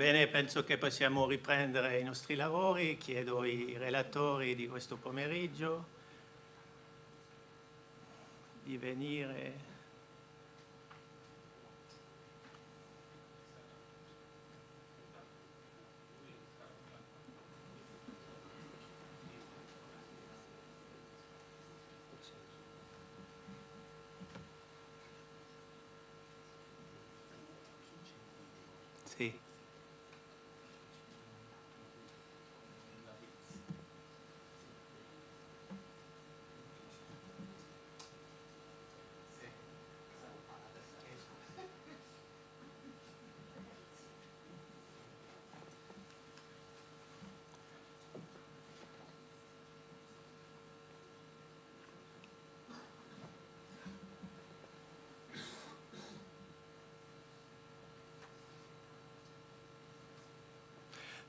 Bene, penso che possiamo riprendere i nostri lavori. Chiedo ai relatori di questo pomeriggio di venire. Sì.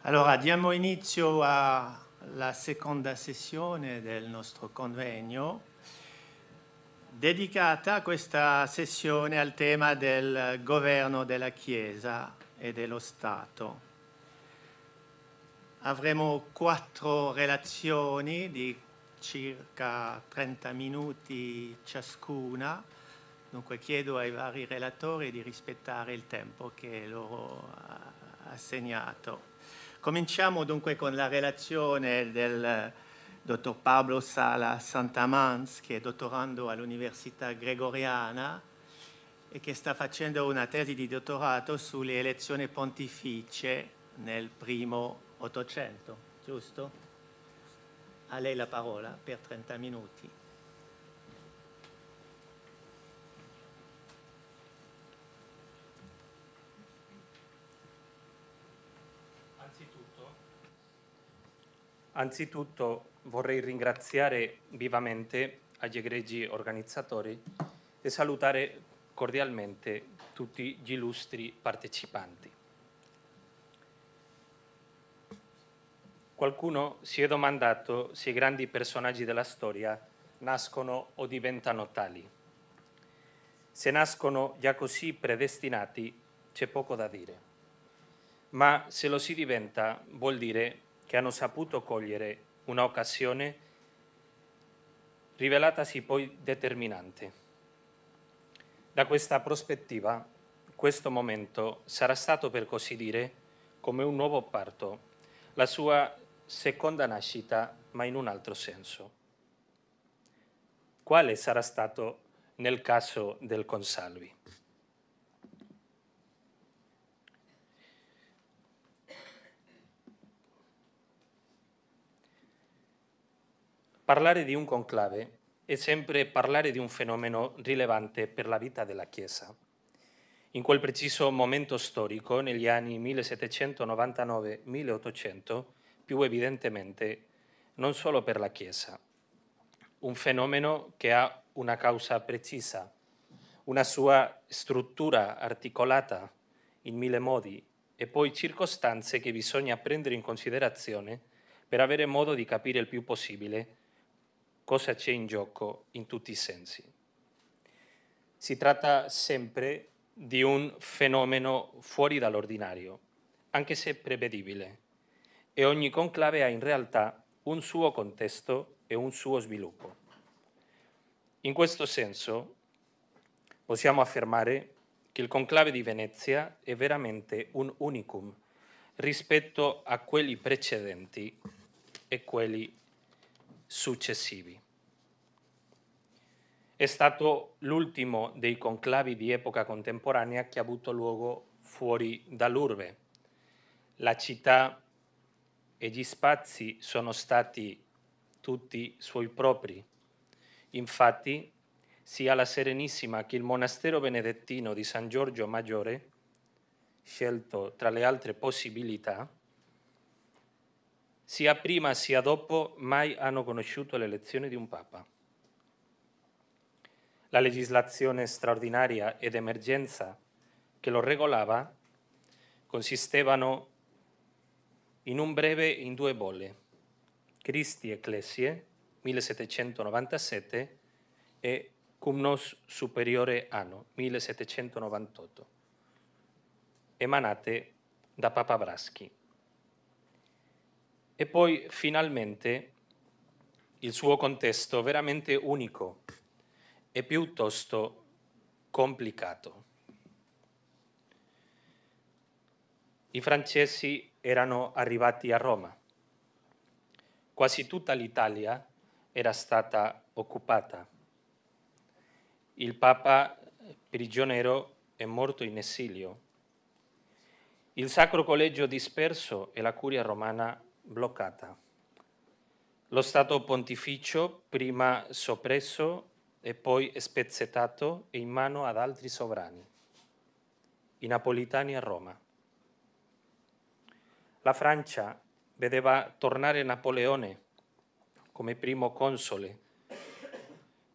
Allora, diamo inizio alla seconda sessione del nostro convegno, dedicata questa sessione al tema del governo della Chiesa e dello Stato. Avremo quattro relazioni di circa 30 minuti ciascuna, dunque chiedo ai vari relatori di rispettare il tempo che loro ha assegnato. Cominciamo dunque con la relazione del eh, dottor Pablo Sala Santamans, che è dottorando all'Università Gregoriana e che sta facendo una tesi di dottorato sulle elezioni pontificie nel primo Ottocento, giusto? A lei la parola per 30 minuti. Anzitutto vorrei ringraziare vivamente agli egregi organizzatori e salutare cordialmente tutti gli illustri partecipanti. Qualcuno si è domandato se i grandi personaggi della storia nascono o diventano tali. Se nascono già così predestinati c'è poco da dire, ma se lo si diventa vuol dire che hanno saputo cogliere un'occasione rivelatasi poi determinante. Da questa prospettiva, questo momento sarà stato, per così dire, come un nuovo parto, la sua seconda nascita, ma in un altro senso. Quale sarà stato nel caso del Consalvi? Parlare di un conclave è sempre parlare di un fenomeno rilevante per la vita della Chiesa. In quel preciso momento storico, negli anni 1799-1800, più evidentemente, non solo per la Chiesa, un fenomeno che ha una causa precisa, una sua struttura articolata in mille modi e poi circostanze che bisogna prendere in considerazione per avere modo di capire il più possibile cosa c'è in gioco in tutti i sensi. Si tratta sempre di un fenomeno fuori dall'ordinario, anche se prevedibile, e ogni conclave ha in realtà un suo contesto e un suo sviluppo. In questo senso possiamo affermare che il conclave di Venezia è veramente un unicum rispetto a quelli precedenti e quelli successivi. È stato l'ultimo dei conclavi di epoca contemporanea che ha avuto luogo fuori dall'urbe. La città e gli spazi sono stati tutti suoi propri. Infatti, sia la Serenissima che il monastero benedettino di San Giorgio Maggiore, scelto tra le altre possibilità, sia prima sia dopo, mai hanno conosciuto l'elezione di un Papa. La legislazione straordinaria ed emergenza che lo regolava consistevano in un breve in due bolle, Christi Ecclesie 1797 e Cumnos superiore anno 1798, emanate da Papa Braschi e poi finalmente il suo contesto veramente unico e piuttosto complicato. I francesi erano arrivati a Roma. Quasi tutta l'Italia era stata occupata. Il Papa prigioniero è morto in esilio. Il Sacro Collegio disperso e la curia romana bloccata. Lo Stato pontificio, prima soppresso e poi spezzettato, è in mano ad altri sovrani, i napolitani a Roma. La Francia vedeva tornare Napoleone come primo console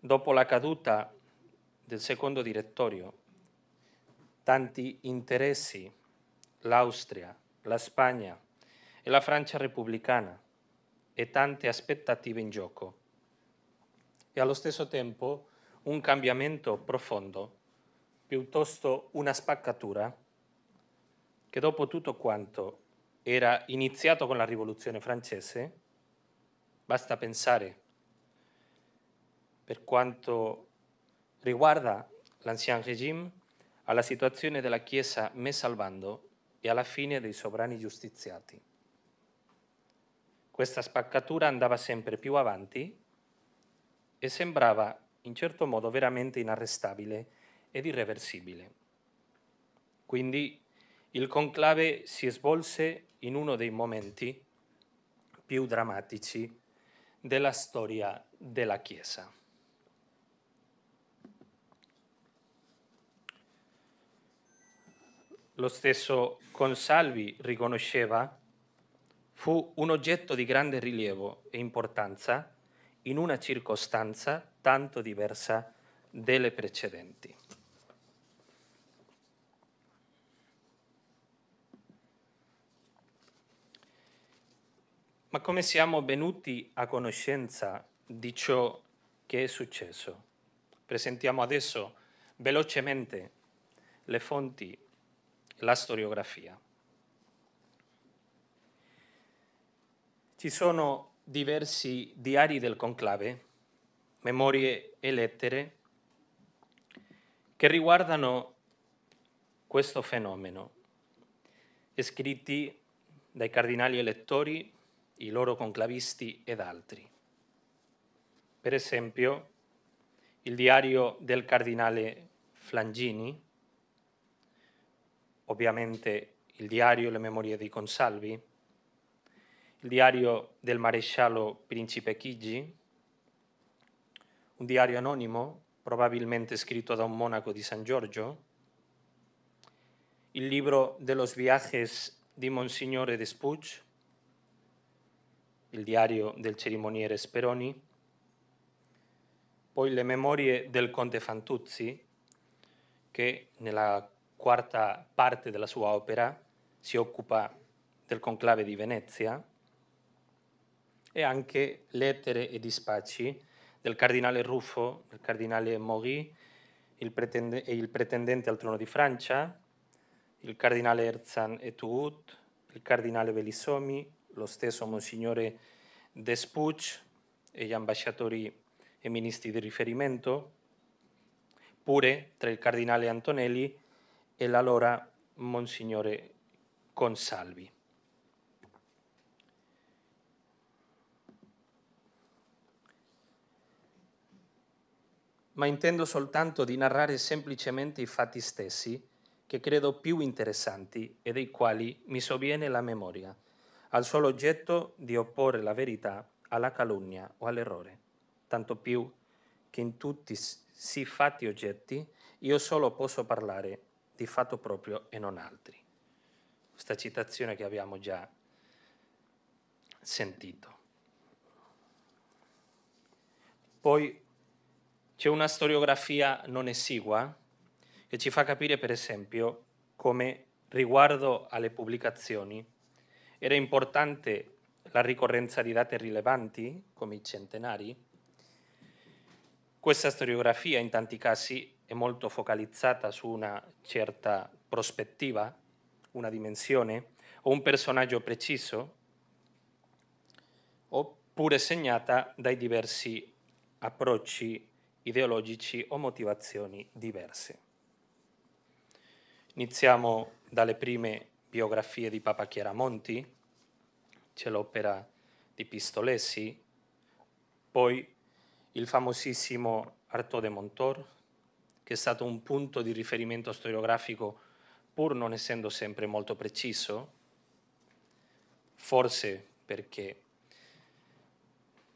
dopo la caduta del secondo direttorio. Tanti interessi, l'Austria, la Spagna, e la Francia repubblicana e tante aspettative in gioco. E allo stesso tempo un cambiamento profondo, piuttosto una spaccatura, che dopo tutto quanto era iniziato con la rivoluzione francese, basta pensare per quanto riguarda l'ancien regime alla situazione della Chiesa messa al bando e alla fine dei sovrani giustiziati. Questa spaccatura andava sempre più avanti e sembrava in certo modo veramente inarrestabile ed irreversibile. Quindi il conclave si svolse in uno dei momenti più drammatici della storia della Chiesa. Lo stesso Consalvi riconosceva fu un oggetto di grande rilievo e importanza in una circostanza tanto diversa delle precedenti. Ma come siamo venuti a conoscenza di ciò che è successo? Presentiamo adesso velocemente le fonti, la storiografia. Ci sono diversi diari del conclave, memorie e lettere che riguardano questo fenomeno, scritti dai cardinali elettori, i loro conclavisti ed altri. Per esempio, il diario del cardinale Flangini, ovviamente il diario le memorie di Consalvi, il diario del maresciallo Principe Chigi, un diario anonimo, probabilmente scritto da un monaco di San Giorgio, il libro de los viajes di Monsignore Despuig, il diario del cerimoniere Speroni, poi le memorie del conte Fantuzzi, che nella quarta parte della sua opera si occupa del conclave di Venezia, e anche lettere e dispacci del cardinale Ruffo, il cardinale Moghi il e il pretendente al trono di Francia, il cardinale Erzan Etougout, il cardinale Belisomi, lo stesso Monsignore Despuig e gli ambasciatori e ministri di riferimento, pure tra il cardinale Antonelli e l'allora Monsignore Consalvi. ma intendo soltanto di narrare semplicemente i fatti stessi che credo più interessanti e dei quali mi sovviene la memoria, al solo oggetto di opporre la verità alla calunnia o all'errore, tanto più che in tutti si fatti oggetti io solo posso parlare di fatto proprio e non altri. Questa citazione che abbiamo già sentito. Poi c'è una storiografia non esigua che ci fa capire, per esempio, come riguardo alle pubblicazioni era importante la ricorrenza di date rilevanti, come i centenari. Questa storiografia in tanti casi è molto focalizzata su una certa prospettiva, una dimensione o un personaggio preciso, oppure segnata dai diversi approcci ideologici o motivazioni diverse. Iniziamo dalle prime biografie di Papa Chiaramonti, c'è l'opera di Pistolesi, poi il famosissimo Artaud de Montor, che è stato un punto di riferimento storiografico pur non essendo sempre molto preciso, forse perché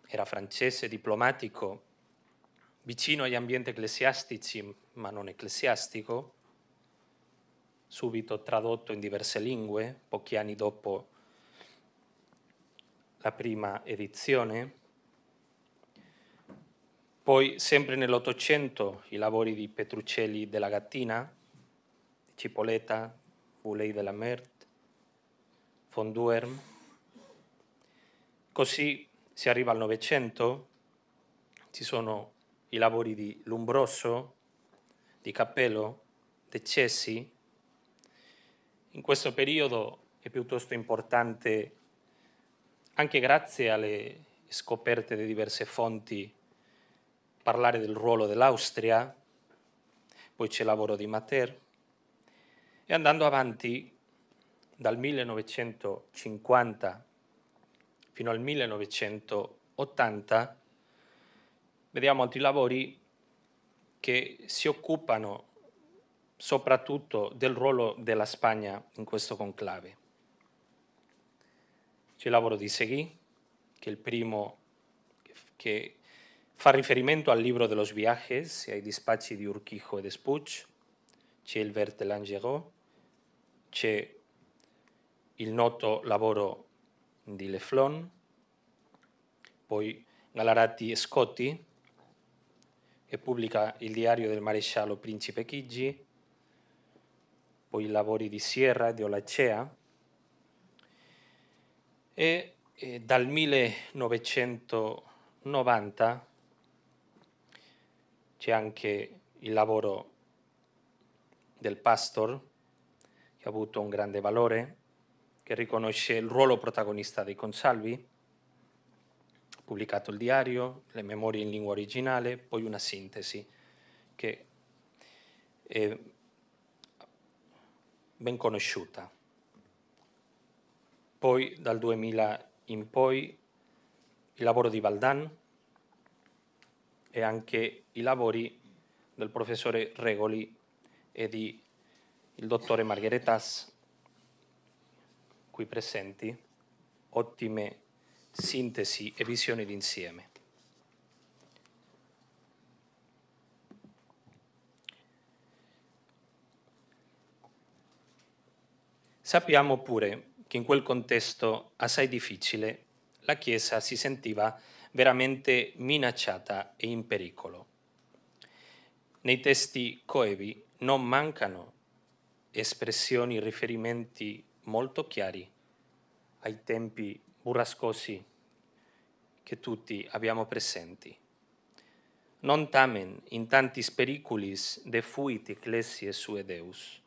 era francese, diplomatico vicino agli ambienti ecclesiastici, ma non ecclesiastico, subito tradotto in diverse lingue, pochi anni dopo la prima edizione. Poi, sempre nell'Ottocento, i lavori di Petruccelli della Gattina, Cipoletta, Boulay della Mert, von Duerm. Così si arriva al Novecento, ci sono i lavori di Lombroso, di Cappello, di Cessi. In questo periodo è piuttosto importante, anche grazie alle scoperte di diverse fonti, parlare del ruolo dell'Austria, poi c'è il lavoro di Mater, e andando avanti dal 1950 fino al 1980 vediamo altri lavori che si occupano soprattutto del ruolo della Spagna in questo conclave. C'è il lavoro di Seguì, che è il primo che fa riferimento al libro de los viajes e ai dispacci di Urquijo e de c'è il Verte Langero, c'è il noto lavoro di Leflon, poi Galarati e Scotti, e pubblica il diario del maresciallo Principe Chigi, poi i lavori di Sierra e di Olacea e eh, dal 1990 c'è anche il lavoro del pastor che ha avuto un grande valore, che riconosce il ruolo protagonista dei consalvi pubblicato il diario, le memorie in lingua originale, poi una sintesi che è ben conosciuta. Poi dal 2000 in poi il lavoro di Valdan e anche i lavori del professore Regoli e di il dottore Margheretas qui presenti, ottime sintesi e visione d'insieme. Sappiamo pure che in quel contesto assai difficile la Chiesa si sentiva veramente minacciata e in pericolo. Nei testi coevi non mancano espressioni riferimenti molto chiari ai tempi burrascosi che tutti abbiamo presenti. Non tamen in tantis periculis defuit ecclesie sue Deus.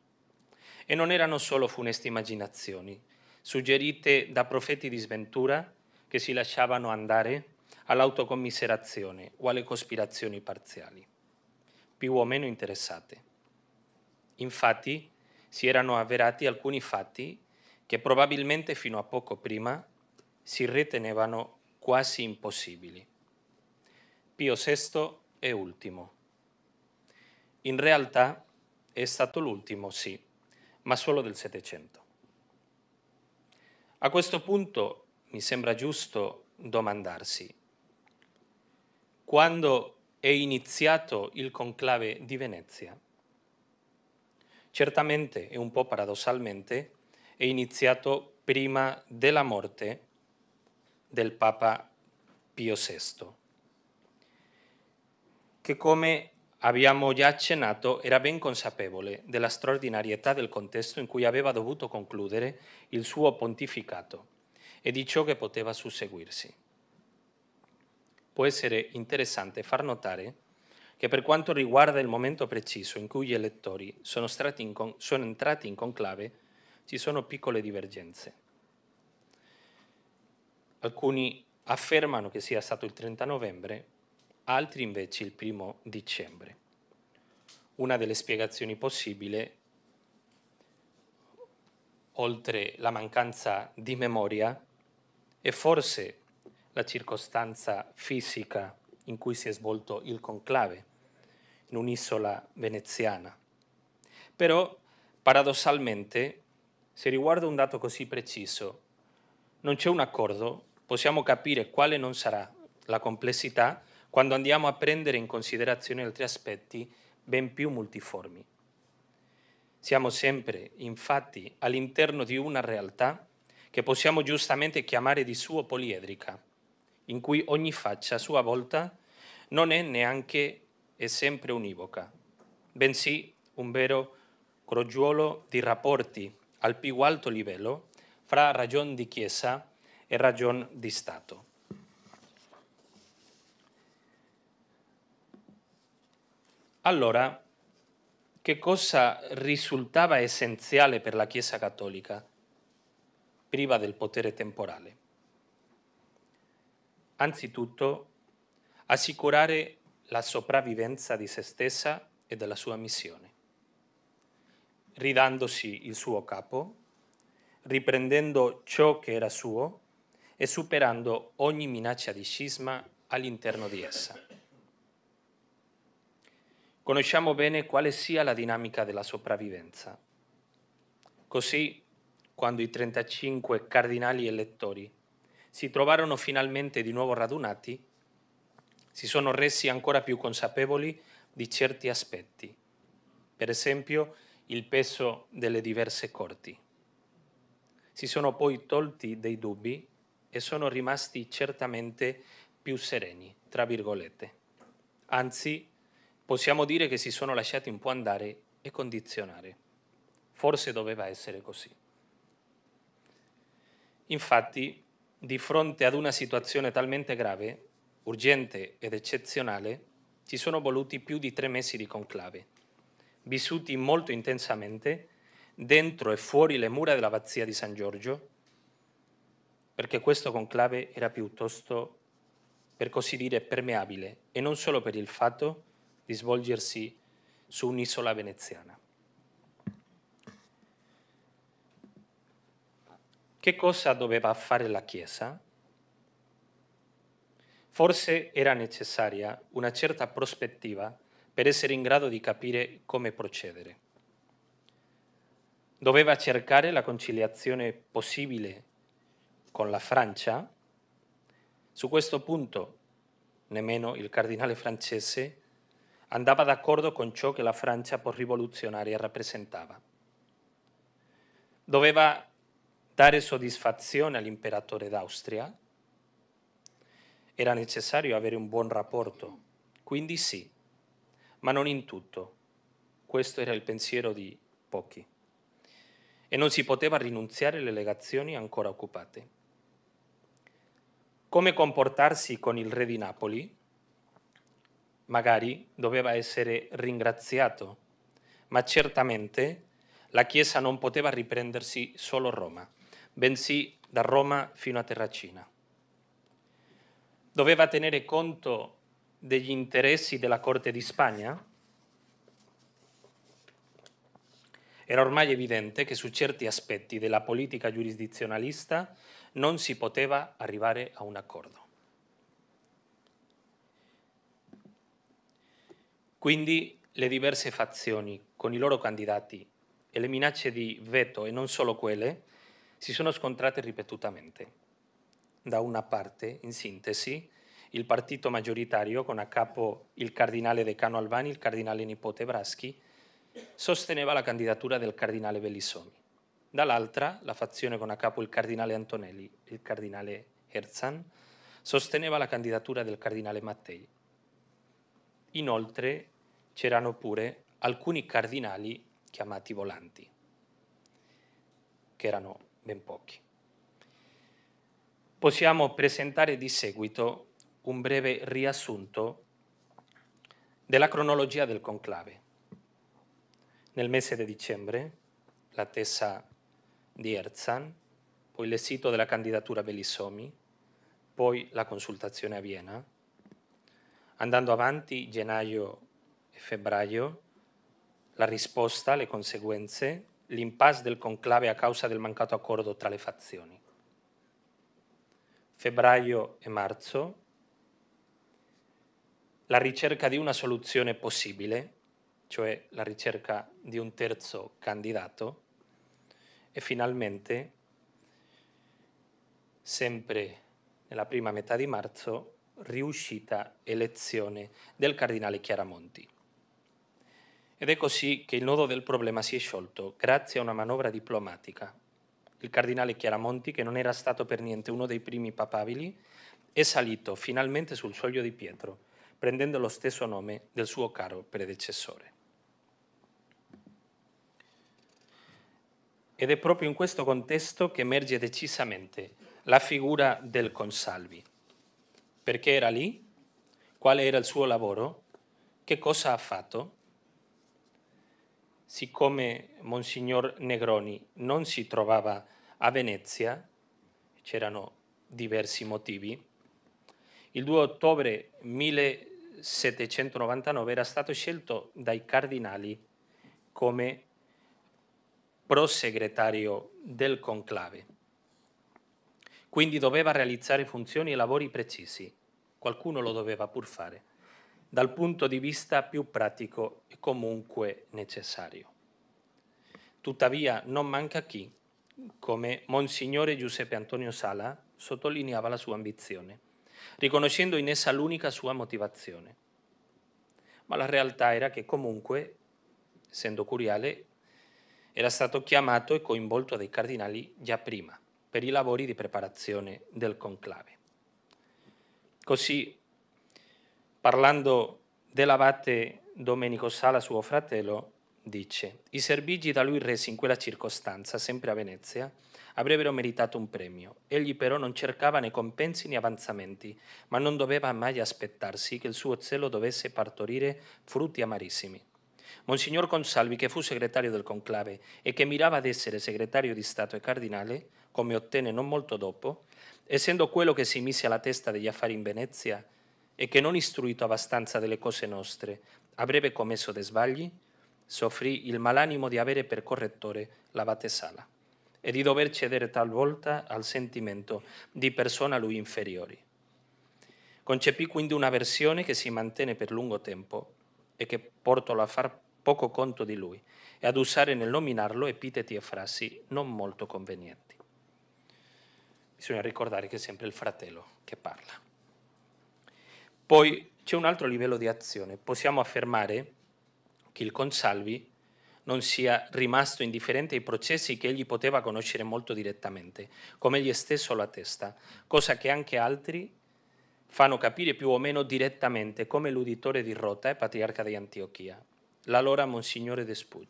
E non erano solo funeste immaginazioni, suggerite da profeti di sventura che si lasciavano andare all'autocommiserazione o alle cospirazioni parziali, più o meno interessate. Infatti, si erano avverati alcuni fatti che probabilmente fino a poco prima si ritenevano quasi impossibili. Pio VI è ultimo. In realtà è stato l'ultimo, sì, ma solo del Settecento. A questo punto mi sembra giusto domandarsi quando è iniziato il conclave di Venezia. Certamente e un po' paradossalmente è iniziato prima della morte del Papa Pio VI, che come abbiamo già accennato era ben consapevole della straordinarietà del contesto in cui aveva dovuto concludere il suo pontificato e di ciò che poteva susseguirsi. Può essere interessante far notare che per quanto riguarda il momento preciso in cui gli elettori sono, sono entrati in conclave, ci sono piccole divergenze. Alcuni affermano che sia stato il 30 novembre, altri invece il primo dicembre. Una delle spiegazioni possibili, oltre la mancanza di memoria, è forse la circostanza fisica in cui si è svolto il conclave, in un'isola veneziana. Però, paradossalmente, se riguarda un dato così preciso, non c'è un accordo possiamo capire quale non sarà la complessità quando andiamo a prendere in considerazione altri aspetti ben più multiformi. Siamo sempre, infatti, all'interno di una realtà che possiamo giustamente chiamare di suo poliedrica, in cui ogni faccia a sua volta non è neanche e sempre univoca, bensì un vero crogiolo di rapporti al più alto livello fra ragion di chiesa e ragion di Stato. Allora, che cosa risultava essenziale per la Chiesa Cattolica, priva del potere temporale? Anzitutto, assicurare la sopravvivenza di se stessa e della sua missione, ridandosi il suo capo, riprendendo ciò che era suo e superando ogni minaccia di scisma all'interno di essa. Conosciamo bene quale sia la dinamica della sopravvivenza. Così, quando i 35 cardinali elettori si trovarono finalmente di nuovo radunati, si sono resi ancora più consapevoli di certi aspetti, per esempio il peso delle diverse corti. Si sono poi tolti dei dubbi e sono rimasti certamente più sereni, tra virgolette. Anzi, possiamo dire che si sono lasciati un po' andare e condizionare. Forse doveva essere così. Infatti, di fronte ad una situazione talmente grave, urgente ed eccezionale, ci sono voluti più di tre mesi di conclave, vissuti molto intensamente dentro e fuori le mura dell'abbazia di San Giorgio, perché questo conclave era piuttosto, per così dire, permeabile, e non solo per il fatto di svolgersi su un'isola veneziana. Che cosa doveva fare la Chiesa? Forse era necessaria una certa prospettiva per essere in grado di capire come procedere. Doveva cercare la conciliazione possibile con la Francia, su questo punto nemmeno il cardinale francese andava d'accordo con ciò che la Francia post-rivoluzionaria rappresentava. Doveva dare soddisfazione all'imperatore d'Austria, era necessario avere un buon rapporto, quindi sì, ma non in tutto. Questo era il pensiero di pochi. E non si poteva rinunziare alle legazioni ancora occupate come comportarsi con il re di Napoli, magari doveva essere ringraziato, ma certamente la Chiesa non poteva riprendersi solo Roma, bensì da Roma fino a Terracina. Doveva tenere conto degli interessi della corte di Spagna? Era ormai evidente che su certi aspetti della politica giurisdizionalista non si poteva arrivare a un accordo. Quindi le diverse fazioni, con i loro candidati e le minacce di veto e non solo quelle, si sono scontrate ripetutamente. Da una parte, in sintesi, il partito maggioritario, con a capo il cardinale decano Albani, il cardinale nipote Braschi, sosteneva la candidatura del cardinale Bellissomi. Dall'altra, la fazione con a capo il cardinale Antonelli e il cardinale Herzan sosteneva la candidatura del cardinale Mattei. Inoltre c'erano pure alcuni cardinali chiamati volanti, che erano ben pochi. Possiamo presentare di seguito un breve riassunto della cronologia del conclave. Nel mese di dicembre, la tessa di Erzan, poi l'esito della candidatura Bellisomi, poi la consultazione a Vienna. Andando avanti, gennaio e febbraio, la risposta, le conseguenze, l'impasse del conclave a causa del mancato accordo tra le fazioni. Febbraio e marzo, la ricerca di una soluzione possibile, cioè la ricerca di un terzo candidato, e finalmente, sempre nella prima metà di marzo, riuscita elezione del cardinale Chiaramonti. Ed è così che il nodo del problema si è sciolto grazie a una manovra diplomatica. Il cardinale Chiaramonti, che non era stato per niente uno dei primi papabili, è salito finalmente sul soglio di Pietro, prendendo lo stesso nome del suo caro predecessore. Ed è proprio in questo contesto che emerge decisamente la figura del Consalvi. Perché era lì? Qual era il suo lavoro? Che cosa ha fatto? Siccome Monsignor Negroni non si trovava a Venezia, c'erano diversi motivi, il 2 ottobre 1799 era stato scelto dai cardinali come prosegretario del conclave. Quindi doveva realizzare funzioni e lavori precisi. Qualcuno lo doveva pur fare, dal punto di vista più pratico e comunque necessario. Tuttavia non manca chi, come Monsignore Giuseppe Antonio Sala, sottolineava la sua ambizione, riconoscendo in essa l'unica sua motivazione. Ma la realtà era che comunque, essendo curiale, era stato chiamato e coinvolto dai cardinali già prima per i lavori di preparazione del conclave. Così, parlando dell'abate Domenico Sala, suo fratello, dice «I servigi da lui resi in quella circostanza, sempre a Venezia, avrebbero meritato un premio. Egli però non cercava né compensi né avanzamenti, ma non doveva mai aspettarsi che il suo zelo dovesse partorire frutti amarissimi. Monsignor Consalvi, che fu segretario del conclave e che mirava ad essere segretario di Stato e cardinale, come ottenne non molto dopo, essendo quello che si mise alla testa degli affari in Venezia e che non istruito abbastanza delle cose nostre, avrebbe commesso dei sbagli, soffrì il malanimo di avere per correttore la batesala e di dover cedere talvolta al sentimento di persona a lui inferiori. Concepì quindi una versione che si mantenne per lungo tempo e che portano a far poco conto di lui e ad usare nel nominarlo epiteti e frasi non molto convenienti. Bisogna ricordare che è sempre il fratello che parla. Poi c'è un altro livello di azione. Possiamo affermare che il Consalvi non sia rimasto indifferente ai processi che egli poteva conoscere molto direttamente, come egli stesso la testa, cosa che anche altri fanno capire più o meno direttamente come l'uditore di Rota è patriarca di Antiochia, l'allora Monsignore de Spuig,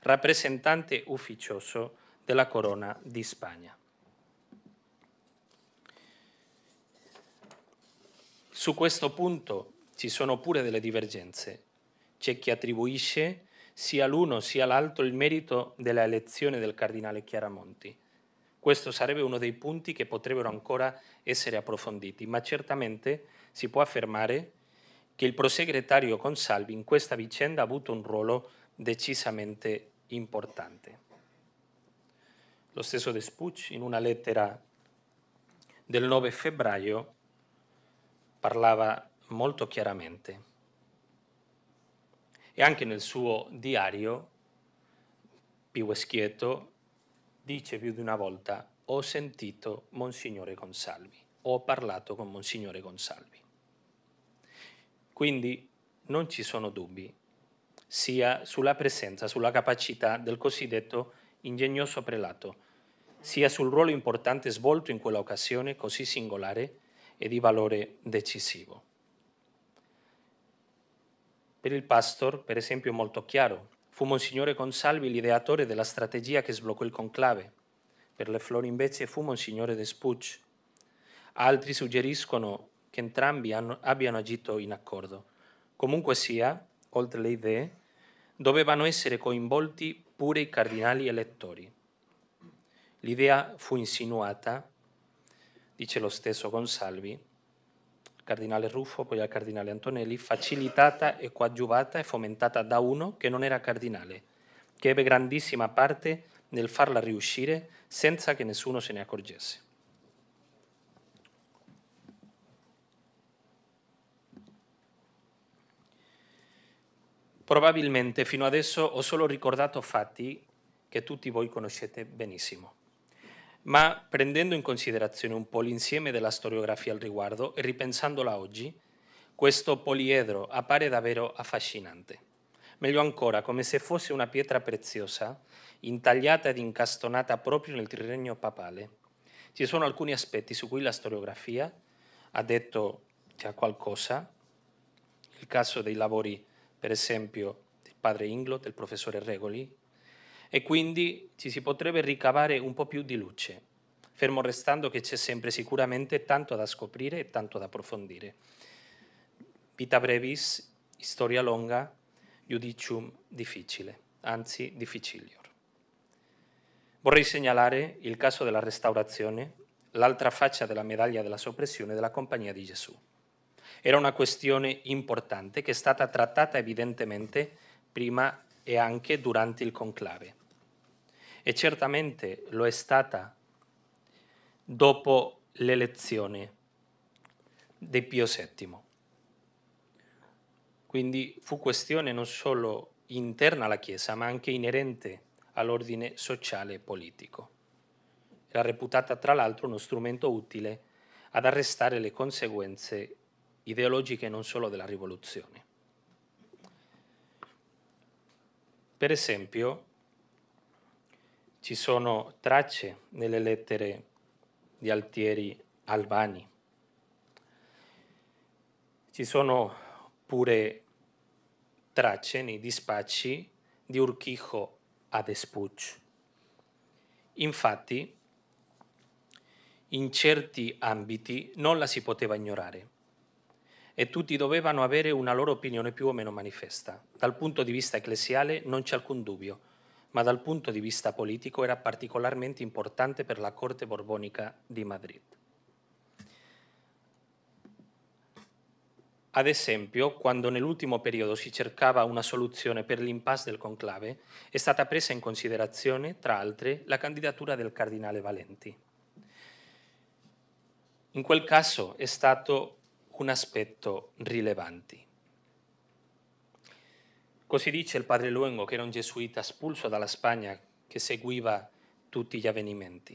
rappresentante ufficioso della corona di Spagna. Su questo punto ci sono pure delle divergenze. C'è chi attribuisce sia l'uno sia l'altro il merito della elezione del cardinale Chiaramonti, questo sarebbe uno dei punti che potrebbero ancora essere approfonditi, ma certamente si può affermare che il prosegretario Consalvi in questa vicenda ha avuto un ruolo decisamente importante. Lo stesso Despuig in una lettera del 9 febbraio parlava molto chiaramente e anche nel suo diario Più schietto, dice più di una volta ho sentito Monsignore Consalvi, ho parlato con Monsignore Consalvi. Quindi non ci sono dubbi sia sulla presenza, sulla capacità del cosiddetto ingegnoso prelato, sia sul ruolo importante svolto in quella occasione così singolare e di valore decisivo. Per il pastor, per esempio, è molto chiaro Fu Monsignore Consalvi l'ideatore della strategia che sbloccò il conclave. Per le flori invece fu Monsignore Despuig. Altri suggeriscono che entrambi hanno, abbiano agito in accordo. Comunque sia, oltre le idee, dovevano essere coinvolti pure i cardinali elettori. L'idea fu insinuata, dice lo stesso Consalvi, cardinale Ruffo, poi al cardinale Antonelli, facilitata e coadiuvata e fomentata da uno che non era cardinale, che ebbe grandissima parte nel farla riuscire senza che nessuno se ne accorgesse. Probabilmente fino adesso ho solo ricordato fatti che tutti voi conoscete benissimo ma prendendo in considerazione un po' l'insieme della storiografia al riguardo e ripensandola oggi, questo poliedro appare davvero affascinante. Meglio ancora, come se fosse una pietra preziosa, intagliata ed incastonata proprio nel triregno papale. Ci sono alcuni aspetti su cui la storiografia ha detto già qualcosa, il caso dei lavori, per esempio, del padre Inglot, del professore Regoli, e quindi ci si potrebbe ricavare un po' più di luce, fermo restando che c'è sempre sicuramente tanto da scoprire e tanto da approfondire. Vita brevis, storia longa, judicium difficile, anzi difficilior. Vorrei segnalare il caso della restaurazione, l'altra faccia della medaglia della soppressione della Compagnia di Gesù. Era una questione importante che è stata trattata evidentemente prima e anche durante il conclave e certamente lo è stata dopo l'elezione di Pio VII. Quindi fu questione non solo interna alla Chiesa, ma anche inerente all'ordine sociale e politico. Era reputata tra l'altro uno strumento utile ad arrestare le conseguenze ideologiche non solo della rivoluzione. Per esempio, ci sono tracce nelle lettere di Altieri Albani. Ci sono pure tracce nei dispacci di Urquijo a Espuch. Infatti, in certi ambiti non la si poteva ignorare e tutti dovevano avere una loro opinione più o meno manifesta. Dal punto di vista ecclesiale non c'è alcun dubbio ma dal punto di vista politico era particolarmente importante per la corte borbonica di Madrid. Ad esempio, quando nell'ultimo periodo si cercava una soluzione per l'impasse del conclave, è stata presa in considerazione, tra altre, la candidatura del cardinale Valenti. In quel caso è stato un aspetto rilevante. Così dice el padre Luengo, que era un jesuita expulso de la España, que seguiva tutti gli avvenimenti.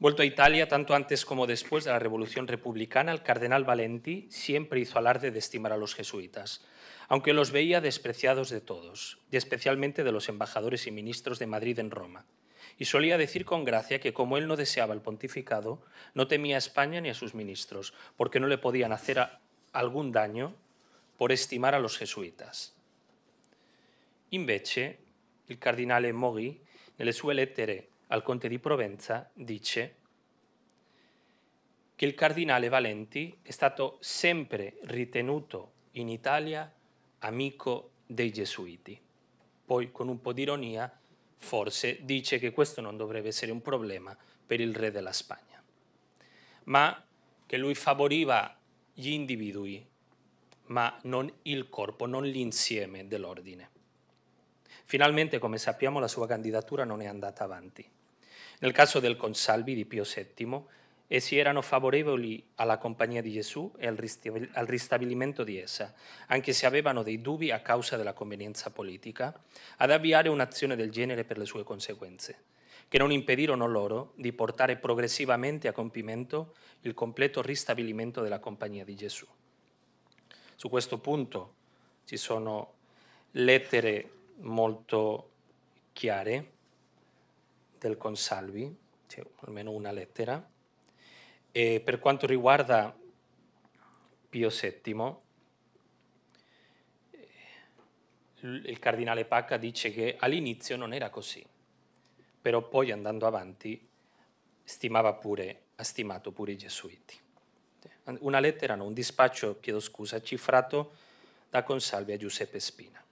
Vuelto a Italia, tanto antes como después de la Revolución Republicana, el cardenal Valenti siempre hizo alarde de estimar a los jesuitas, aunque los veía despreciados de todos, y especialmente de los embajadores y ministros de Madrid en Roma. Y solía decir con gracia que como él no deseaba el pontificado, no temía a España ni a sus ministros, porque no le podían hacer algún daño por estimar a los jesuitas. Invece il cardinale Mori, nelle sue lettere al conte di Provenza, dice che il cardinale Valenti è stato sempre ritenuto in Italia amico dei gesuiti. Poi, con un po' di ironia, forse dice che questo non dovrebbe essere un problema per il re della Spagna, ma che lui favoriva gli individui, ma non il corpo, non l'insieme dell'ordine. Finalmente, come sappiamo, la sua candidatura non è andata avanti. Nel caso del Consalvi di Pio VII, essi erano favorevoli alla Compagnia di Gesù e al, ristabilimento di essa, anche se avevano dei dubbi a causa della convenienza politica, ad avviare un'azione del genere per le sue conseguenze, che non impedirono loro di portare progressivamente a compimento il completo ristabilimento della Compagnia di Gesù. Su questo punto ci sono lettere molto chiare del Consalvi, cioè almeno una lettera. E per quanto riguarda Pio VII, il cardinale Pacca dice che all'inizio non era così, però poi andando avanti stimava pure, ha stimato pure i gesuiti. Una lettera, no, un dispaccio, chiedo scusa, cifrato da Consalvi a Giuseppe Spina.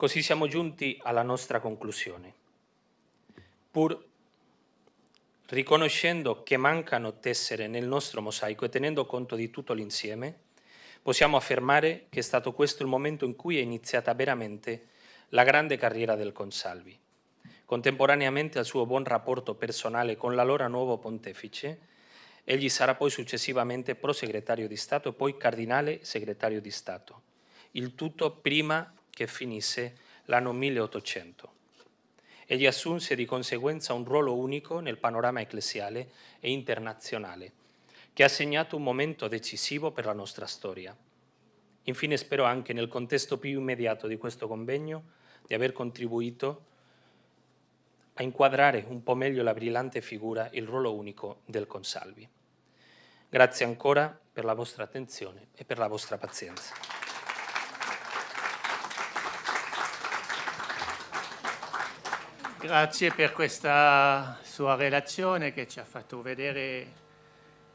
Così siamo giunti alla nostra conclusione. Pur riconoscendo che mancano tessere nel nostro mosaico e tenendo conto di tutto l'insieme, possiamo affermare che è stato questo il momento in cui è iniziata veramente la grande carriera del Consalvi. Contemporaneamente al suo buon rapporto personale con l'allora nuovo pontefice, egli sarà poi successivamente pro segretario di Stato e poi cardinale segretario di Stato. Il tutto prima che finisse l'anno 1800. Egli assunse di conseguenza un ruolo unico nel panorama ecclesiale e internazionale, che ha segnato un momento decisivo per la nostra storia. Infine spero anche nel contesto più immediato di questo convegno di aver contribuito a inquadrare un po' meglio la brillante figura e il ruolo unico del Consalvi. Grazie ancora per la vostra attenzione e per la vostra pazienza. Grazie per questa sua relazione che ci ha fatto vedere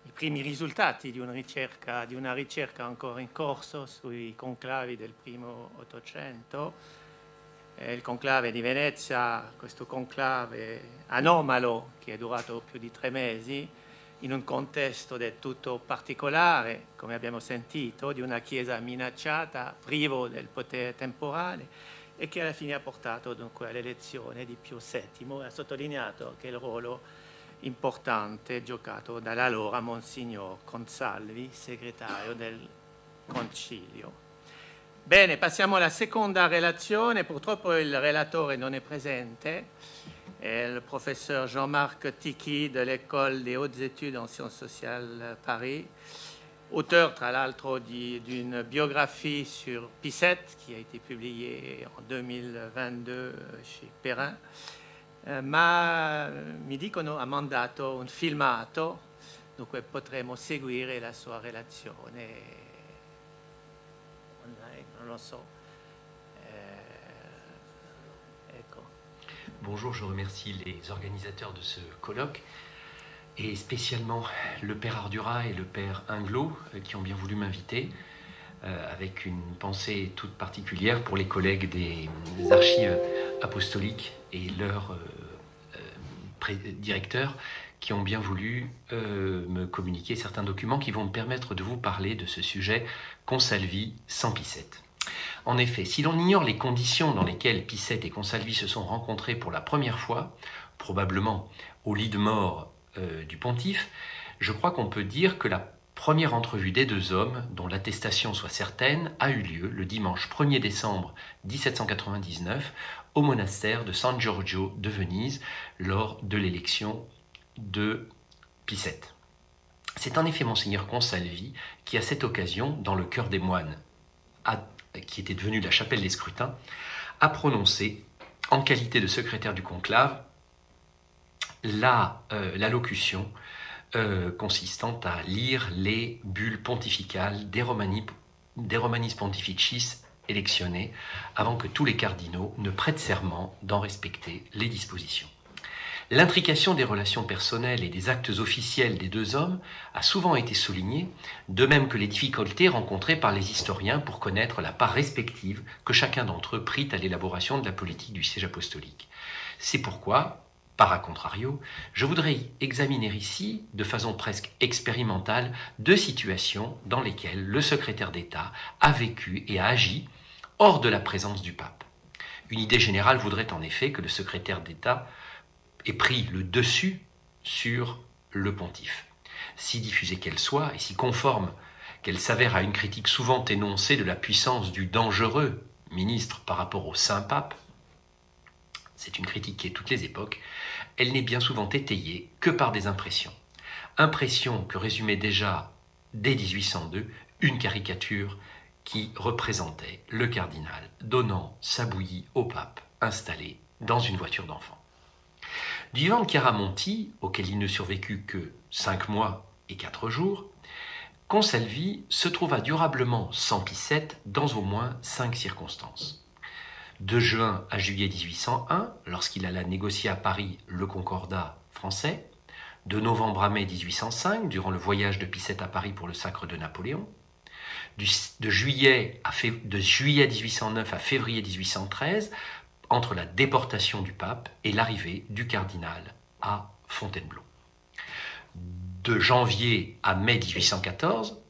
i primi risultati di una ricerca, di una ricerca ancora in corso sui conclavi del primo Ottocento. Eh, il conclave di Venezia, questo conclave anomalo che è durato più di tre mesi, in un contesto del tutto particolare, come abbiamo sentito, di una chiesa minacciata, privo del potere temporale e che alla fine ha portato dunque all'elezione di Pio VII. e Ha sottolineato anche il ruolo importante giocato dall'allora Monsignor Consalvi, segretario del Concilio. Bene, passiamo alla seconda relazione. Purtroppo il relatore non è presente, è il professor Jean-Marc Tichy dell'École des Hautes Études en Sciences Sociales Paris auteur tra l'altro d'une biographie sur Pissette qui a été publiée en 2022 chez Perrin, euh, ma mi dicono ha mandato un filmato, donc, potremo seguire la sua relazione online, non lo eh, Bonjour, je remercie les organisateurs de ce colloque et spécialement le père Ardura et le père Inglo euh, qui ont bien voulu m'inviter euh, avec une pensée toute particulière pour les collègues des, archives apostoliques et leurs euh, directeurs qui ont bien voulu me communiquer certains documents qui vont me permettre de vous parler de ce sujet Consalvi sans Picette. En effet, si l'on ignore les conditions dans lesquelles Pissette et Consalvi se sont rencontrés pour la première fois, probablement au lit de mort euh, du pontife, je crois qu'on peut dire que la première entrevue des deux hommes, dont l'attestation soit certaine, a eu lieu le dimanche 1er décembre 1799 au monastère de San Giorgio de Venise lors de l'élection de Picette. C'est en effet monseigneur Consalvi qui, à cette occasion, dans le cœur des moines, qui était devenu la chapelle des scrutins, a prononcé, en qualité de secrétaire du conclave, la, euh, locution euh, consistant à lire les bulles pontificales des, des Romanis Pontificis électionnés avant que tous les cardinaux ne prêtent serment d'en respecter les dispositions. L'intrication des relations personnelles et des actes officiels des deux hommes a souvent été soulignée, de même que les difficultés rencontrées par les historiens pour connaître la part respective que chacun d'entre eux prit à l'élaboration de la politique du siège apostolique. C'est pourquoi par a contrario, je voudrais examiner ici, de façon presque expérimentale, deux situations dans lesquelles le secrétaire d'État a vécu et a agi hors de la présence du pape. Une idée générale voudrait en effet que le secrétaire d'État ait pris le dessus sur le pontife. Si diffusée qu'elle soit, et si conforme qu'elle s'avère à une critique souvent énoncée de la puissance du dangereux ministre par rapport au saint pape, c'est une critique qui est toutes les époques, elle n'est bien souvent étayée que par des impressions. Impressions que résumait déjà, dès 1802, une caricature qui représentait le cardinal donnant sa bouillie au pape installé dans une voiture d'enfant. Du vent de Caramonti, auquel il ne survécut que cinq mois et quatre jours, Consalvi se trouva durablement sans Picette dans au moins cinq circonstances. De juin à juillet 1801, lorsqu'il alla négocier à Paris le concordat français, de novembre à mai 1805, durant le voyage de Pissette à Paris pour le sacre de Napoléon, de, juillet à de juillet 1809 à février 1813, entre la déportation du pape et l'arrivée du cardinal à Fontainebleau. De janvier à mai 1814,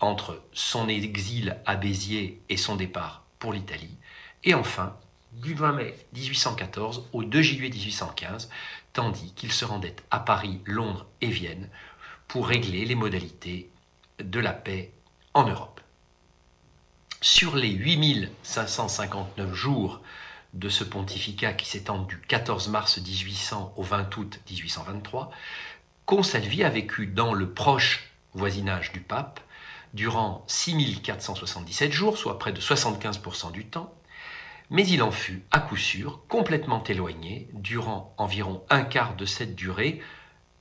entre son exil à Béziers et son départ pour l'Italie, et enfin, du 20 mai 1814 au 2 juillet 1815, tandis qu'il se rendait à Paris, Londres et Vienne pour régler les modalités de la paix en Europe. Sur les 8559 jours de ce pontificat qui s'étend du 14 mars 1800 au 20 août 1823, Consalvi a vécu dans le proche voisinage du pape durant 6477 jours, soit près de 75% du temps, mais il en fut, à coup sûr, complètement éloigné durant environ un quart de cette durée,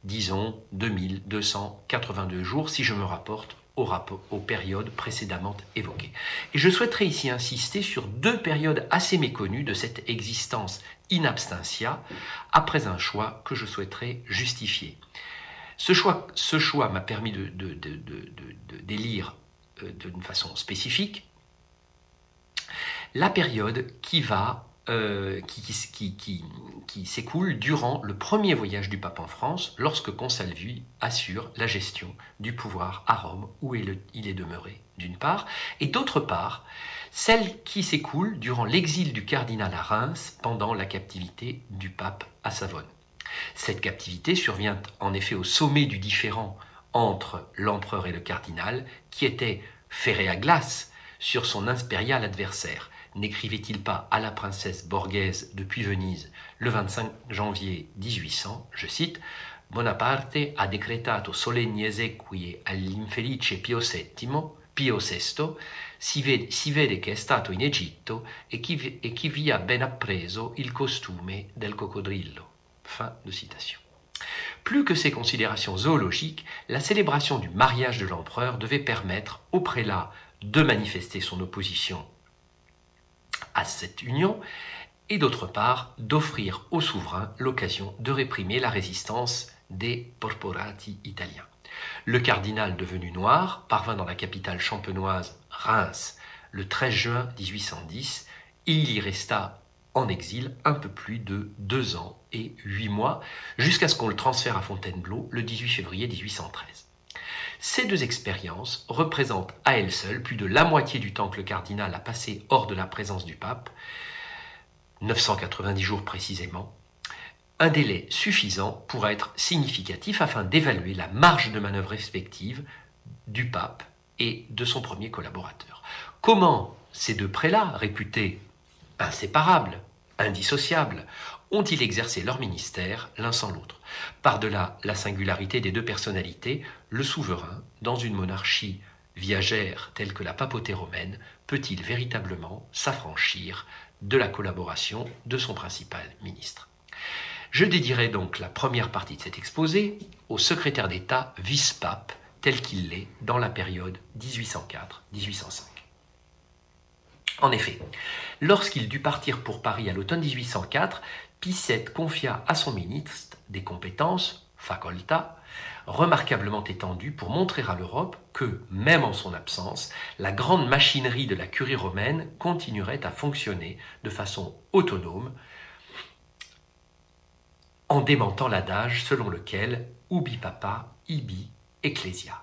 disons 2282 jours si je me rapporte aux, périodes précédemment évoquées. Et je souhaiterais ici insister sur deux périodes assez méconnues de cette existence in abstentia, après un choix que je souhaiterais justifier. Ce choix, ce choix m'a permis de, de délire euh, d'une façon spécifique la période qui va euh, qui, s'écoule durant le premier voyage du pape en France, lorsque Consalvi assure la gestion du pouvoir à Rome, où il est demeuré, d'une part, et d'autre part, celle qui s'écoule durant l'exil du cardinal à Reims pendant la captivité du pape à Savone. Cette captivité survient en effet au sommet du différend entre l'empereur et le cardinal, qui était ferré à glace sur son impérial adversaire, n'écrivait-il pas à la princesse Borghese depuis Venise le 25 janvier 1800, je cite, Bonaparte a decretato solenni esequie all'infelice Pio VII, Pio VI, si vede, si che è stato in Egitto e chi, e chi vi ha ben appreso il costume del coccodrillo. Fin de citation. Plus que ces considérations zoologiques, la célébration du mariage de l'empereur devait permettre au prélat de manifester son opposition cette union, et d'autre part d'offrir aux souverains l'occasion de réprimer la résistance des porporati italiens. Le cardinal devenu noir parvint dans la capitale champenoise, Reims, le 13 juin 1810, et il y resta en exil un peu plus de deux ans et huit mois, jusqu'à ce qu'on le transfère à Fontainebleau le 18 février 1813. Ces deux expériences représentent à elles seules plus de la moitié du temps que le cardinal a passé hors de la présence du pape, 990 jours précisément, un délai suffisant pour être significatif afin d'évaluer la marge de manœuvre respective du pape et de son premier collaborateur. Comment ces deux prélats, réputés inséparables, indissociables, ont-ils exercé leur ministère l'un sans l'autre par-delà la singularité des deux personnalités, le souverain, dans une monarchie viagère telle que la papauté romaine, peut-il véritablement s'affranchir de la collaboration de son principal ministre Je dédierai donc la première partie de cet exposé au secrétaire d'État vice-pape tel qu'il l'est dans la période 1804-1805. En effet, lorsqu'il dut partir pour Paris à l'automne 1804, Picette confia à son ministre des compétences, faculta, remarquablement étendues pour montrer à l'Europe que, même en son absence, la grande machinerie de la curie romaine continuerait à fonctionner de façon autonome, en démentant l'adage selon lequel ubi papa, ibi ecclesia.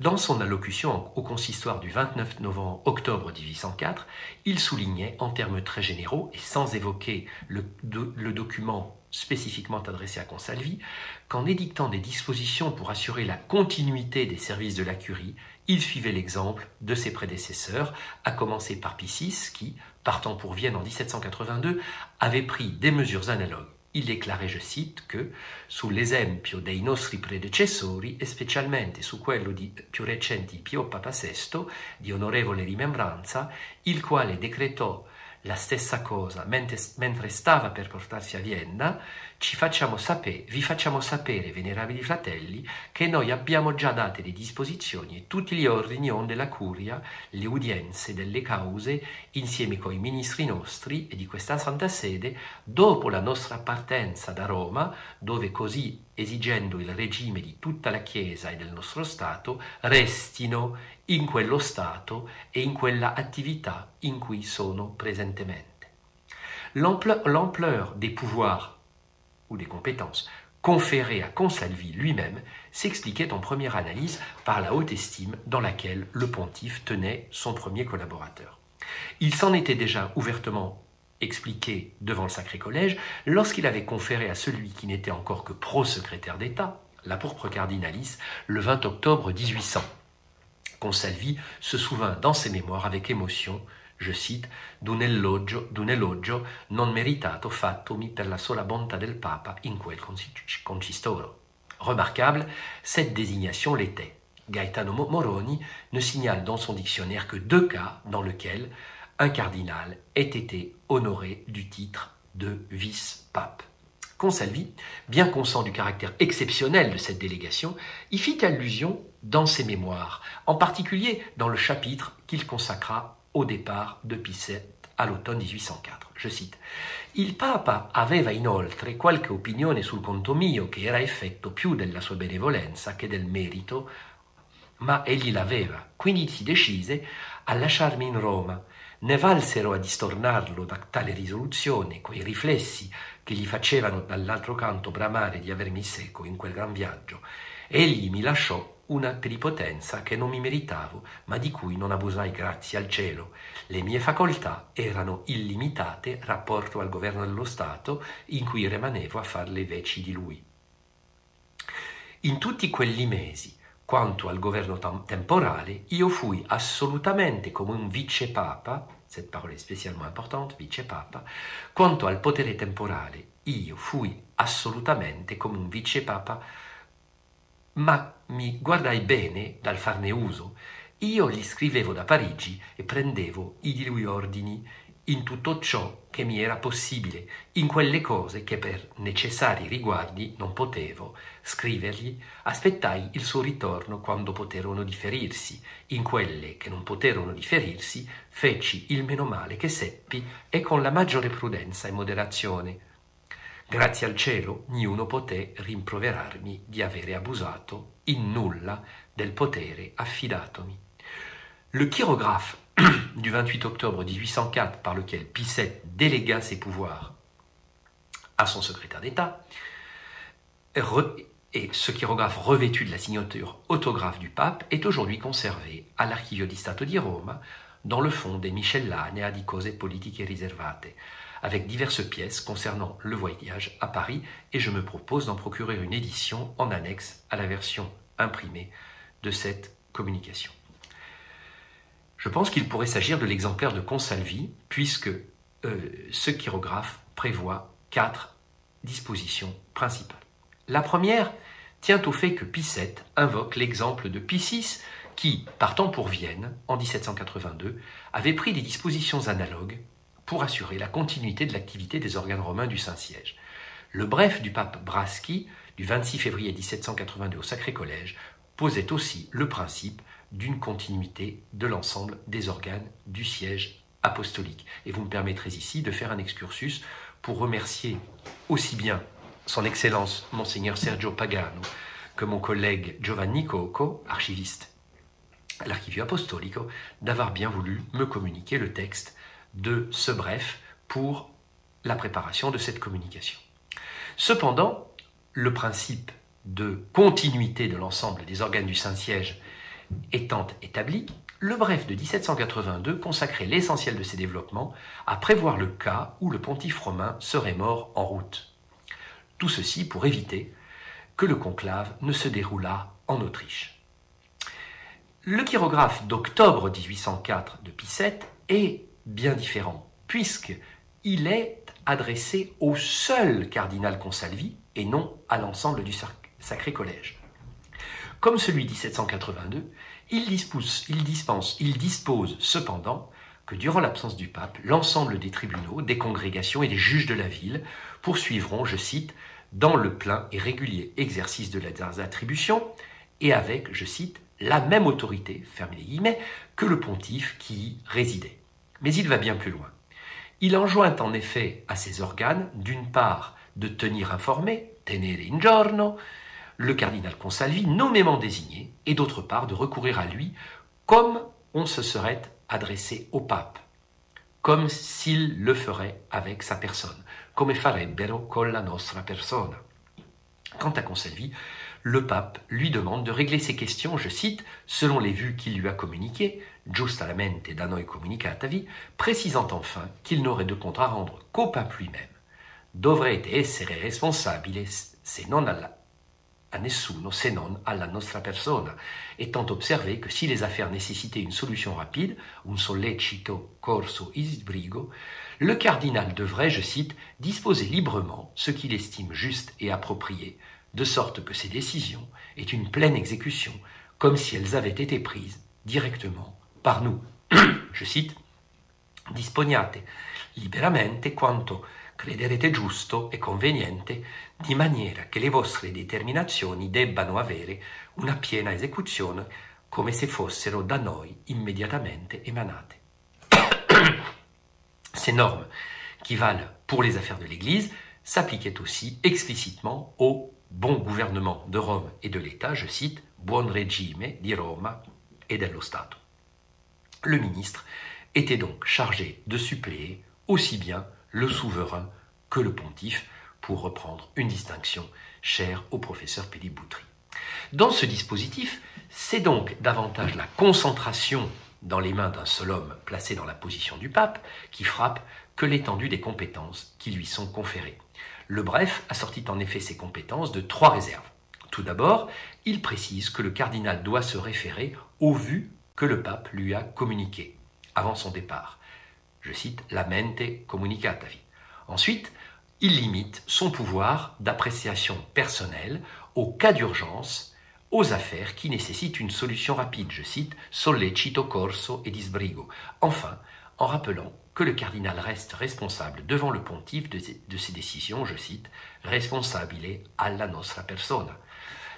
Dans son allocution au consistoire du 29 novembre octobre 1804, il soulignait en termes très généraux et sans évoquer le document spécifiquement adressé à Consalvi, qu'en édictant des dispositions pour assurer la continuité des services de la curie, il suivait l'exemple de ses prédécesseurs, à commencer par Piscis, qui, partant pour Vienne en 1782, avait pris des mesures analogues. Il déclarait, je cite, que sous dei nostri predecessori e specialmente su quello di più recenti Pio Papa VI, di onorevole rimembranza, il quale decretò la stessa cosa, mentre, mentre stava per portarsi a Vienna, facciamo sapere, vi facciamo sapere, venerabili fratelli, che noi abbiamo già date le disposizioni e tutti gli ordini onde la curia, le udienze delle cause, insieme coi ministri nostri e di questa Santa Sede, dopo la nostra partenza da Roma, dove così esigendo il régime di tutta la Chiesa e del nostro Stato, restino in quello Stato e in quella attività in cui sono presentemente. L'ampleur des pouvoirs ou des compétences conférées à Consalvi lui-même s'expliquait en première analyse par la haute estime dans laquelle le pontife tenait son premier collaborateur. Il s'en était déjà ouvertement expliqué devant le Sacré Collège lorsqu'il avait conféré à celui qui n'était encore que pro-secrétaire d'État, la pourpre cardinalis, le 20 octobre 1800. Consalvi se souvint dans ses mémoires avec émotion, je cite, d'un elogio, non meritato mi per la sola bontà del Papa in quel concistoro. Remarquable, cette désignation l'était. Gaetano Moroni ne signale dans son dictionnaire que deux cas dans lesquels un cardinal ait été honoré du titre de vice-pape. Consalvi, bien consent du caractère exceptionnel de cette délégation, y fit allusion dans ses mémoires, en particulier dans le chapitre qu'il consacra au départ de Pisset à l'automne 1804. Je cite Il Papa aveva inoltre qualche opinione sul conto mio che era effetto più della sua benevolenza che del merito, ma egli l'aveva, quindi si decise a lasciarmi in Roma ne valsero a distornarlo da tale risoluzione quei riflessi che gli facevano dall'altro canto bramare di avermi seco in quel gran viaggio. Egli mi lasciò una tripotenza che non mi meritavo, ma di cui non abusai grazie al cielo. Le mie facoltà erano illimitate rapporto al governo dello Stato in cui rimanevo a far le veci di lui. In tutti quelli mesi quanto al governo temporale, io fui assolutamente come un vicepapa, questa parola è specialmente importante, vicepapa, quanto al potere temporale, io fui assolutamente come un vicepapa, ma mi guardai bene dal farne uso. Io gli scrivevo da Parigi e prendevo i lui ordini in tutto ciò che mi era possibile, in quelle cose che per necessari riguardi non potevo scrivergli, aspettai il suo ritorno quando poterono differirsi, in quelle che non poterono differirsi feci il meno male che seppi e con la maggiore prudenza e moderazione. Grazie al cielo, niuno poté rimproverarmi di avere abusato in nulla del potere affidatomi. Le chirographe du 28 octobre 1804 par lequel Pisset délégua ses pouvoirs à son secrétaire d'État, et ce chirographe revêtu de la signature autographe du pape est aujourd'hui conservé à l'Archivio di Stato di Rome dans le fond des Nea di cose politiche riservate, avec diverses pièces concernant le voyage à Paris, et je me propose d'en procurer une édition en annexe à la version imprimée de cette communication. Je pense qu'il pourrait s'agir de l'exemplaire de Consalvi, puisque euh, ce chirographe prévoit quatre dispositions principales. La première tient au fait que Pis7 invoque l'exemple de Pi6 qui, partant pour Vienne en 1782, avait pris des dispositions analogues pour assurer la continuité de l'activité des organes romains du Saint-Siège. Le bref du pape Braschi, du 26 février 1782 au Sacré Collège, posait aussi le principe d'une continuité de l'ensemble des organes du siège apostolique. Et vous me permettrez ici de faire un excursus pour remercier aussi bien son Excellence Monseigneur Sergio Pagano que mon collègue Giovanni Cocco, archiviste à l'Archivio Apostolico, d'avoir bien voulu me communiquer le texte de ce bref pour la préparation de cette communication. Cependant, le principe de continuité de l'ensemble des organes du Saint-Siège Étant établi, le bref de 1782 consacrait l'essentiel de ses développements à prévoir le cas où le pontife romain serait mort en route. Tout ceci pour éviter que le conclave ne se déroulât en Autriche. Le chirographe d'octobre 1804 de Picette est bien différent, puisqu'il est adressé au seul cardinal Consalvi et non à l'ensemble du sacré collège. Comme celui 1782, il dispose, il dispense, il dispose cependant que durant l'absence du pape, l'ensemble des tribunaux, des congrégations et des juges de la ville poursuivront, je cite, dans le plein et régulier exercice de leurs attributions et avec, je cite, la même autorité, fermez les guillemets, que le pontife qui y résidait. Mais il va bien plus loin. Il enjoint en effet à ses organes, d'une part, de tenir informés, tenere in giorno, le cardinal Consalvi, nommément désigné, et d'autre part de recourir à lui comme on se serait adressé au pape, comme s'il le ferait avec sa personne, comme farebbero con la nostra persona. Quant à Consalvi, le pape lui demande de régler ses questions, je cite, selon les vues qu'il lui a communiquées, giustamente da noi comunicatavi, précisant enfin qu'il n'aurait de compte à rendre qu'au pape lui-même. Dovrete essere responsabile se non alla à nessuno se non alla nostra persona, étant e observé que si les affaires nécessitaient une solution rapide, un sollecito corso isbrigo, le cardinal devrait, je cite, disposer librement ce qu'il estime juste et approprié, de sorte que ses décisions aient une pleine exécution, comme si elles avaient été prises directement par nous. je cite, disponiate liberamente quanto crederete giusto e conveniente in maniera che le vostre determinazioni debbano avere una piena esecuzione come se fossero da noi immédiatement emanate. Ces normes, qui valent pour les affaires de l'Église, s'appliquaient aussi explicitement au bon gouvernement de Rome et de l'État, je cite, buon regime di Roma e dello Stato. Le ministre était donc chargé de suppléer aussi bien le souverain que le pontife, pour reprendre une distinction chère au professeur Pili Boutry. Dans ce dispositif, c'est donc davantage la concentration dans les mains d'un seul homme placé dans la position du pape qui frappe que l'étendue des compétences qui lui sont conférées. Le bref assortit en effet ses compétences de trois réserves. Tout d'abord, il précise que le cardinal doit se référer aux vues que le pape lui a communiqué avant son départ. Je cite la mente communicatavi. Ensuite, il limite son pouvoir d'appréciation personnelle au cas d'urgence, aux affaires qui nécessitent une solution rapide, je cite Sollecito corso et disbrigo. Enfin, en rappelant que le cardinal reste responsable devant le pontife de, ses décisions, je cite, responsabile alla nostra persona.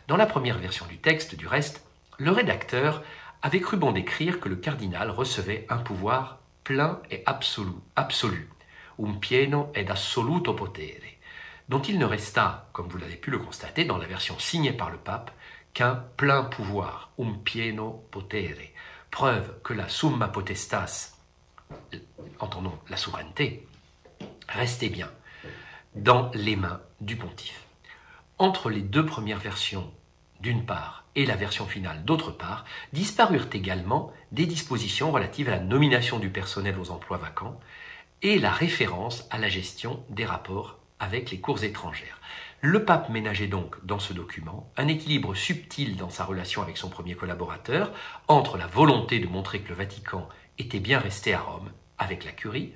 Dans la première version du texte, du reste, le rédacteur avait cru bon d'écrire que le cardinal recevait un pouvoir plein et absolu, absolu un pieno ed assoluto potere, dont il ne resta, comme vous l'avez pu le constater dans la version signée par le pape, qu'un plein pouvoir, un pieno potere, preuve que la summa potestas, entendons la souveraineté, restait bien dans les mains du pontife. Entre les deux premières versions, d'une part, et la version finale, d'autre part, disparurent également des dispositions relatives à la nomination du personnel aux emplois vacants et la référence à la gestion des rapports avec les cours étrangères. Le pape ménageait donc dans ce document un équilibre subtil dans sa relation avec son premier collaborateur entre la volonté de montrer que le Vatican était bien resté à Rome avec la Curie,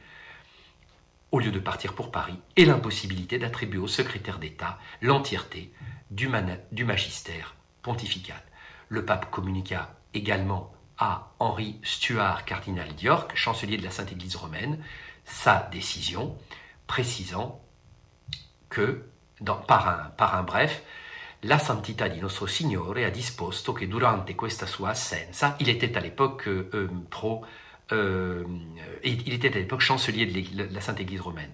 au lieu de partir pour Paris, et l'impossibilité d'attribuer au secrétaire d'État l'entièreté du, magistère pontifical. Le pape communiqua également à Henri Stuart, cardinal d'York, chancelier de la Sainte Église romaine, sa décision, précisant que, par, un, bref, la santità di nostro Signore ha disposto che durante questa sua assenza, il était à l'époque pro euh, euh, eh, il était à all'epoca chancelier la Sainte Chiesa romaine.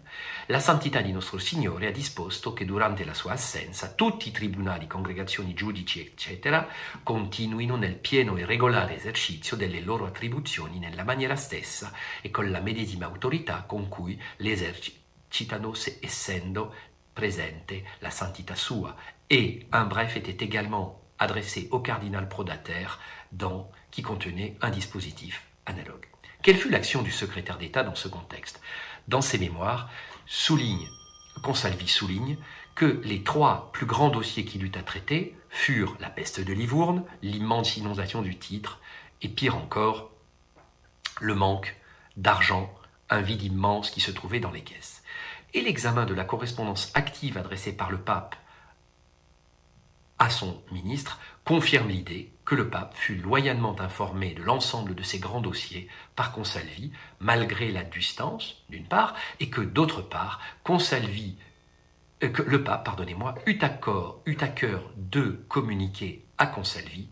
La santità di nostro Signore ha disposto che durante la sua assenza tutti i tribunali, congregazioni, giudici, eccetera, continuino nel pieno e regolare esercizio delle loro attribuzioni nella maniera stessa e con la medesima autorità con cui le esercitano essendo presente la santità sua. Et un bref était également adressé au cardinal prodataire dans, qui contenait un dispositif analogue. Quelle fut l'action du secrétaire d'État dans ce contexte Dans ses mémoires, souligne, Consalvi souligne que les trois plus grands dossiers qu'il eut à traiter furent la peste de Livourne, l'immense inondation du titre, et pire encore, le manque d'argent, un vide immense qui se trouvait dans les caisses. Et l'examen de la correspondance active adressée par le pape à son ministre confirme l'idée le pape fut loyalement informé de l'ensemble de ces grands dossiers par Consalvi, malgré la distance, d'une part, et que d'autre part, Consalvi, euh, que le pape, pardonnez-moi, eut à cœur de communiquer à Consalvi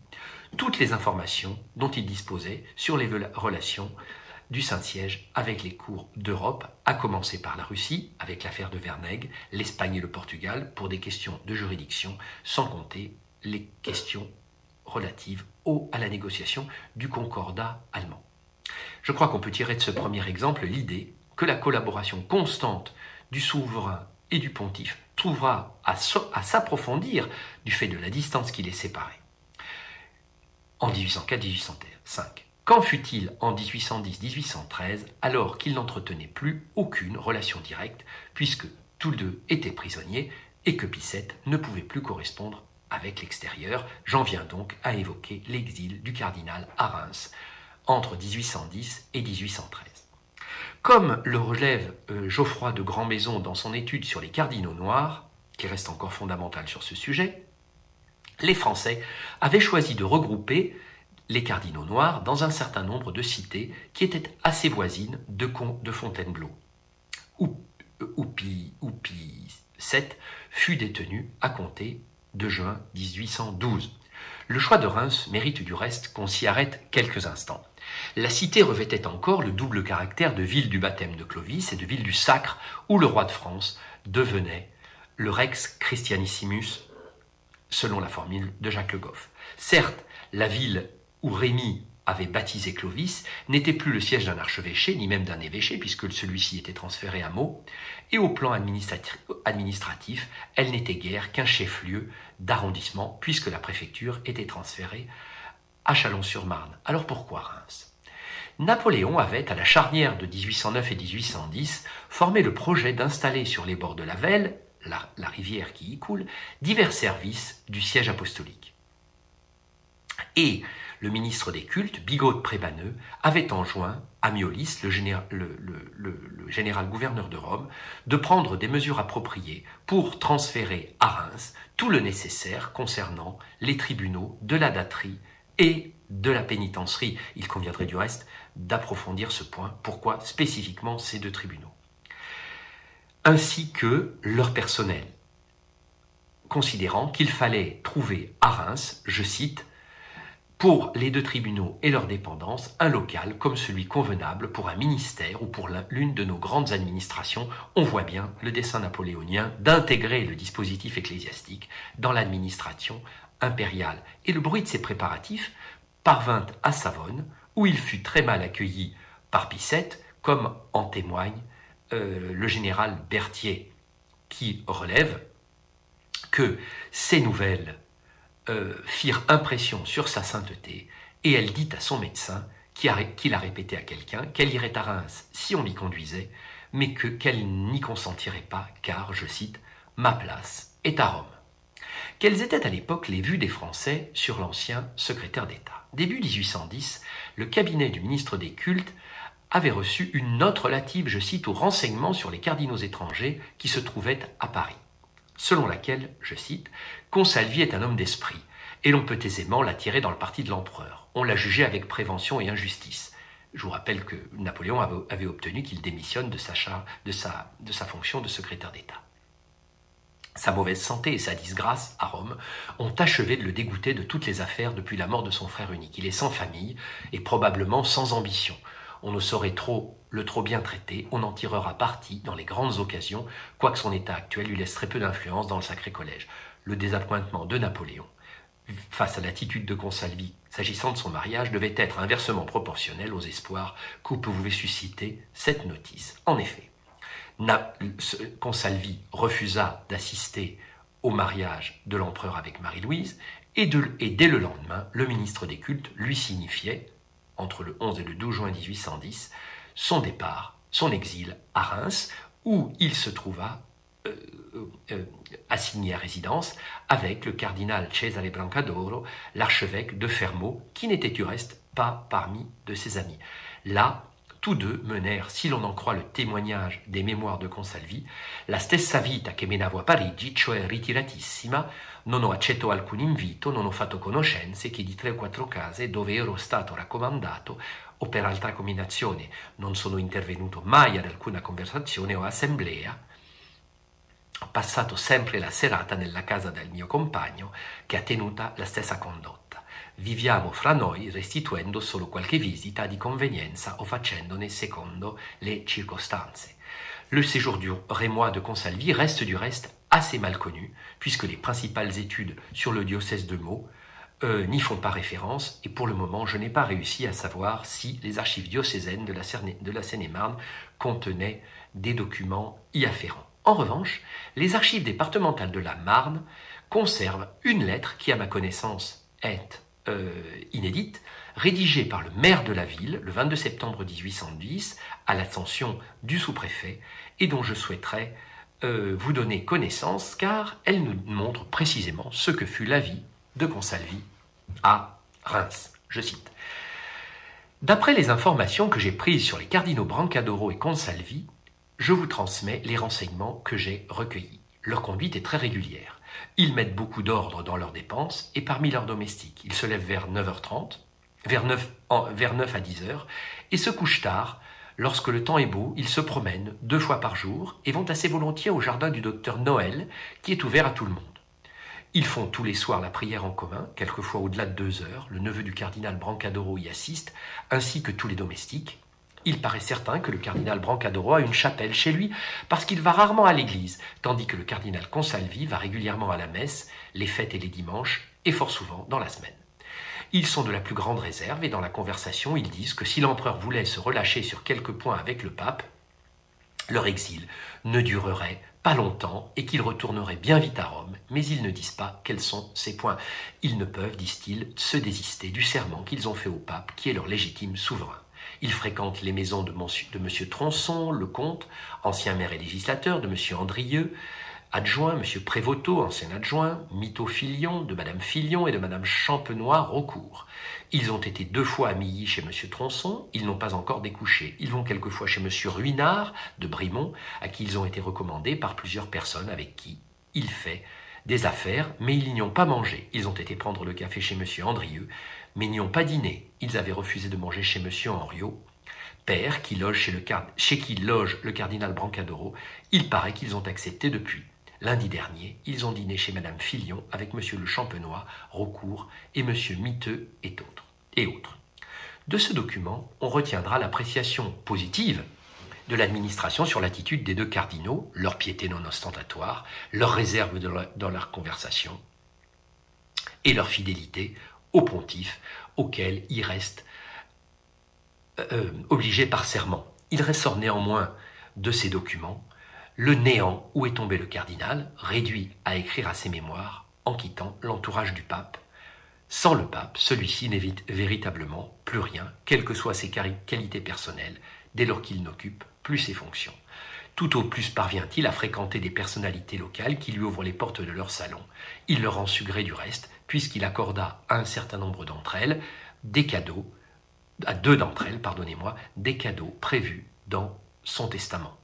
toutes les informations dont il disposait sur les relations du Saint-Siège avec les cours d'Europe, à commencer par la Russie, avec l'affaire de Verneg l'Espagne et le Portugal, pour des questions de juridiction, sans compter les questions relative au, à la négociation du concordat allemand. Je crois qu'on peut tirer de ce premier exemple l'idée que la collaboration constante du souverain et du pontife trouvera à, à s'approfondir du fait de la distance qui les séparait. En 1804-1805. quand fut-il en 1810-1813 alors qu'ils n'entretenaient plus aucune relation directe puisque tous deux étaient prisonniers et que Picette ne pouvait plus correspondre avec l'extérieur. J'en viens donc à évoquer l'exil du cardinal à Reims entre 1810 et 1813. Comme le relève euh, Geoffroy de Grandmaison dans son étude sur les cardinaux noirs, qui reste encore fondamentale sur ce sujet, les Français avaient choisi de regrouper les cardinaux noirs dans un certain nombre de cités qui étaient assez voisines de, Fontainebleau, euh, Oupi VII fut détenu à compter de juin 1812. Le choix de Reims mérite du reste qu'on s'y arrête quelques instants. La cité revêtait encore le double caractère de ville du baptême de Clovis et de ville du sacre où le roi de France devenait le Rex Christianissimus, selon la formule de Jacques Le Goff. Certes, la ville où Rémy avait baptisé Clovis n'était plus le siège d'un archevêché, ni même d'un évêché, puisque celui-ci était transféré à Meaux, et au plan administratif, elle n'était guère qu'un chef-lieu d'arrondissement, puisque la préfecture était transférée à Chalon-sur-Marne. Alors pourquoi Reims Napoléon avait, à la charnière de 1809 et 1810, formé le projet d'installer sur les bords de la Velle, la, la rivière qui y coule, divers services du siège apostolique. Et le ministre des Cultes, Bigode Prébaneux, avait enjoint à Miolis, le, général, le général gouverneur de Rome, de prendre des mesures appropriées pour transférer à Reims tout le nécessaire concernant les tribunaux de la daterie et de la pénitencerie. Il conviendrait du reste d'approfondir ce point. Pourquoi spécifiquement ces deux tribunaux Ainsi que leur personnel, considérant qu'il fallait trouver à Reims, je cite, pour les deux tribunaux et leurs dépendances un local comme celui convenable pour un ministère ou pour l'une de nos grandes administrations. On voit bien le dessin napoléonien d'intégrer le dispositif ecclésiastique dans l'administration impériale. Et le bruit de ces préparatifs parvint à Savone, où il fut très mal accueilli par Picette, comme en témoigne euh, le général Berthier, qui relève que ces nouvelles euh, firent impression sur sa sainteté, et elle dit à son médecin, qui, l'a répété à quelqu'un, qu'elle irait à Reims si on l'y conduisait, mais que qu'elle n'y consentirait pas, car, je cite, ma place est à Rome. Quelles étaient à l'époque les vues des Français sur l'ancien secrétaire d'État Début 1810, le cabinet du ministre des Cultes avait reçu une note relative, je cite, aux renseignements sur les cardinaux étrangers qui se trouvaient à Paris selon laquelle, je cite, Consalvi est un homme d'esprit, et l'on peut aisément l'attirer dans le parti de l'empereur. On l'a jugé avec prévention et injustice. Je vous rappelle que Napoléon avait obtenu qu'il démissionne de sa, de, de sa fonction de secrétaire d'État. Sa mauvaise santé et sa disgrâce à Rome ont achevé de le dégoûter de toutes les affaires depuis la mort de son frère unique. Il est sans famille et probablement sans ambition. On ne saurait trop le trop bien traiter, on en tirera parti dans les grandes occasions, quoique son état actuel lui laisse très peu d'influence dans le sacré collège. Le désappointement de Napoléon face à l'attitude de Consalvi s'agissant de son mariage devait être inversement proportionnel aux espoirs que pouvait susciter cette notice. En effet, Consalvi refusa d'assister au mariage de l'empereur avec Marie-Louise et dès le lendemain, le ministre des Cultes lui signifiait entre le 11 et le 12 juin 1810, son départ, son exil à Reims, où il se trouva euh, euh, euh, assigné à résidence avec le cardinal Cesare Brancadoro, l'archevêque de Fermo, qui n'était du reste pas parmi de ses amis. Là, tous deux menèrent, si l'on en croit le témoignage des mémoires de Consalvi, la stessa vita che menavo a Parigi, cioè ritiratissima, Non ho accettato alcun invito, non ho fatto conoscenze che di tre o quattro case dove ero stato raccomandato o per altra combinazione non sono intervenuto mai ad alcuna conversazione o assemblea. Ho passato sempre la serata nella casa del mio compagno che ha tenuta la stessa condotta. Viviamo fra noi restituendo solo qualche visita di convenienza o facendone secondo le circostanze. Le séjour du Rémois de Consalvi reste du reste assez mal connu, puisque les principales études sur le diocèse de Meaux euh, n'y font pas référence, et pour le moment, je n'ai pas réussi à savoir si les archives diocésaines de la, Seine-et-Marne contenaient des documents y afférents. En revanche, les archives départementales de la Marne conservent une lettre qui, à ma connaissance, est euh, inédite, rédigée par le maire de la ville le 22 septembre 1810 à l'attention du sous-préfet et dont je souhaiterais euh, vous donner connaissance car elle nous montre précisément ce que fut la vie de Consalvi à Reims. Je cite. D'après les informations que j'ai prises sur les cardinaux Brancadoro et Consalvi, je vous transmets les renseignements que j'ai recueillis. Leur conduite est très régulière. Ils mettent beaucoup d'ordre dans leurs dépenses et parmi leurs domestiques. Ils se lèvent vers 9h30, vers 9, vers 9 à 10h et se couchent tard Lorsque le temps est beau, ils se promènent deux fois par jour et vont assez volontiers au jardin du docteur Noël, qui est ouvert à tout le monde. Ils font tous les soirs la prière en commun, quelquefois au-delà de deux heures. Le neveu du cardinal Brancadoro y assiste, ainsi que tous les domestiques. Il paraît certain que le cardinal Brancadoro a une chapelle chez lui, parce qu'il va rarement à l'église, tandis que le cardinal Consalvi va régulièrement à la messe, les fêtes et les dimanches, et fort souvent dans la semaine. Ils sont de la plus grande réserve et dans la conversation, ils disent que si l'empereur voulait se relâcher sur quelques points avec le pape, leur exil ne durerait pas longtemps et qu'ils retourneraient bien vite à Rome, mais ils ne disent pas quels sont ces points. Ils ne peuvent, disent-ils, se désister du serment qu'ils ont fait au pape, qui est leur légitime souverain. Ils fréquentent les maisons de M. Tronçon, le comte, ancien maire et législateur, de M. Andrieux, adjoint, M. Prévoto, ancien adjoint, Mito de Mme Filion et de Mme Champenois Raucourt. Ils ont été deux fois à Milly chez M. Tronçon, ils n'ont pas encore découché. Ils vont quelquefois chez M. Ruinard, de Brimont, à qui ils ont été recommandés par plusieurs personnes avec qui il fait des affaires, mais ils n'y ont pas mangé. Ils ont été prendre le café chez M. Andrieux, mais n'y ont pas dîné. Ils avaient refusé de manger chez M. Henriot, père qui loge chez, chez qui loge le cardinal Brancadoro. Il paraît qu'ils ont accepté depuis. Lundi dernier, ils ont dîné chez Madame Fillon avec Monsieur le Champenois, Raucourt et Monsieur Miteux et autres. Et De ce document, on retiendra l'appréciation positive de l'administration sur l'attitude des deux cardinaux, leur piété non ostentatoire, leur réserve dans, leur conversation et leur fidélité au pontife auquel ils restent euh, euh, obligés par serment. Il ressort néanmoins de ces documents le néant où est tombé le cardinal, réduit à écrire à ses mémoires en quittant l'entourage du pape. Sans le pape, celui-ci n'évite véritablement plus rien, quelles que soient ses qualités personnelles, dès lors qu'il n'occupe plus ses fonctions. Tout au plus parvient-il à fréquenter des personnalités locales qui lui ouvrent les portes de leur salon. Il leur en gré du reste, puisqu'il accorda à un certain nombre d'entre elles des cadeaux, à deux d'entre elles, pardonnez-moi, des cadeaux prévus dans son testament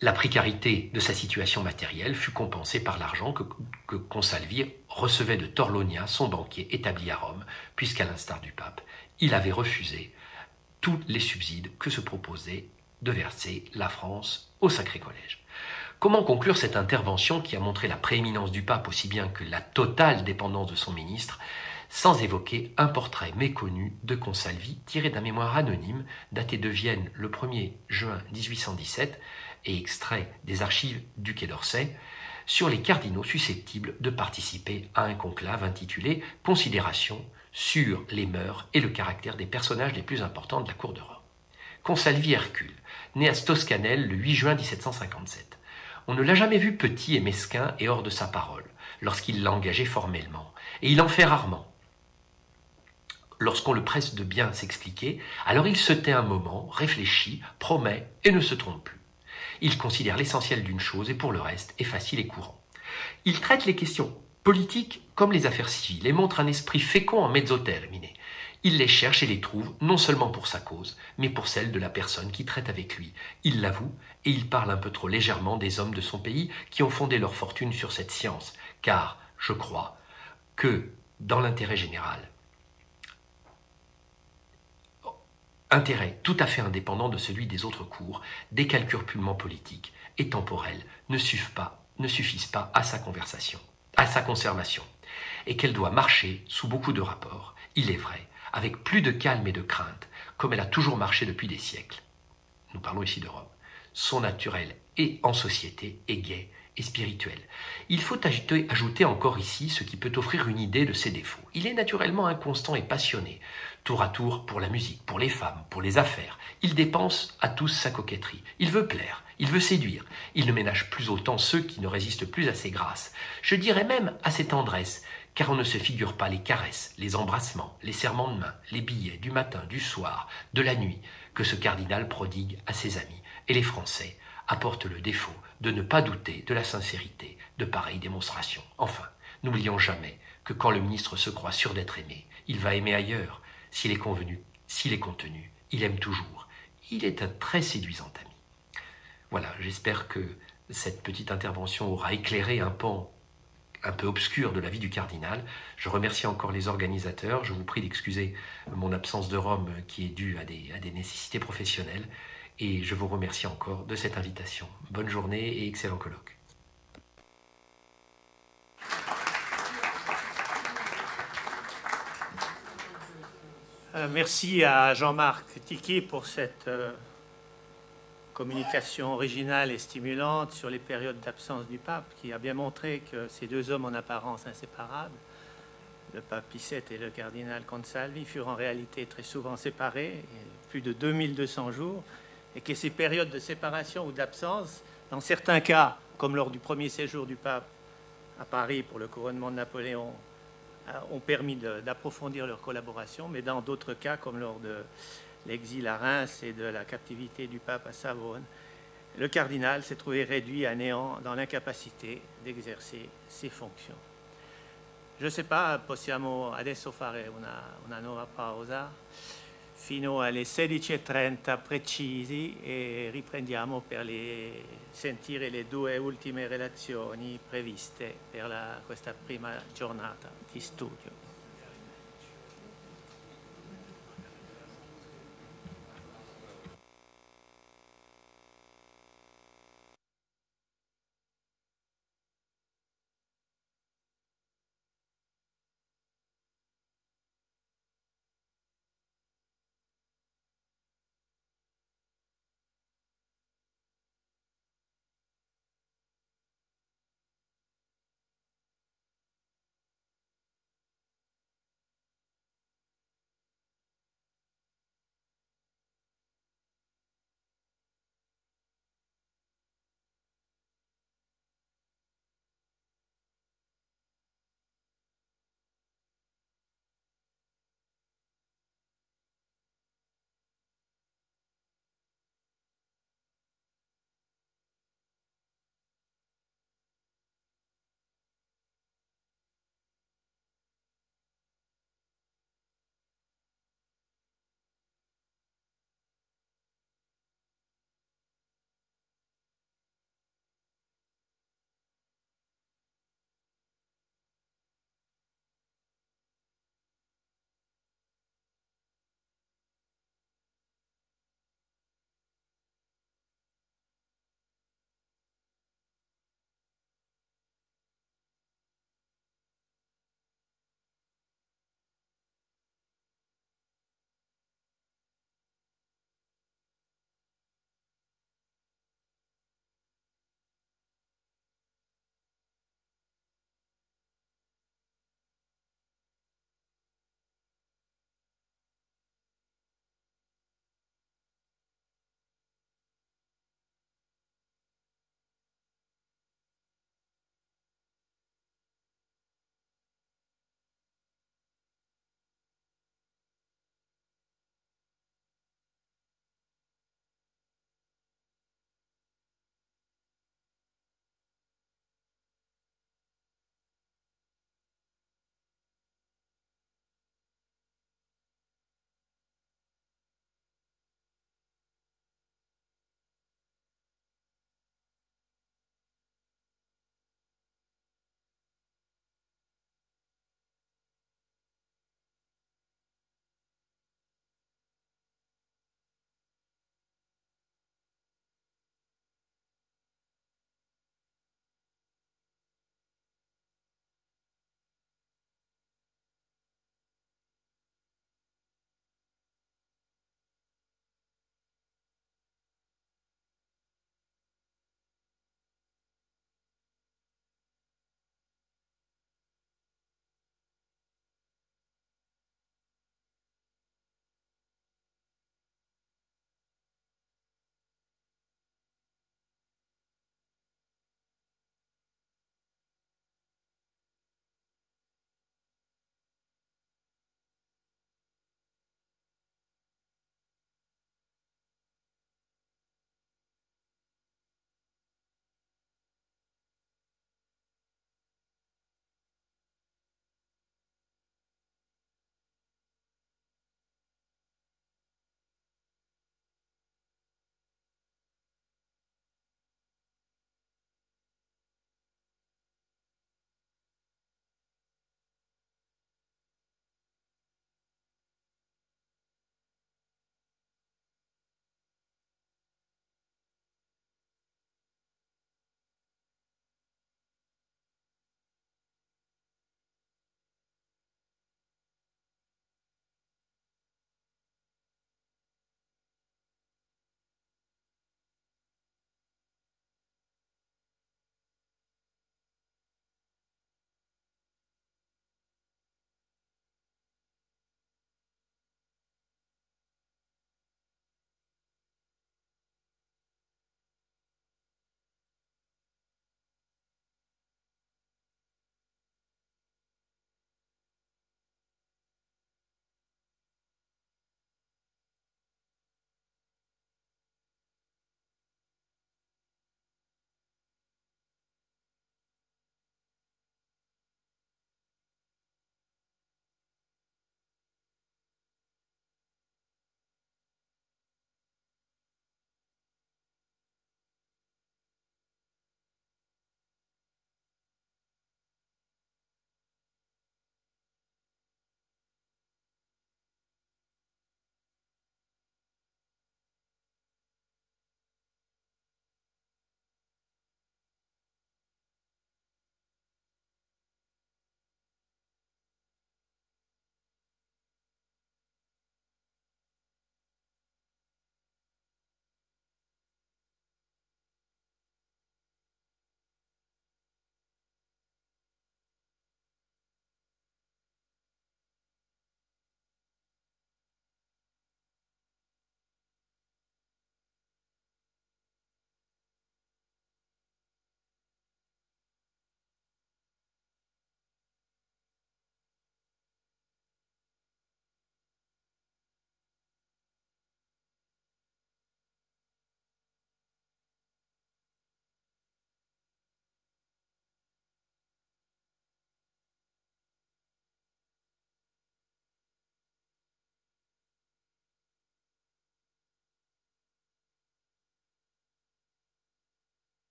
la précarité de sa situation matérielle fut compensée par l'argent que, Consalvi recevait de Torlonia, son banquier établi à Rome, puisqu'à l'instar du pape, il avait refusé tous les subsides que se proposait de verser la France au Sacré Collège. Comment conclure cette intervention qui a montré la prééminence du pape aussi bien que la totale dépendance de son ministre, sans évoquer un portrait méconnu de Consalvi tiré d'un mémoire anonyme daté de Vienne le 1er juin 1817 et des archives du Quai d'Orsay sur les cardinaux susceptibles de participer à un conclave intitulé Considération sur les mœurs et le caractère des personnages les plus importants de la cour de Rome. Consalvi Hercule, né à Stoscanel le 8 juin 1757. On ne l'a jamais vu petit et mesquin et hors de sa parole lorsqu'il l'engageait formellement, et il en fait rarement. Lorsqu'on le presse de bien s'expliquer, alors il se tait un moment, réfléchit, promet et ne se trompe plus. Il considère l'essentiel d'une chose et pour le reste est facile et courant. Il traite les questions politiques comme les affaires civiles et montre un esprit fécond en terminé Il les cherche et les trouve non seulement pour sa cause, mais pour celle de la personne qui traite avec lui. Il l'avoue et il parle un peu trop légèrement des hommes de son pays qui ont fondé leur fortune sur cette science, car, je crois, que, dans l'intérêt général, Intérêt tout à fait indépendant de celui des autres cours, des calculs purement politiques et temporels ne suffisent pas, ne suffisent pas à sa conversation, à sa conservation, et qu'elle doit marcher sous beaucoup de rapports, il est vrai, avec plus de calme et de crainte, comme elle a toujours marché depuis des siècles. Nous parlons ici de Rome. Son naturel est en société est gai et spirituel. Il faut ajouter encore ici ce qui peut offrir une idée de ses défauts. Il est naturellement inconstant et passionné, tour à tour pour la musique, pour les femmes, pour les affaires. Il dépense à tous sa coquetterie. Il veut plaire, il veut séduire. Il ne ménage plus autant ceux qui ne résistent plus à ses grâces. Je dirais même à ses tendresses, car on ne se figure pas les caresses, les embrassements, les serments de main, les billets du matin, du soir, de la nuit, que ce cardinal prodigue à ses amis. Et les Français apportent le défaut de ne pas douter de la sincérité de pareilles démonstrations. Enfin, n'oublions jamais que quand le ministre se croit sûr d'être aimé, il va aimer ailleurs, s'il est convenu, s'il est contenu, il aime toujours. Il est un très séduisant ami. Voilà, j'espère que cette petite intervention aura éclairé un pan un peu obscur de la vie du cardinal. Je remercie encore les organisateurs. Je vous prie d'excuser mon absence de Rome qui est due à des, à des nécessités professionnelles. Et je vous remercie encore de cette invitation. Bonne journée et excellent colloque. Euh, merci à Jean-Marc Tiquet pour cette euh, communication originale et stimulante sur les périodes d'absence du pape, qui a bien montré que ces deux hommes en apparence inséparables, le pape Pie et le cardinal Consalvi, furent en réalité très souvent séparés, plus de 2200 jours, et que ces périodes de séparation ou d'absence, dans certains cas, comme lors du premier séjour du pape à Paris pour le couronnement de Napoléon euh, ont permis d'approfondir leur collaboration, mais dans d'autres cas, comme lors de l'exil à Reims et de la captivité du pape à Savone, le cardinal s'est trouvé réduit à néant dans l'incapacité d'exercer ses fonctions. Je ne sais pas, possiamo adesso fare una, una nuova pausa. fino alle 16.30 precisi e riprendiamo per le, sentire le due ultime relazioni previste per la, questa prima giornata di studio.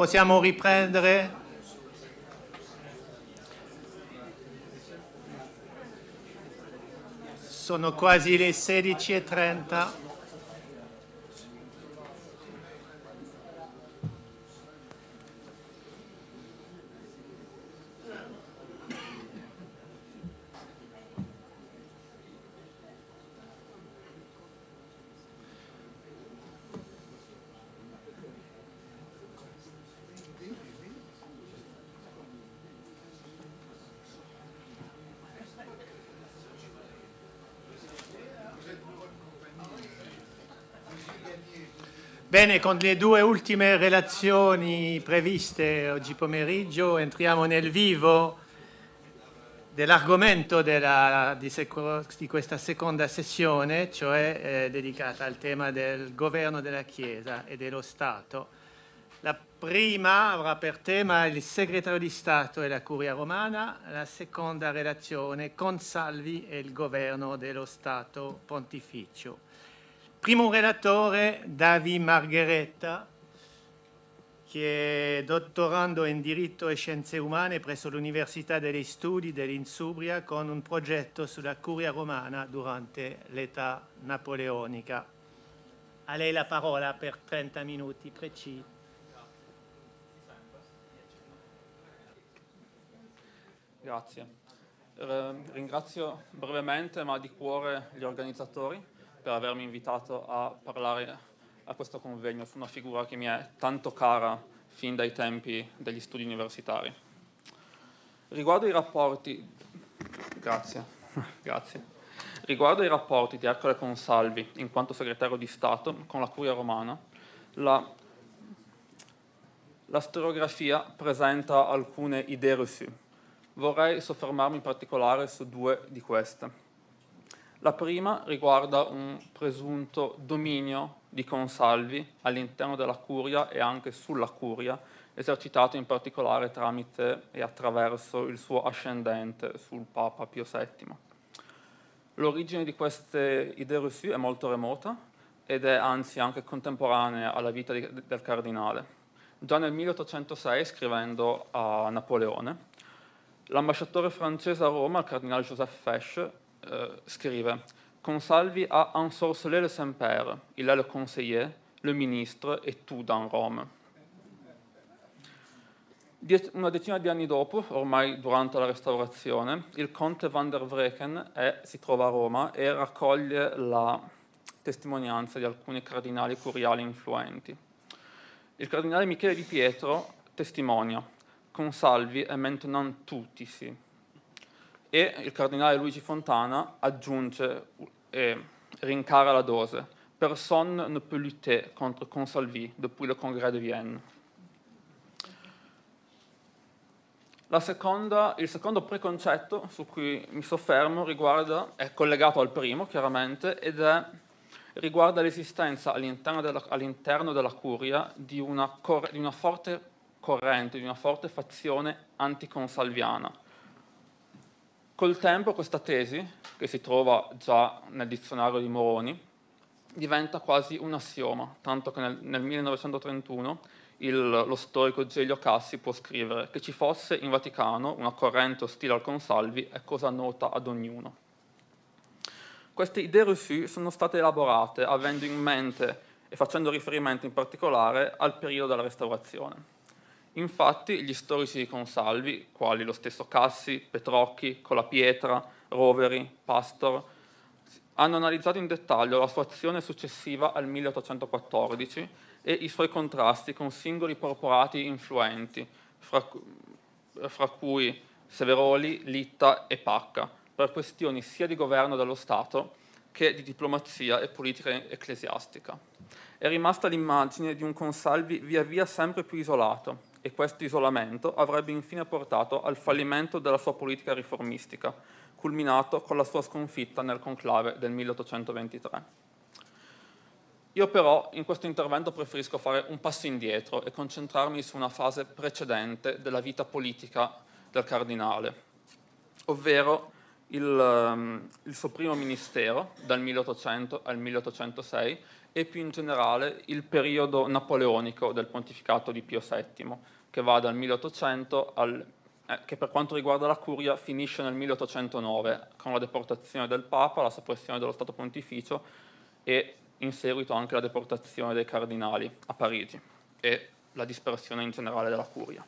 Possiamo riprendere? Sono quasi le 16.30. Bene, con le due ultime relazioni previste oggi pomeriggio entriamo nel vivo dell'argomento di, di, questa seconda sessione, cioè eh, dedicata al tema del governo della Chiesa e dello Stato. La prima avrà per tema il segretario di Stato e la Curia Romana, la seconda relazione Consalvi e il governo dello Stato Pontificio. Primo relatore Davi Margheretta, che è dottorando in diritto e scienze umane presso l'Università degli Studi dell'Insubria con un progetto sulla curia romana durante l'età napoleonica. A lei la parola per 30 minuti precisi. Grazie. Eh, ringrazio brevemente ma di cuore gli organizzatori per avermi invitato a parlare a questo convegno su una figura che mi è tanto cara fin dai tempi degli studi universitari. Riguardo i rapporti, grazie, grazie. Riguardo ai rapporti di Ercole Consalvi in quanto segretario di Stato con la Curia Romana, la, la storiografia presenta alcune idee reçue. Vorrei soffermarmi in particolare su due di queste. La prima riguarda un presunto dominio di consalvi all'interno della curia e anche sulla curia, esercitato in particolare tramite e attraverso il suo ascendente sul Papa Pio VII. L'origine di queste idee russie è molto remota ed è anzi anche contemporanea alla vita di, del cardinale. Già nel 1806, scrivendo a Napoleone, l'ambasciatore francese a Roma, il cardinale Joseph Fesch, eh, scrive Consalvi a ensorcelé le Saint-Père, il a le conseiller, le ministre e tu dans Rome. Una decina di anni dopo, ormai durante la restaurazione, il conte van der Wreken è, si trova a Roma e raccoglie la testimonianza di alcuni cardinali curiali influenti. Il cardinale Michele di Pietro testimonia, Consalvi è maintenant tutti sì e il cardinale Luigi Fontana aggiunge e eh, rincara la dose. Personne ne peut lutter contre Consalvi depuis le congrès de Vienne. Seconda, il secondo preconcetto su cui mi soffermo riguarda, è collegato al primo chiaramente, ed è riguarda l'esistenza all'interno della, all'interno della curia di una, cor, di una forte corrente, di una forte fazione anticonsalviana Col tempo questa tesi, che si trova già nel dizionario di Moroni, diventa quasi un assioma, tanto che nel, nel 1931 il, lo storico Gelio Cassi può scrivere che ci fosse in Vaticano una corrente ostile al Consalvi è cosa nota ad ognuno. Queste idee reçue sono state elaborate avendo in mente e facendo riferimento in particolare al periodo della Restaurazione. Infatti gli storici di Consalvi, quali lo stesso Cassi, Petrocchi, Colapietra, Roveri, Pastor, hanno analizzato in dettaglio la sua azione successiva al 1814 e i suoi contrasti con singoli corporati influenti, fra, fra cui Severoli, Litta e Pacca, per questioni sia di governo dello Stato che di diplomazia e politica ecclesiastica. È rimasta l'immagine di un Consalvi via via sempre più isolato, e questo isolamento avrebbe infine portato al fallimento della sua politica riformistica, culminato con la sua sconfitta nel conclave del 1823. Io però in questo intervento preferisco fare un passo indietro e concentrarmi su una fase precedente della vita politica del cardinale, ovvero il, ehm, il suo primo ministero dal 1800 al 1806 e più in generale il periodo napoleonico del pontificato di Pio VII, che va dal 1800 al eh, che per quanto riguarda la curia finisce nel 1809 con la deportazione del Papa, la soppressione dello Stato Pontificio e in seguito anche la deportazione dei cardinali a Parigi e la dispersione in generale della curia.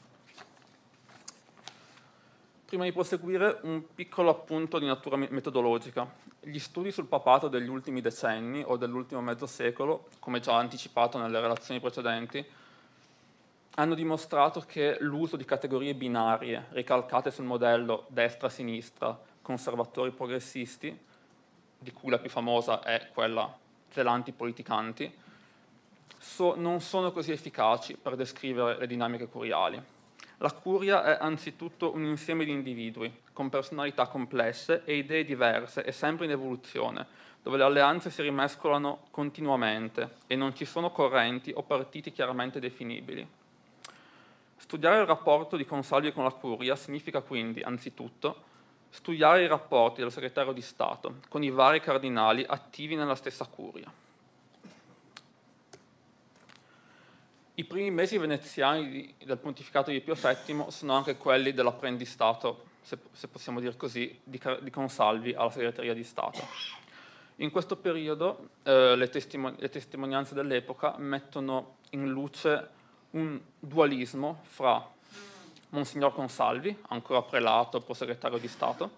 Prima di proseguire, un piccolo appunto di natura metodologica. Gli studi sul papato degli ultimi decenni o dell'ultimo mezzo secolo, come già anticipato nelle relazioni precedenti, hanno dimostrato che l'uso di categorie binarie, ricalcate sul modello destra-sinistra, conservatori-progressisti, di cui la più famosa è quella zelanti-politicanti, so, non sono così efficaci per descrivere le dinamiche curiali la curia è anzitutto un insieme di individui, con personalità complesse e idee diverse e sempre in evoluzione, dove le alleanze si rimescolano continuamente e non ci sono correnti o partiti chiaramente definibili. Studiare il rapporto di Consalvi con la curia significa quindi, anzitutto, studiare i rapporti del segretario di Stato con i vari cardinali attivi nella stessa curia. I primi mesi veneziani del pontificato di Pio VII sono anche quelli dell'apprendistato, se, se possiamo dire così, di, di, Consalvi alla segreteria di Stato. In questo periodo eh, le, testimon- le testimonianze dell'epoca mettono in luce un dualismo fra Monsignor Consalvi, ancora prelato, segretario di Stato,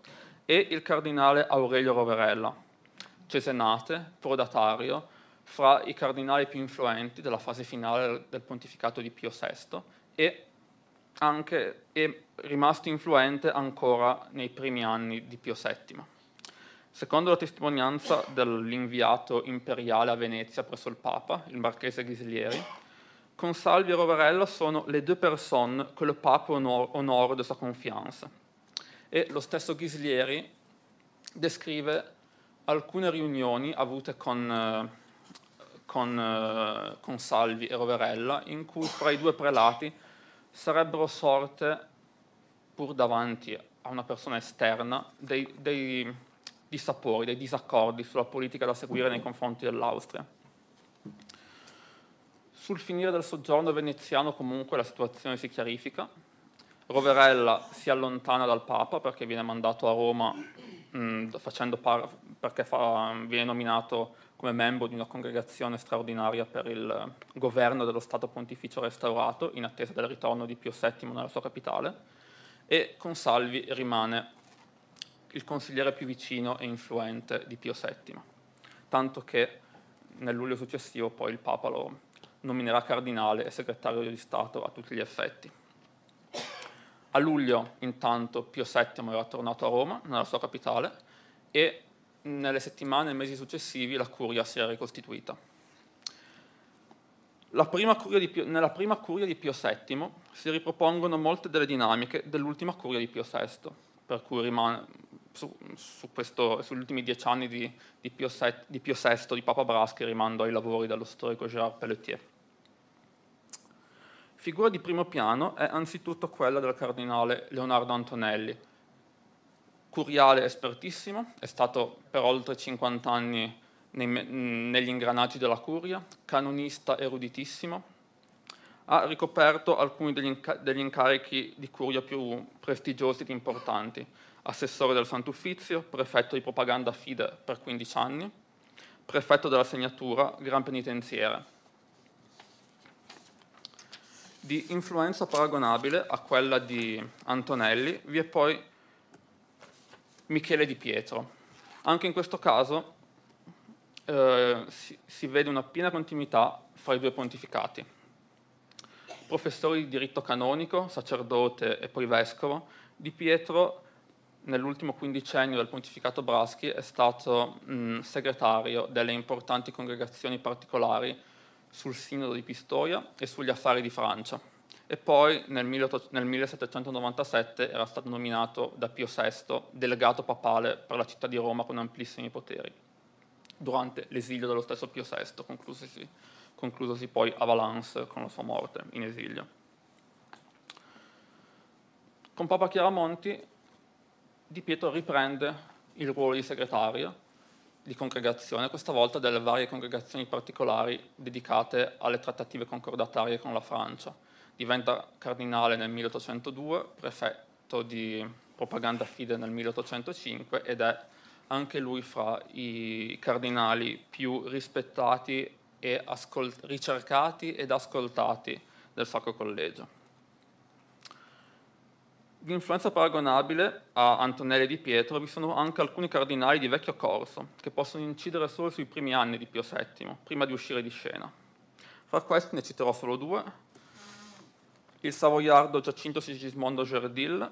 e il cardinale Aurelio Roverella, cesenate, prodatario, fra i cardinali più influenti della fase finale del pontificato di Pio VI e anche, è rimasto influente ancora nei primi anni di Pio VII. Secondo la testimonianza dell'inviato imperiale a Venezia presso il Papa, il marchese Ghislieri, Consalvi e Rovarella sono le due persone che il Papa onor- onore de sua confianza. E lo stesso Ghislieri descrive alcune riunioni avute con... Eh, con, eh, con Salvi e Roverella, in cui fra i due prelati sarebbero sorte, pur davanti a una persona esterna, dei, dei dissapori, dei disaccordi sulla politica da seguire nei confronti dell'Austria. Sul finire del soggiorno veneziano comunque la situazione si chiarifica, Roverella si allontana dal Papa perché viene mandato a Roma mh, mm, par- perché fa, viene nominato come membro di una congregazione straordinaria per il governo dello Stato Pontificio restaurato in attesa del ritorno di Pio VII nella sua capitale e Consalvi rimane il consigliere più vicino e influente di Pio VII, tanto che nel luglio successivo poi il Papa lo nominerà cardinale e segretario di Stato a tutti gli effetti. A luglio intanto Pio VII era tornato a Roma, nella sua capitale, e nelle settimane e mesi successivi la curia si è ricostituita. Prima Pio, nella prima curia di Pio VII si ripropongono molte delle dinamiche dell'ultima curia di Pio VI, per cui rimane su, su questo, sugli ultimi dieci anni di, di, Pio VI, di, Pio VI, di Papa Braschi, rimando ai lavori dello storico Gérard Pelletier. Figura di primo piano è anzitutto quella del cardinale Leonardo Antonelli, Curiale espertissimo, è stato per oltre 50 anni nei, negli ingranaggi della curia, canonista eruditissimo, ha ricoperto alcuni degli, inca degli, incarichi di curia più prestigiosi ed importanti, assessore del Sant'Uffizio, prefetto di propaganda FIDE per 15 anni, prefetto della segnatura, gran penitenziere. Di influenza paragonabile a quella di Antonelli vi è poi Michele di Pietro. Anche in questo caso eh, si, si vede una piena continuità fra i due pontificati. Professore di diritto canonico, sacerdote e poi vescovo, Di Pietro nell'ultimo quindicennio del pontificato Braschi è stato mh, segretario delle importanti congregazioni particolari sul sinodo di Pistoia e sugli affari di Francia e poi nel, 1797 era stato nominato da Pio VI delegato papale per la città di Roma con amplissimi poteri, durante l'esilio dello stesso Pio VI, conclusosi, conclusosi poi a Valence con la sua morte in esilio. Con Papa Chiaramonti Di Pietro riprende il ruolo di segretario di congregazione, questa volta delle varie congregazioni particolari dedicate alle trattative concordatarie con la Francia diventa cardinale nel 1802, prefetto di propaganda fide nel 1805 ed è anche lui fra i cardinali più rispettati e ascolt- ricercati ed ascoltati del Sacro Collegio. Di influenza paragonabile a Antonelli di Pietro vi sono anche alcuni cardinali di vecchio corso che possono incidere solo sui primi anni di Pio VII, prima di uscire di scena. Fra questi ne citerò solo due, il savoiardo Giacinto Sigismondo Gerdil,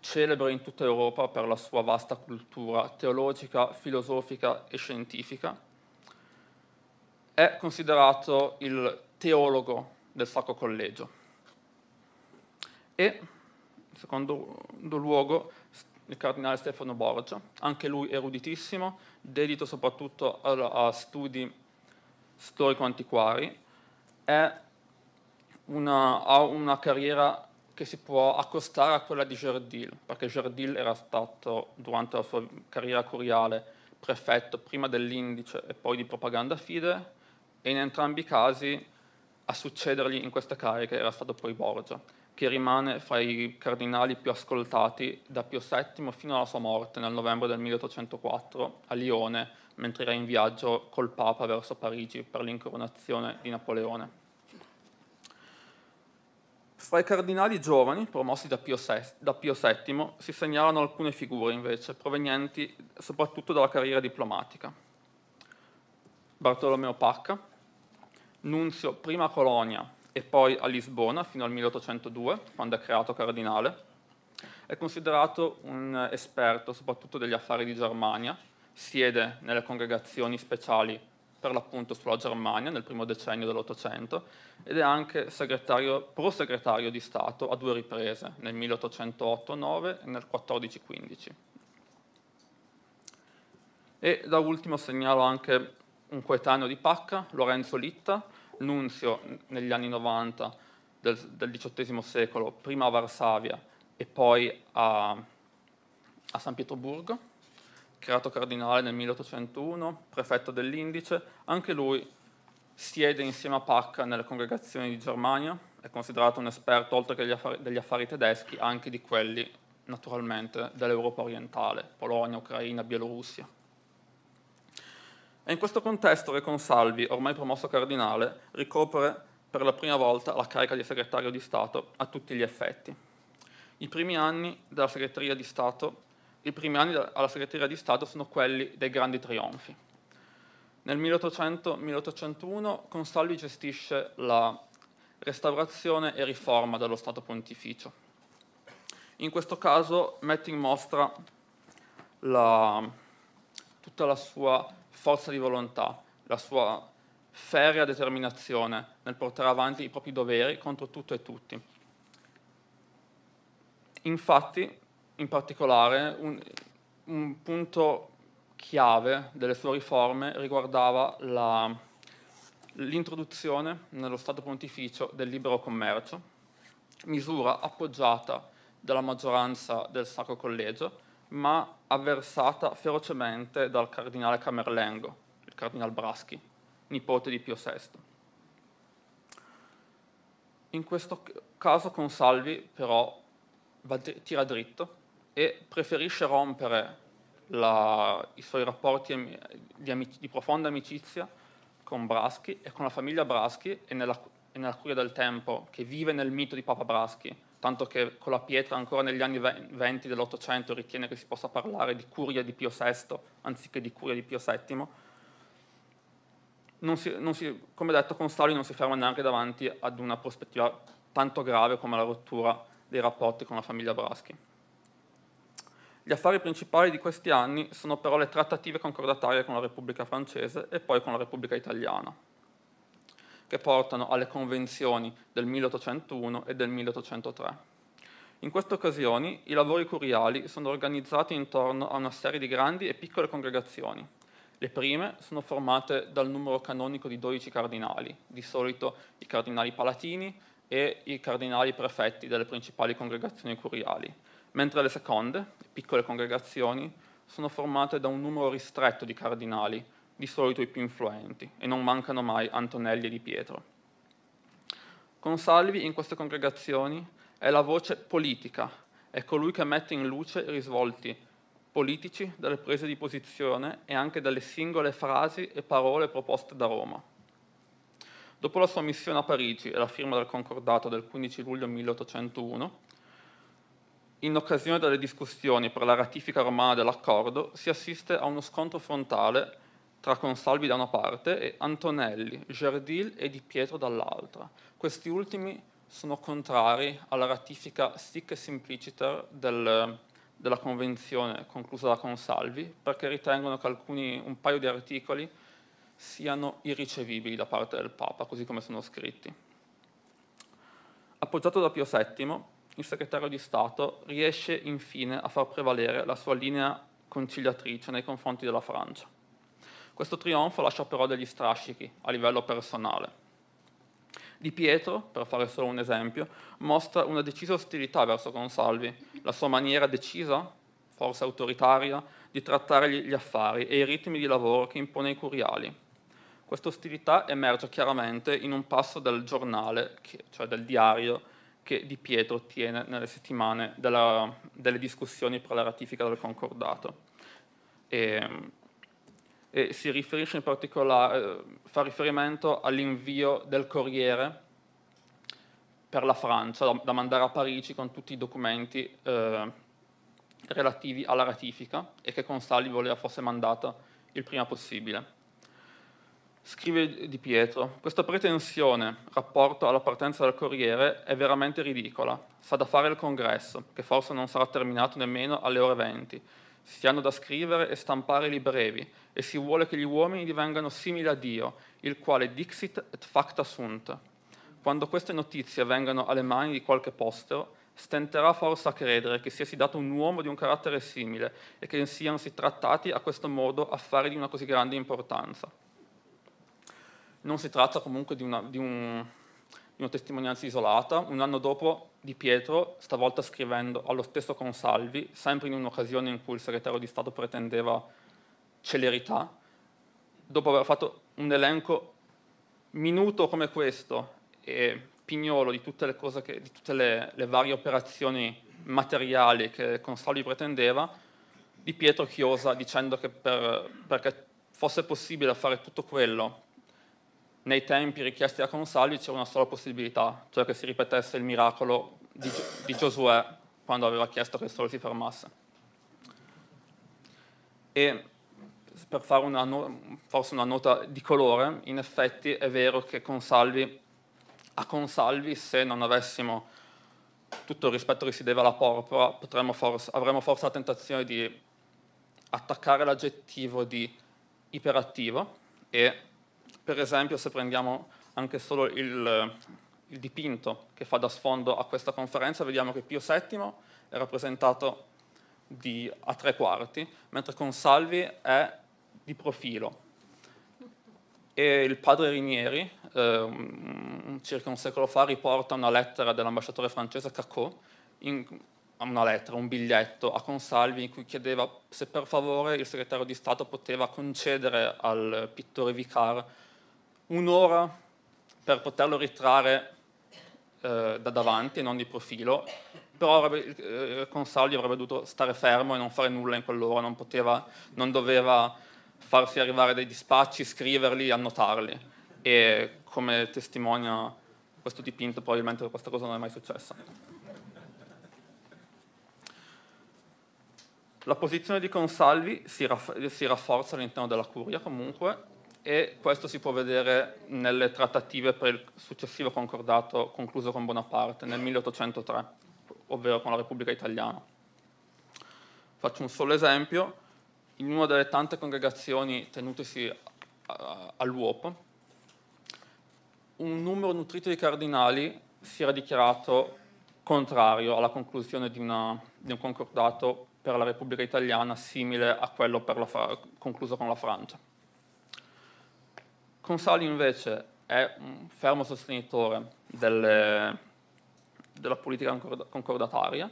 celebre in tutta Europa per la sua vasta cultura teologica, filosofica e scientifica, è considerato il teologo del Sacro Collegio. E, in secondo luogo, il cardinale Stefano Borgia, anche lui eruditissimo, dedito soprattutto a, a studi storico-antiquari, è una, ha una carriera che si può accostare a quella di Gerdil, perché Gerdil era stato durante la sua carriera curiale prefetto prima dell'indice e poi di propaganda fide, e in entrambi i casi a succedergli in questa carica era stato poi Borgia, che rimane fra i cardinali più ascoltati da Pio VII fino alla sua morte nel novembre del 1804 a Lione, mentre era in viaggio col Papa verso Parigi per l'incoronazione di Napoleone. Fra i cardinali giovani, promossi da Pio, VII, si segnalano alcune figure invece, provenienti soprattutto dalla carriera diplomatica. Bartolomeo Pacca, nunzio prima a Colonia e poi a Lisbona fino al 1802, quando è creato cardinale, è considerato un esperto soprattutto degli affari di Germania, siede nelle congregazioni speciali per l'appunto sulla Germania nel primo decennio dell'Ottocento ed è anche segretario, pro-segretario di Stato a due riprese, nel 1808-9 e nel 14-15. E da ultimo segnalo anche un coetaneo di Pacca, Lorenzo Litta, nunzio negli anni 90 del, del XVIII secolo, prima a Varsavia e poi a, a San Pietroburgo, creato cardinale nel 1801, prefetto dell'Indice, anche lui siede insieme a Pacca nelle congregazioni di Germania, è considerato un esperto oltre che degli affari, degli affari tedeschi anche di quelli naturalmente dell'Europa orientale, Polonia, Ucraina, Bielorussia. È in questo contesto che Consalvi, ormai promosso cardinale, ricopre per la prima volta la carica di segretario di Stato a tutti gli effetti. I primi anni della segreteria di Stato i primi anni alla segreteria di Stato sono quelli dei grandi trionfi. Nel 1800-1801 Consalvi gestisce la restaurazione e riforma dello Stato pontificio. In questo caso mette in mostra la, tutta la sua forza di volontà, la sua ferrea determinazione nel portare avanti i propri doveri contro tutto e tutti. Infatti in particolare un, un punto chiave delle sue riforme riguardava l'introduzione nello Stato pontificio del libero commercio, misura appoggiata dalla maggioranza del Sacro Collegio, ma avversata ferocemente dal cardinale Camerlengo, il cardinale Braschi, nipote di Pio VI. In questo caso Consalvi però va, tira dritto e preferisce rompere la, i suoi rapporti di, amici, di, profonda amicizia con Braschi e con la famiglia Braschi e nella, e nella curia del tempo, che vive nel mito di Papa Braschi, tanto che con la pietra ancora negli anni 20 dell'Ottocento ritiene che si possa parlare di curia di Pio VI anziché di curia di Pio VII. Non si, non si, come detto, Constali non si ferma neanche davanti ad una prospettiva tanto grave come la rottura dei rapporti con la famiglia Braschi. Gli affari principali di questi anni sono però le trattative concordatarie con la Repubblica francese e poi con la Repubblica italiana, che portano alle convenzioni del 1801 e del 1803. In queste occasioni i lavori curiali sono organizzati intorno a una serie di grandi e piccole congregazioni. Le prime sono formate dal numero canonico di 12 cardinali, di solito i cardinali palatini e i cardinali prefetti delle principali congregazioni curiali, mentre le seconde, piccole congregazioni, sono formate da un numero ristretto di cardinali, di solito i più influenti, e non mancano mai Antonelli e Di Pietro. Consalvi in queste congregazioni è la voce politica, è colui che mette in luce i risvolti politici dalle prese di posizione e anche dalle singole frasi e parole proposte da Roma. Dopo la sua missione a Parigi e la firma del concordato del 15 luglio 1801, in occasione delle discussioni per la ratifica romana dell'accordo, si assiste a uno scontro frontale tra Consalvi da una parte e Antonelli, Gerdil e Di Pietro dall'altra. Questi ultimi sono contrari alla ratifica sic simpliciter del, della convenzione conclusa da Consalvi perché ritengono che alcuni, un paio di articoli siano irricevibili da parte del Papa, così come sono scritti. Appoggiato da Pio VII, il segretario di Stato riesce infine a far prevalere la sua linea conciliatrice nei confronti della Francia. Questo trionfo lascia però degli strascichi a livello personale. Di Pietro, per fare solo un esempio, mostra una decisa ostilità verso Consalvi, la sua maniera decisa, forse autoritaria, di trattare gli affari e i ritmi di lavoro che impone i curiali. Questa ostilità emerge chiaramente in un passo del giornale, cioè del diario, che Di Pietro ottiene nelle settimane della, delle discussioni per la ratifica del concordato. E, e si riferisce in particolare, eh, fa riferimento all'invio del corriere per la Francia da, da, mandare a Parigi con tutti i documenti eh, relativi alla ratifica e che Consali voleva fosse mandata il prima possibile. Scrive Di Pietro, questa pretensione rapporto alla partenza del Corriere è veramente ridicola. Sa da fare il congresso, che forse non sarà terminato nemmeno alle ore 20. Si hanno da scrivere e stampare libri brevi, e si vuole che gli uomini divengano simili a Dio, il quale dixit et facta sunt. Quando queste notizie vengano alle mani di qualche postero, stenterà forse a credere che sia dato un uomo di un carattere simile e che siano si trattati a questo modo affari di una così grande importanza non si tratta comunque di una, di un, di una testimonianza isolata. Un anno dopo Di Pietro, stavolta scrivendo allo stesso Consalvi, sempre in un'occasione in cui il segretario di Stato pretendeva celerità, dopo aver fatto un elenco minuto come questo e pignolo di tutte le, che, di tutte le, le varie operazioni materiali che Consalvi pretendeva, Di Pietro chiosa dicendo che per, perché fosse possibile fare tutto quello nei tempi richiesti da Consalvi c'era una sola possibilità, cioè che si ripetesse il miracolo di, di Giosuè quando aveva chiesto che il sole si fermasse. E per fare una no, forse una nota di colore, in effetti è vero che Consalvi, a Consalvi, se non avessimo tutto il rispetto che si deve alla porpora, forse, avremmo forse la tentazione di attaccare l'aggettivo di iperattivo e per esempio se prendiamo anche solo il, eh, il dipinto che fa da sfondo a questa conferenza, vediamo che Pio VII è rappresentato di, a tre quarti, mentre Consalvi è di profilo. E il padre Rinieri, eh, circa un secolo fa, riporta una lettera dell'ambasciatore francese Cacot, in, una lettera, un biglietto a Consalvi in cui chiedeva se per favore il segretario di Stato poteva concedere al pittore Vicar un'ora per poterlo ritrarre eh, da davanti, non di profilo, però avrebbe, eh, Consalvi avrebbe dovuto stare fermo e non fare nulla in quell'ora, non, poteva, non doveva farsi arrivare dei dispacci, scriverli, annotarli. E come testimonia questo dipinto, probabilmente questa cosa non è mai successa. La posizione di Consalvi si, raff- si rafforza all'interno della curia comunque e questo si può vedere nelle trattative per il successivo concordato concluso con Bonaparte nel 1803, ovvero con la Repubblica Italiana. Faccio un solo esempio, in una delle tante congregazioni tenutesi all'uopo, un numero nutrito di cardinali si era dichiarato contrario alla conclusione di, una, di un concordato per la Repubblica Italiana simile a quello la, concluso con la Francia. Consoli invece è un fermo sostenitore delle, della politica concordataria,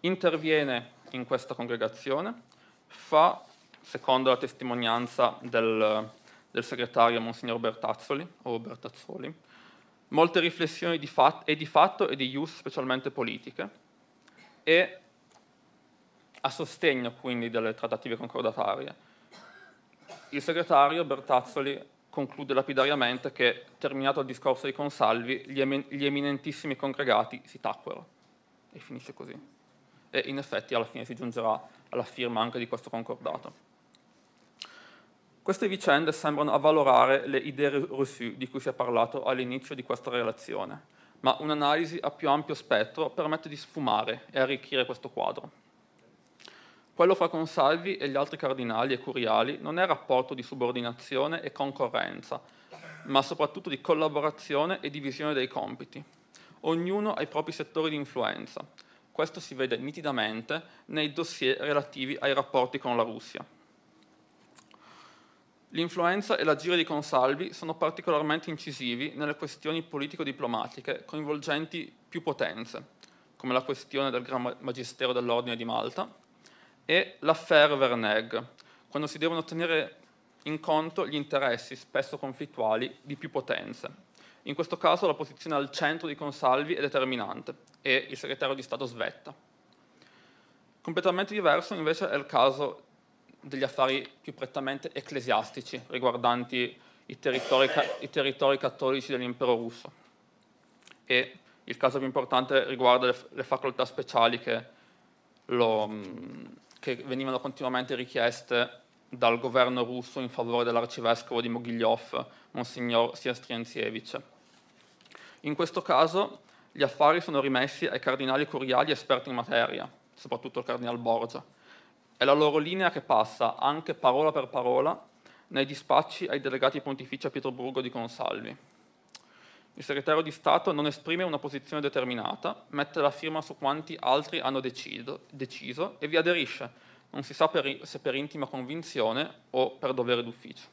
interviene in questa congregazione, fa, secondo la testimonianza del, del segretario Monsignor Bertazzoli, o Bertazzoli, molte riflessioni di fat- e di fatto e di ius specialmente politiche e a sostegno quindi delle trattative concordatarie. Il segretario Bertazzoli conclude lapidariamente che, terminato il discorso di Consalvi, gli, em gli eminentissimi congregati si tacquero. E finisce così. E in effetti alla fine si giungerà alla firma anche di questo concordato. Queste vicende sembrano avvalorare le idee reçue di cui si è parlato all'inizio di questa relazione, ma un'analisi a più ampio spettro permette di sfumare e arricchire questo quadro. Quello fra Consalvi e gli altri cardinali e curiali non è rapporto di subordinazione e concorrenza, ma soprattutto di collaborazione e divisione dei compiti. Ognuno ha i propri settori di influenza. Questo si vede nitidamente nei dossier relativi ai rapporti con la Russia. L'influenza e l'agire di Consalvi sono particolarmente incisivi nelle questioni politico-diplomatiche coinvolgenti più potenze, come la questione del Gran Magistero dell'Ordine di Malta, e l'affare Verneg, quando si devono tenere in conto gli interessi, spesso conflittuali, di più potenze. In questo caso la posizione al centro di Consalvi è determinante e il segretario di Stato svetta. Completamente diverso invece è il caso degli affari più prettamente ecclesiastici riguardanti i territori, i territori cattolici dell'impero russo. E il caso più importante riguarda le, le facoltà speciali che lo, che venivano continuamente richieste dal governo russo in favore dell'arcivescovo di Mogilyov, Monsignor Siastrienzievich. In questo caso gli affari sono rimessi ai cardinali curiali esperti in materia, soprattutto il cardinal Borgia. È la loro linea che passa, anche parola per parola, nei dispacci ai delegati pontifici a Pietroburgo di Consalvi. Il segretario di Stato non esprime una posizione determinata, mette la firma su quanti altri hanno decido, deciso e vi aderisce, non si sa per, se per intima convinzione o per dovere d'ufficio.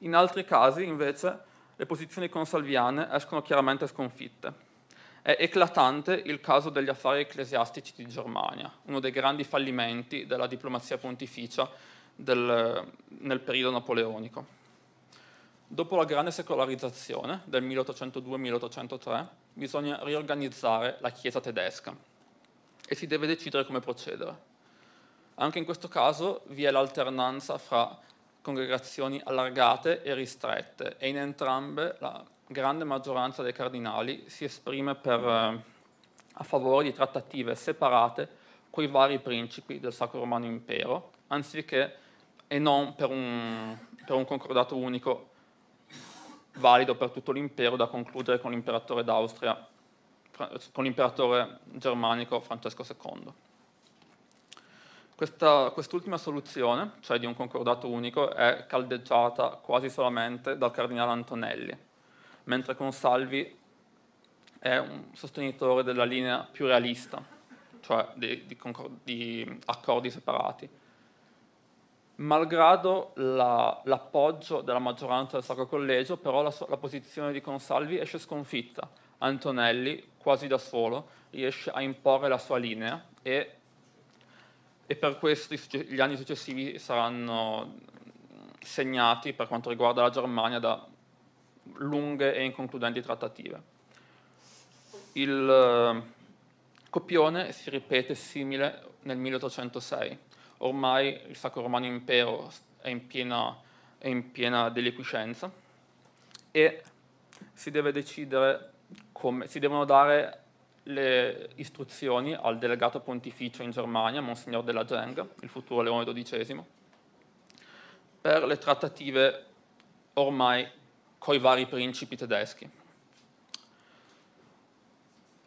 In altri casi, invece, le posizioni consalviane escono chiaramente sconfitte. È eclatante il caso degli affari ecclesiastici di Germania, uno dei grandi fallimenti della diplomazia pontificia del, nel periodo napoleonico. Dopo la grande secolarizzazione del 1802-1803 bisogna riorganizzare la Chiesa tedesca e si deve decidere come procedere. Anche in questo caso vi è l'alternanza fra congregazioni allargate e ristrette e in entrambe la grande maggioranza dei cardinali si esprime per, eh, a favore di trattative separate con i vari principi del Sacro Romano Impero, anziché e non per un, per un concordato unico valido per tutto l'impero da concludere con l'imperatore d'Austria, con l'imperatore germanico Francesco II. Questa, quest'ultima soluzione, cioè di un concordato unico, è caldeggiata quasi solamente dal cardinale Antonelli, mentre Consalvi è un sostenitore della linea più realista, cioè di, di, di accordi separati Malgrado la, l'appoggio della maggioranza del Sacro Collegio, però la, la posizione di Consalvi esce sconfitta. Antonelli, quasi da solo, riesce a imporre la sua linea e, e per questo gli anni successivi saranno segnati per quanto riguarda la Germania da lunghe e inconcludenti trattative. Il eh, copione si ripete simile nel 1806 ormai il Sacro Romano Impero è in piena, è in piena deliquiscenza e si deve decidere come si devono dare le istruzioni al delegato pontificio in Germania, Monsignor della Geng, il futuro Leone XII, per le trattative ormai coi vari principi tedeschi.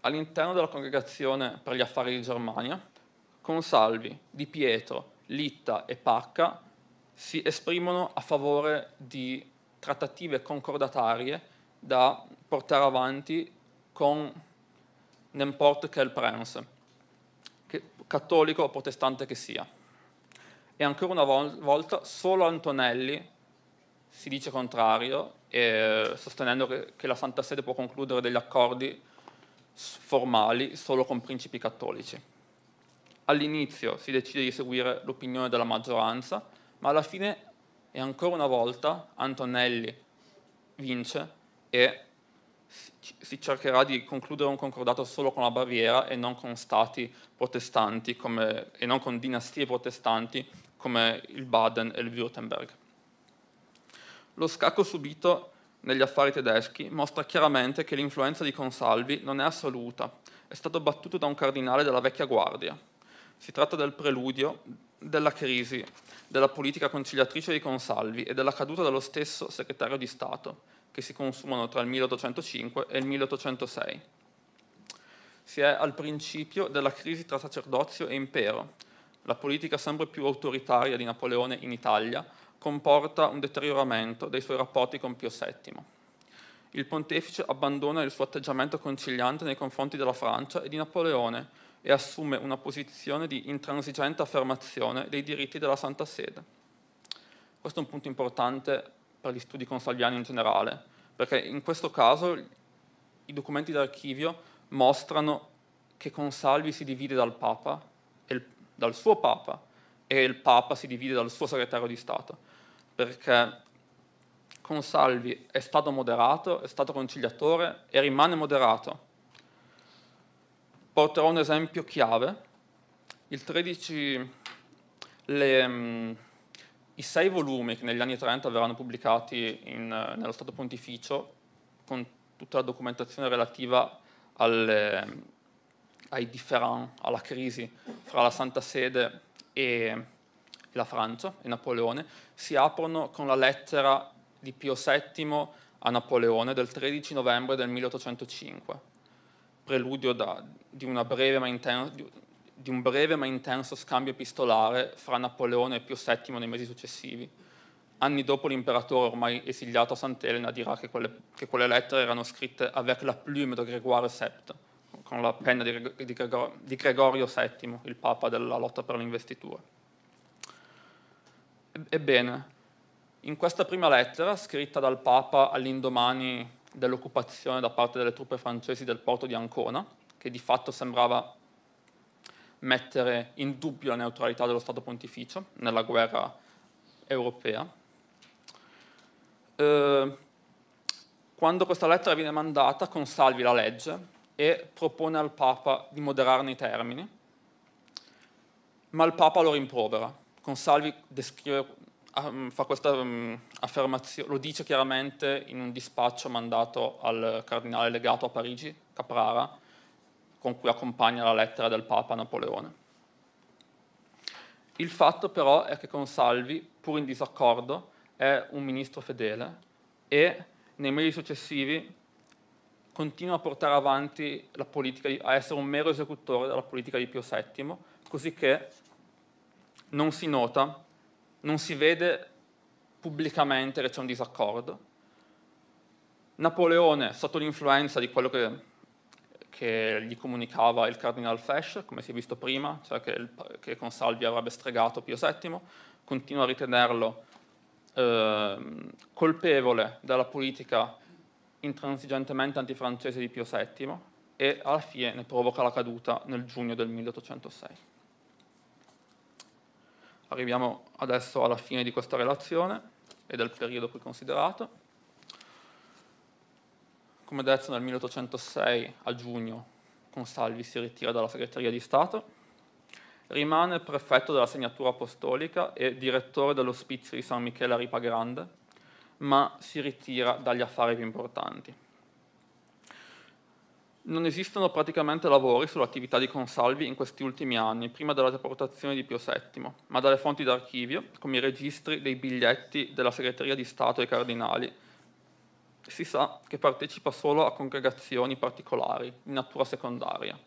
All'interno della congregazione per gli affari di Germania Consalvi, Di Pietro, Litta e Pacca si esprimono a favore di trattative concordatarie da portare avanti con n'importe quel prince, cattolico o protestante che sia. E ancora una vol- volta solo Antonelli si dice contrario, eh, sostenendo che, che la Santa Sede può concludere degli accordi formali solo con principi cattolici all'inizio si decide di seguire l'opinione della maggioranza, ma alla fine e ancora una volta Antonelli vince e si cercherà di concludere un concordato solo con la Baviera e non con stati protestanti come, e non con dinastie protestanti come il Baden e il Württemberg. Lo scacco subito negli affari tedeschi mostra chiaramente che l'influenza di Consalvi non è assoluta, è stato battuto da un cardinale della vecchia guardia, si tratta del preludio della crisi della politica conciliatrice di Consalvi e della caduta dello stesso segretario di Stato, che si consumano tra il 1805 e il 1806. Si è al principio della crisi tra sacerdozio e impero. La politica sempre più autoritaria di Napoleone in Italia comporta un deterioramento dei suoi rapporti con Pio VII. Il pontefice abbandona il suo atteggiamento conciliante nei confronti della Francia e di Napoleone, e assume una posizione di intransigente affermazione dei diritti della Santa Sede. Questo è un punto importante per gli studi consagliani in generale, perché in questo caso i documenti d'archivio mostrano che Consalvi si divide dal Papa, dal suo Papa, e il Papa si divide dal suo segretario di Stato, perché Consalvi è stato moderato, è stato conciliatore e rimane moderato, porterò un esempio chiave. Il 13, le, um, i sei volumi che negli anni 30 verranno pubblicati in, uh, nello Stato Pontificio, con tutta la documentazione relativa alle, um, ai different, alla crisi fra la Santa Sede e la Francia e Napoleone, si aprono con la lettera di Pio VII a Napoleone del 13 novembre del 1805 preludio da, di, intenso, di, un breve ma intenso scambio epistolare fra Napoleone e Pio VII nei mesi successivi. Anni dopo l'imperatore, ormai esiliato a Sant'Elena, dirà che quelle, che quelle lettere erano scritte avec la plume de Grégoire VII, con la penna di, di, Gregor, di Gregorio VII, il papa della lotta per l'investitura. Ebbene, in questa prima lettera, scritta dal papa all'indomani dell'occupazione da parte delle truppe francesi del porto di Ancona, che di fatto sembrava mettere in dubbio la neutralità dello Stato pontificio nella guerra europea. Eh, quando questa lettera viene mandata, Consalvi la legge e propone al Papa di moderarne i termini, ma il Papa lo rimprovera. Consalvi descrive Ah, mm, fa questa mm, affermazione, lo dice chiaramente in un dispaccio mandato al cardinale legato a Parigi, Caprara, con cui accompagna la lettera del Papa Napoleone. Il fatto però è che Consalvi, pur in disaccordo, è un ministro fedele e nei mesi successivi continua a portare avanti la politica, a essere un mero esecutore della politica di Pio VII, così che non si nota non si vede pubblicamente che c'è un disaccordo. Napoleone, sotto l'influenza di quello che, che gli comunicava il cardinal Fesch, come si è visto prima, cioè che, il, che Consalvi avrebbe stregato Pio VII, continua a ritenerlo eh, colpevole della politica intransigentemente antifrancese di Pio VII e alla fine ne provoca la caduta nel giugno del 1806. Arriviamo adesso alla fine di questa relazione e del periodo qui considerato. Come detto, nel 1806 a giugno Consalvi si ritira dalla segreteria di Stato, rimane prefetto della segnatura apostolica e direttore dell'ospizio di San Michele a Ripa Grande, ma si ritira dagli affari più importanti non esistono praticamente lavori sull'attività di Consalvi in questi ultimi anni, prima della deportazione di Pio VII, ma dalle fonti d'archivio, come i registri dei biglietti della segreteria di Stato e cardinali, si sa che partecipa solo a congregazioni particolari, di natura secondaria.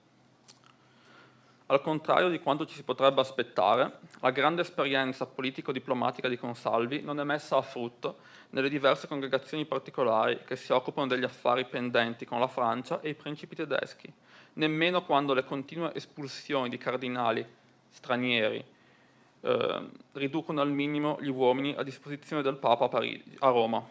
Al contrario di quanto ci si potrebbe aspettare, la grande esperienza politico-diplomatica di Consalvi non è messa a frutto nelle diverse congregazioni particolari che si occupano degli affari pendenti con la Francia e i principi tedeschi, nemmeno quando le continue espulsioni di cardinali stranieri eh, riducono al minimo gli uomini a disposizione del Papa a, Parigi, a Roma.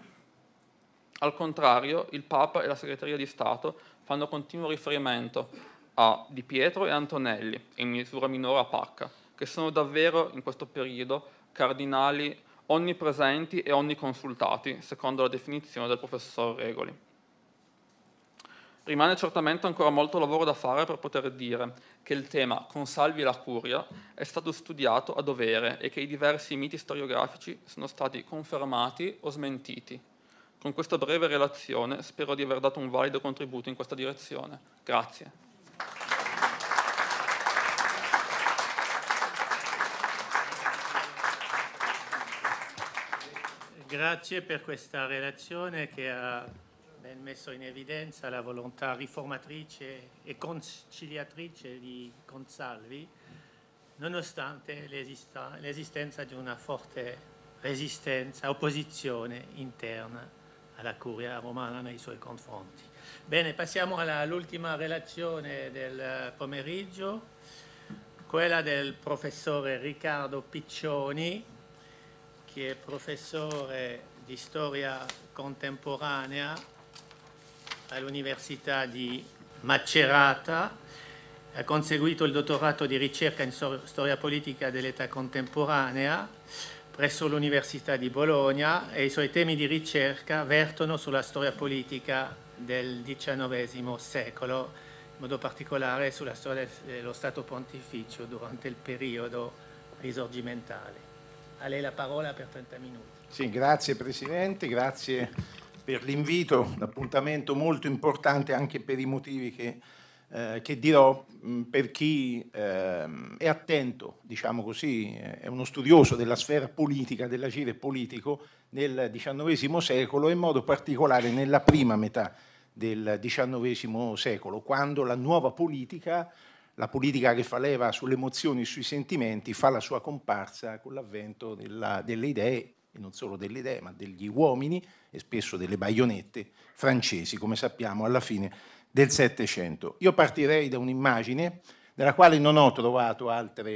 Al contrario, il Papa e la Segreteria di Stato fanno continuo riferimento a Di Pietro e Antonelli, in misura minore a Pacca, che sono davvero in questo periodo cardinali onnipresenti e onniconsultati, secondo la definizione del professor Regoli. Rimane certamente ancora molto lavoro da fare per poter dire che il tema Consalvi la Curia è stato studiato a dovere e che i diversi miti storiografici sono stati confermati o smentiti. Con questa breve relazione spero di aver dato un valido contributo in questa direzione. Grazie. Grazie per questa relazione che ha ben messo in evidenza la volontà riformatrice e conciliatrice di Consalvi, nonostante l'esistenza di una forte resistenza, opposizione interna alla curia romana nei suoi confronti. Bene, passiamo all'ultima relazione del eh, pomeriggio, quella del professore Riccardo Piccioni, che è professore di storia contemporanea all'Università di Macerata, ha conseguito il dottorato di ricerca in storia politica dell'età contemporanea presso l'Università di Bologna e i suoi temi di ricerca vertono sulla storia politica del XIX secolo, in modo particolare sulla storia dello Stato pontificio durante il periodo risorgimentale a lei la parola per 30 minuti. Sì, grazie Presidente, grazie per l'invito, un appuntamento molto importante anche per i motivi che, eh, che dirò mh, mm, per chi eh, è attento, diciamo così, è uno studioso della sfera politica, dell'agire politico nel XIX secolo e in modo particolare nella prima metà del XIX secolo, quando la nuova politica la politica che fa leva sulle emozioni, e sui sentimenti, fa la sua comparsa con l'avvento delle idee, e non solo delle idee, ma degli uomini e spesso delle baionette francesi, come sappiamo alla fine del Settecento. Io partirei da un'immagine della quale non ho trovato altre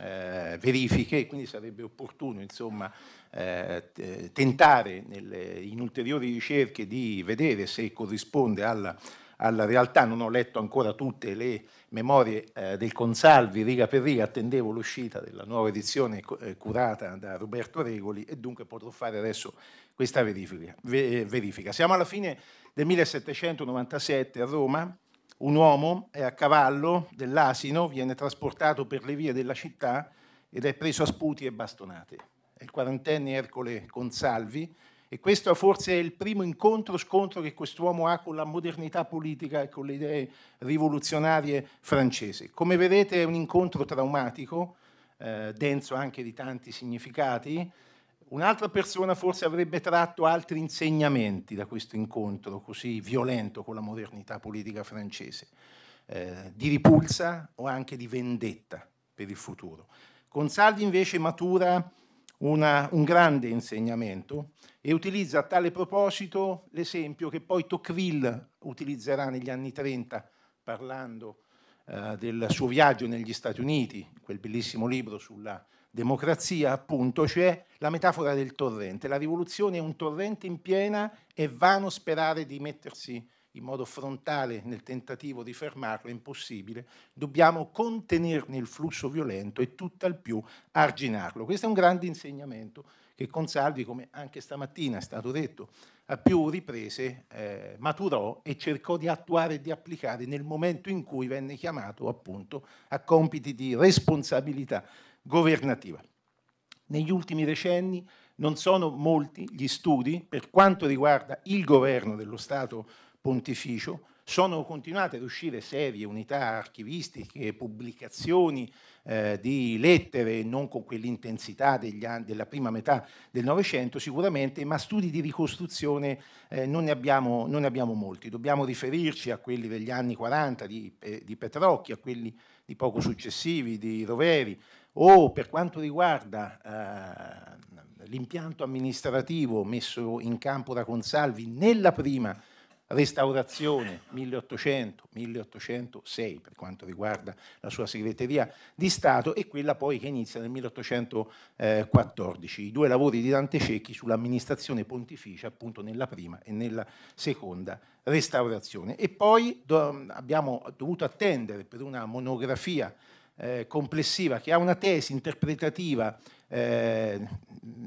eh, verifiche, quindi sarebbe opportuno insomma, eh, tentare nelle, in ulteriori ricerche di vedere se corrisponde alla alla realtà, non ho letto ancora tutte le memorie eh, del Consalvi riga per riga, attendevo l'uscita della nuova edizione eh, curata da Roberto Regoli e dunque potrò fare adesso questa verifica. Eh, verifica. Siamo alla fine del 1797 a Roma, un uomo è a cavallo dell'asino, viene trasportato per le vie della città ed è preso a sputi e bastonate. È il quarantenne Ercole Consalvi, e questo forse è il primo incontro-scontro che quest'uomo ha con la modernità politica e con le idee rivoluzionarie francesi. Come vedete è un incontro traumatico, eh, denso anche di tanti significati. Un'altra persona forse avrebbe tratto altri insegnamenti da questo incontro così violento con la modernità politica francese, eh, di ripulsa o anche di vendetta per il futuro. Consaldi invece matura una, un grande insegnamento e utilizza a tale proposito l'esempio che poi Tocqueville utilizzerà negli anni 30 parlando eh, del suo viaggio negli Stati Uniti, quel bellissimo libro sulla democrazia appunto, cioè la metafora del torrente. La rivoluzione è un torrente in piena e vano sperare di mettersi in modo frontale nel tentativo di fermarlo è impossibile, dobbiamo contenerne il flusso violento e tutt'al più arginarlo. Questo è un grande insegnamento che Consalvi, come anche stamattina è stato detto, a più riprese eh, maturò e cercò di attuare e di applicare nel momento in cui venne chiamato appunto a compiti di responsabilità governativa. Negli ultimi decenni non sono molti gli studi per quanto riguarda il governo dello Stato pontificio, sono continuate ad uscire serie unità archivistiche, pubblicazioni eh, di lettere, non con quell'intensità della prima metà del Novecento sicuramente, ma studi di ricostruzione eh, non, ne abbiamo, non, ne abbiamo, molti. Dobbiamo riferirci a quelli degli anni 40 di, eh, di Petrocchi, a quelli di poco successivi di Roveri, o per quanto riguarda eh, l'impianto amministrativo messo in campo da Consalvi nella prima metà Restaurazione 1800-1806 per quanto riguarda la sua segreteria di Stato e quella poi che inizia nel 1814, i due lavori di Dante Cecchi sull'amministrazione pontificia appunto nella prima e nella seconda restaurazione. E poi do, abbiamo dovuto attendere per una monografia eh, complessiva che ha una tesi interpretativa eh,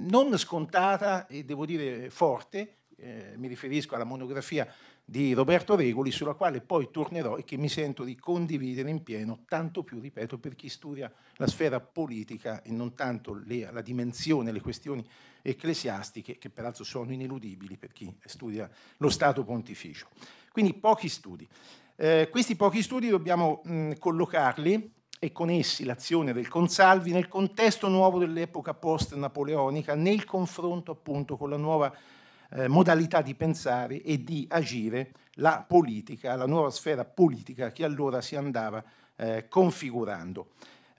non scontata e devo dire forte, eh, mi riferisco alla monografia di Roberto Regoli, sulla quale poi tornerò e che mi sento di condividere in pieno, tanto più, ripeto, per chi studia la sfera politica e non tanto le, la dimensione, le questioni ecclesiastiche, che peraltro sono ineludibili per chi studia lo Stato pontificio. Quindi pochi studi. Eh, questi pochi studi dobbiamo mh, collocarli e con essi l'azione del Consalvi nel contesto nuovo dell'epoca post-napoleonica, nel confronto appunto con la nuova eh, modalità di pensare e di agire la politica, la nuova sfera politica che allora si andava eh, configurando.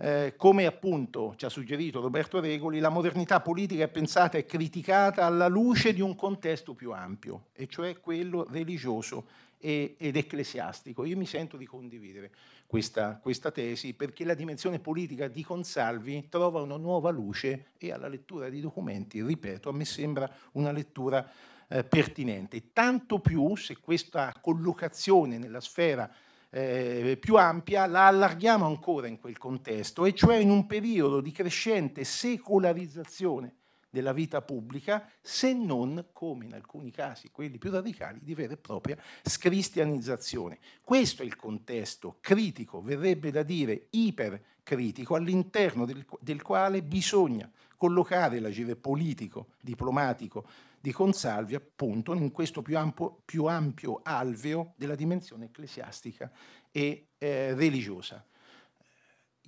Eh, come appunto ci ha suggerito Roberto Regoli, la modernità politica è pensata e criticata alla luce di un contesto più ampio, e cioè quello religioso e, ed ecclesiastico. Io mi sento di condividere questa, questa tesi perché la dimensione politica di Consalvi trova una nuova luce e alla lettura dei documenti, ripeto, a me sembra una lettura eh, pertinente. Tanto più se questa collocazione nella sfera eh, più ampia, la allarghiamo ancora in quel contesto, e cioè in un periodo di crescente secolarizzazione della vita pubblica, se non, come in alcuni casi quelli più radicali, di vera e propria scristianizzazione. Questo è il contesto critico, verrebbe da dire ipercritico, all'interno del, del quale bisogna collocare l'agire politico, diplomatico di Consalvi, appunto, in questo più ampio, più ampio alveo della dimensione ecclesiastica e eh, religiosa.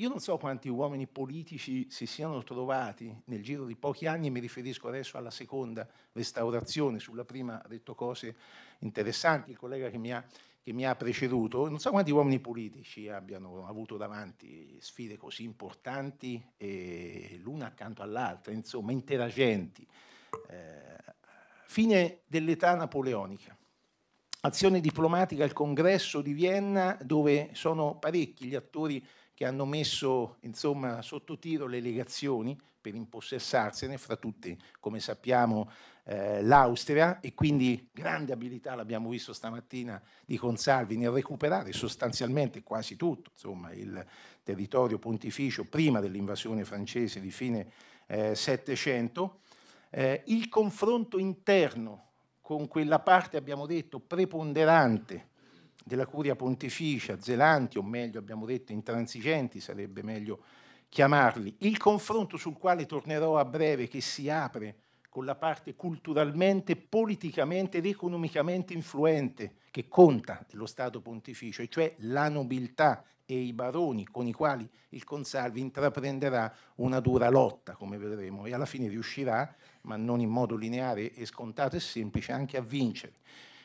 Io non so quanti uomini politici si siano trovati nel giro di pochi anni, mi riferisco adesso alla seconda restaurazione, sulla prima ha detto cose interessanti il collega che mi ha, che mi ha preceduto, non so quanti uomini politici abbiano avuto davanti sfide così importanti, l'una accanto all'altra, insomma, interagenti. Eh, fine dell'età napoleonica azione diplomatica al congresso di Vienna dove sono parecchi gli attori che hanno messo insomma, sotto tiro le legazioni per impossessarsene fra tutte, come sappiamo, eh, l'Austria e quindi grande abilità, l'abbiamo visto stamattina, di Consalvi nel recuperare sostanzialmente quasi tutto insomma, il territorio pontificio prima dell'invasione francese di fine eh, 700. Eh, il confronto interno con quella parte, abbiamo detto, preponderante della curia pontificia, zelanti o meglio abbiamo detto intransigenti, sarebbe meglio chiamarli, il confronto sul quale tornerò a breve che si apre con la parte culturalmente, politicamente ed economicamente influente che conta dello Stato pontificio, e cioè la nobiltà e i baroni con i quali il Consalvi intraprenderà una dura lotta, come vedremo, e alla fine riuscirà, ma non in modo lineare e scontato e semplice, anche a vincere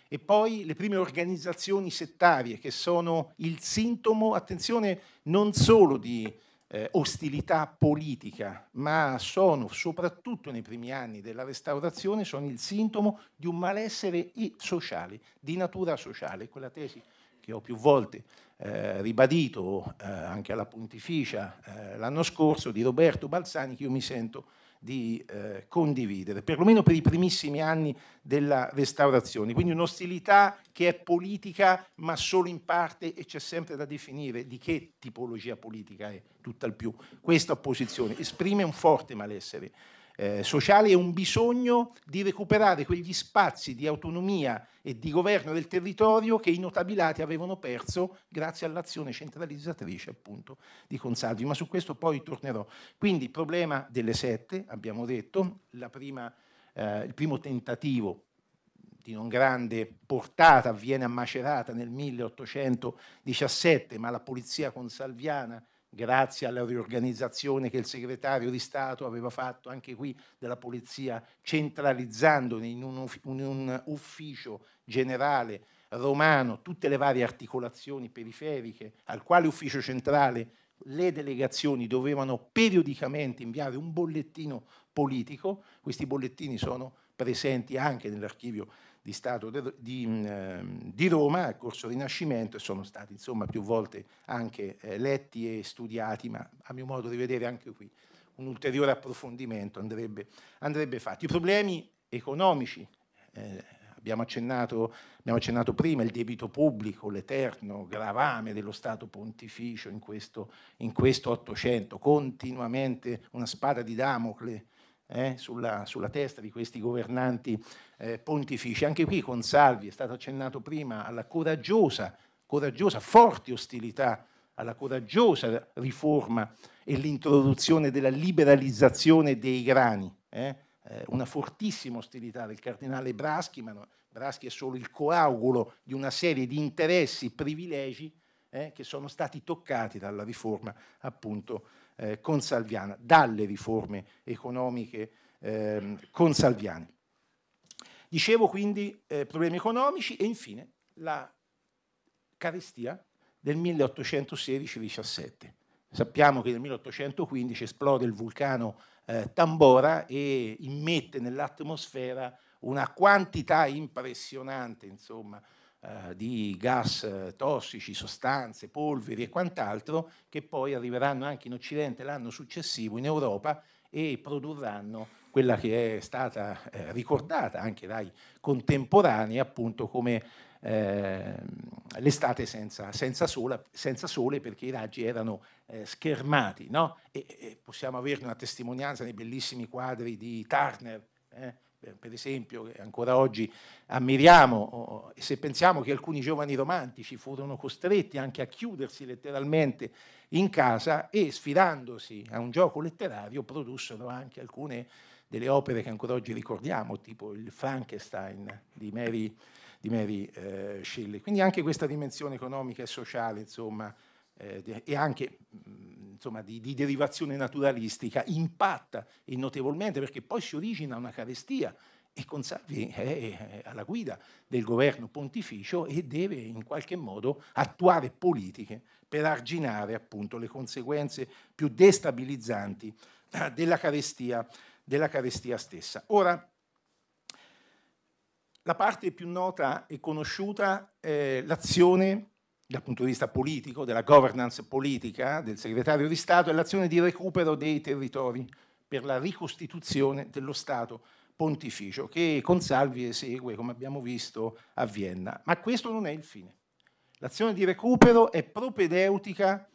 e poi le prime organizzazioni settarie che sono il sintomo, attenzione, non solo di eh, ostilità politica, ma sono soprattutto nei primi anni della restaurazione, sono il sintomo di un malessere sociale, di natura sociale, quella tesi che ho più volte eh, ribadito eh, anche alla pontificia eh, l'anno scorso di Roberto Balzani, che io mi sento di eh, condividere, perlomeno per i primissimi anni della restaurazione. Quindi un'ostilità che è politica ma solo in parte e c'è sempre da definire di che tipologia politica è, tutt'al più. Questa opposizione esprime un forte malessere eh, sociale è un bisogno di recuperare quegli spazi di autonomia e di governo del territorio che i notabilati avevano perso grazie all'azione centralizzatrice appunto di Consalvi, ma su questo poi tornerò. Quindi problema delle sette, abbiamo detto, prima, eh, il primo tentativo di non grande portata avviene a Macerata nel 1817, ma la polizia consalviana grazie alla riorganizzazione che il segretario di Stato aveva fatto anche qui della Polizia, centralizzando in un, ufficio generale romano tutte le varie articolazioni periferiche, al quale ufficio centrale le delegazioni dovevano periodicamente inviare un bollettino politico, questi bollettini sono presenti anche nell'archivio di Stato de, di, mm, ehm, di, Roma a Corso Rinascimento e sono stati insomma più volte anche eh, letti e studiati, ma a mio modo di vedere anche qui un ulteriore approfondimento andrebbe, andrebbe fatto. I problemi economici, eh, abbiamo, accennato, abbiamo, accennato, prima, il debito pubblico, l'eterno gravame dello Stato pontificio in questo, in questo Ottocento, continuamente una spada di Damocle eh, sulla, sulla, testa di questi governanti eh, pontifici. Anche qui Consalvi è stato accennato prima alla coraggiosa, coraggiosa, forte ostilità alla coraggiosa riforma e l'introduzione della liberalizzazione dei grani. Eh? eh una fortissima ostilità del cardinale Braschi, ma Braschi è solo il coaugulo di una serie di interessi, e privilegi eh, che sono stati toccati dalla riforma appunto eh, consalviana, dalle riforme economiche eh, consalviane. Dicevo quindi eh, problemi economici e infine la carestia del 1816-17. Sappiamo che nel 1815 esplode il vulcano eh, Tambora e immette nell'atmosfera una quantità impressionante insomma, eh, di gas eh, tossici, sostanze, polveri e quant'altro, che poi arriveranno anche in Occidente l'anno successivo in Europa e produrranno quella che è stata eh, ricordata anche dai contemporanei appunto come eh, l'estate senza, senza, senza, sole perché i raggi erano eh, schermati no? e, e, possiamo averne una testimonianza nei bellissimi quadri di Turner eh? Eh, per esempio, che eh, ancora oggi ammiriamo, e se pensiamo che alcuni giovani romantici furono costretti anche a chiudersi letteralmente in casa e sfidandosi a un gioco letterario produssero anche alcune delle opere che ancora oggi ricordiamo, tipo il Frankenstein di Mary, di Mary, eh, Shelley. Quindi anche questa dimensione economica e sociale, insomma, eh, e anche mm, insomma, di, di, derivazione naturalistica impatta notevolmente perché poi si origina una carestia e Consalvi è alla guida del governo pontificio e deve in qualche modo attuare politiche per arginare appunto le conseguenze più destabilizzanti eh, della carestia, della carestia stessa. Ora, la parte più nota e conosciuta è l'azione dal punto di vista politico, della governance politica del segretario di Stato, è l'azione di recupero dei territori per la ricostituzione dello Stato pontificio che Consalvi esegue, come abbiamo visto, a Vienna. Ma questo non è il fine. L'azione di recupero è propedeutica,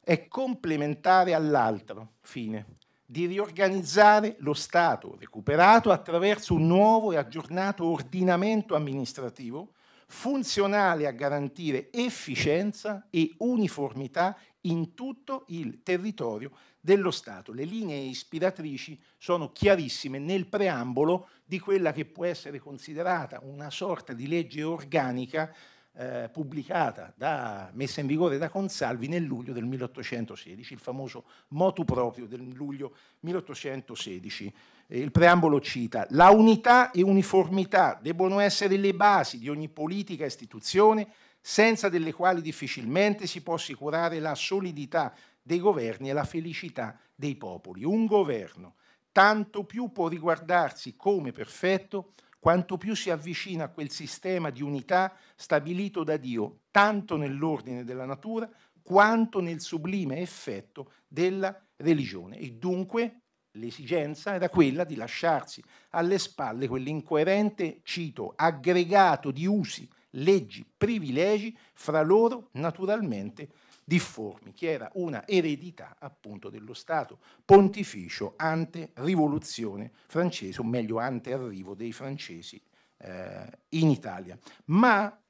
è complementare all'altro fine, di riorganizzare lo Stato recuperato attraverso un nuovo e aggiornato ordinamento amministrativo funzionale a garantire efficienza e uniformità in tutto il territorio dello Stato. Le linee ispiratrici sono chiarissime nel preambolo di quella che può essere considerata una sorta di legge organica eh, pubblicata, da, messa in vigore da Consalvi nel luglio del 1816, il famoso motu proprio del luglio 1816. Eh, il preambolo cita, la unità e uniformità debbono essere le basi di ogni politica e istituzione, senza delle quali difficilmente si può assicurare la solidità dei governi e la felicità dei popoli. Un governo tanto più può riguardarsi come perfetto quanto più si avvicina a quel sistema di unità stabilito da Dio, tanto nell'ordine della natura quanto nel sublime effetto della religione. E dunque l'esigenza era quella di lasciarsi alle spalle quell'incoerente, cito, aggregato di usi, leggi, privilegi, fra loro naturalmente difformi, che era una eredità appunto dello Stato pontificio ante rivoluzione francese, o meglio ante arrivo dei francesi eh, in Italia. Ma,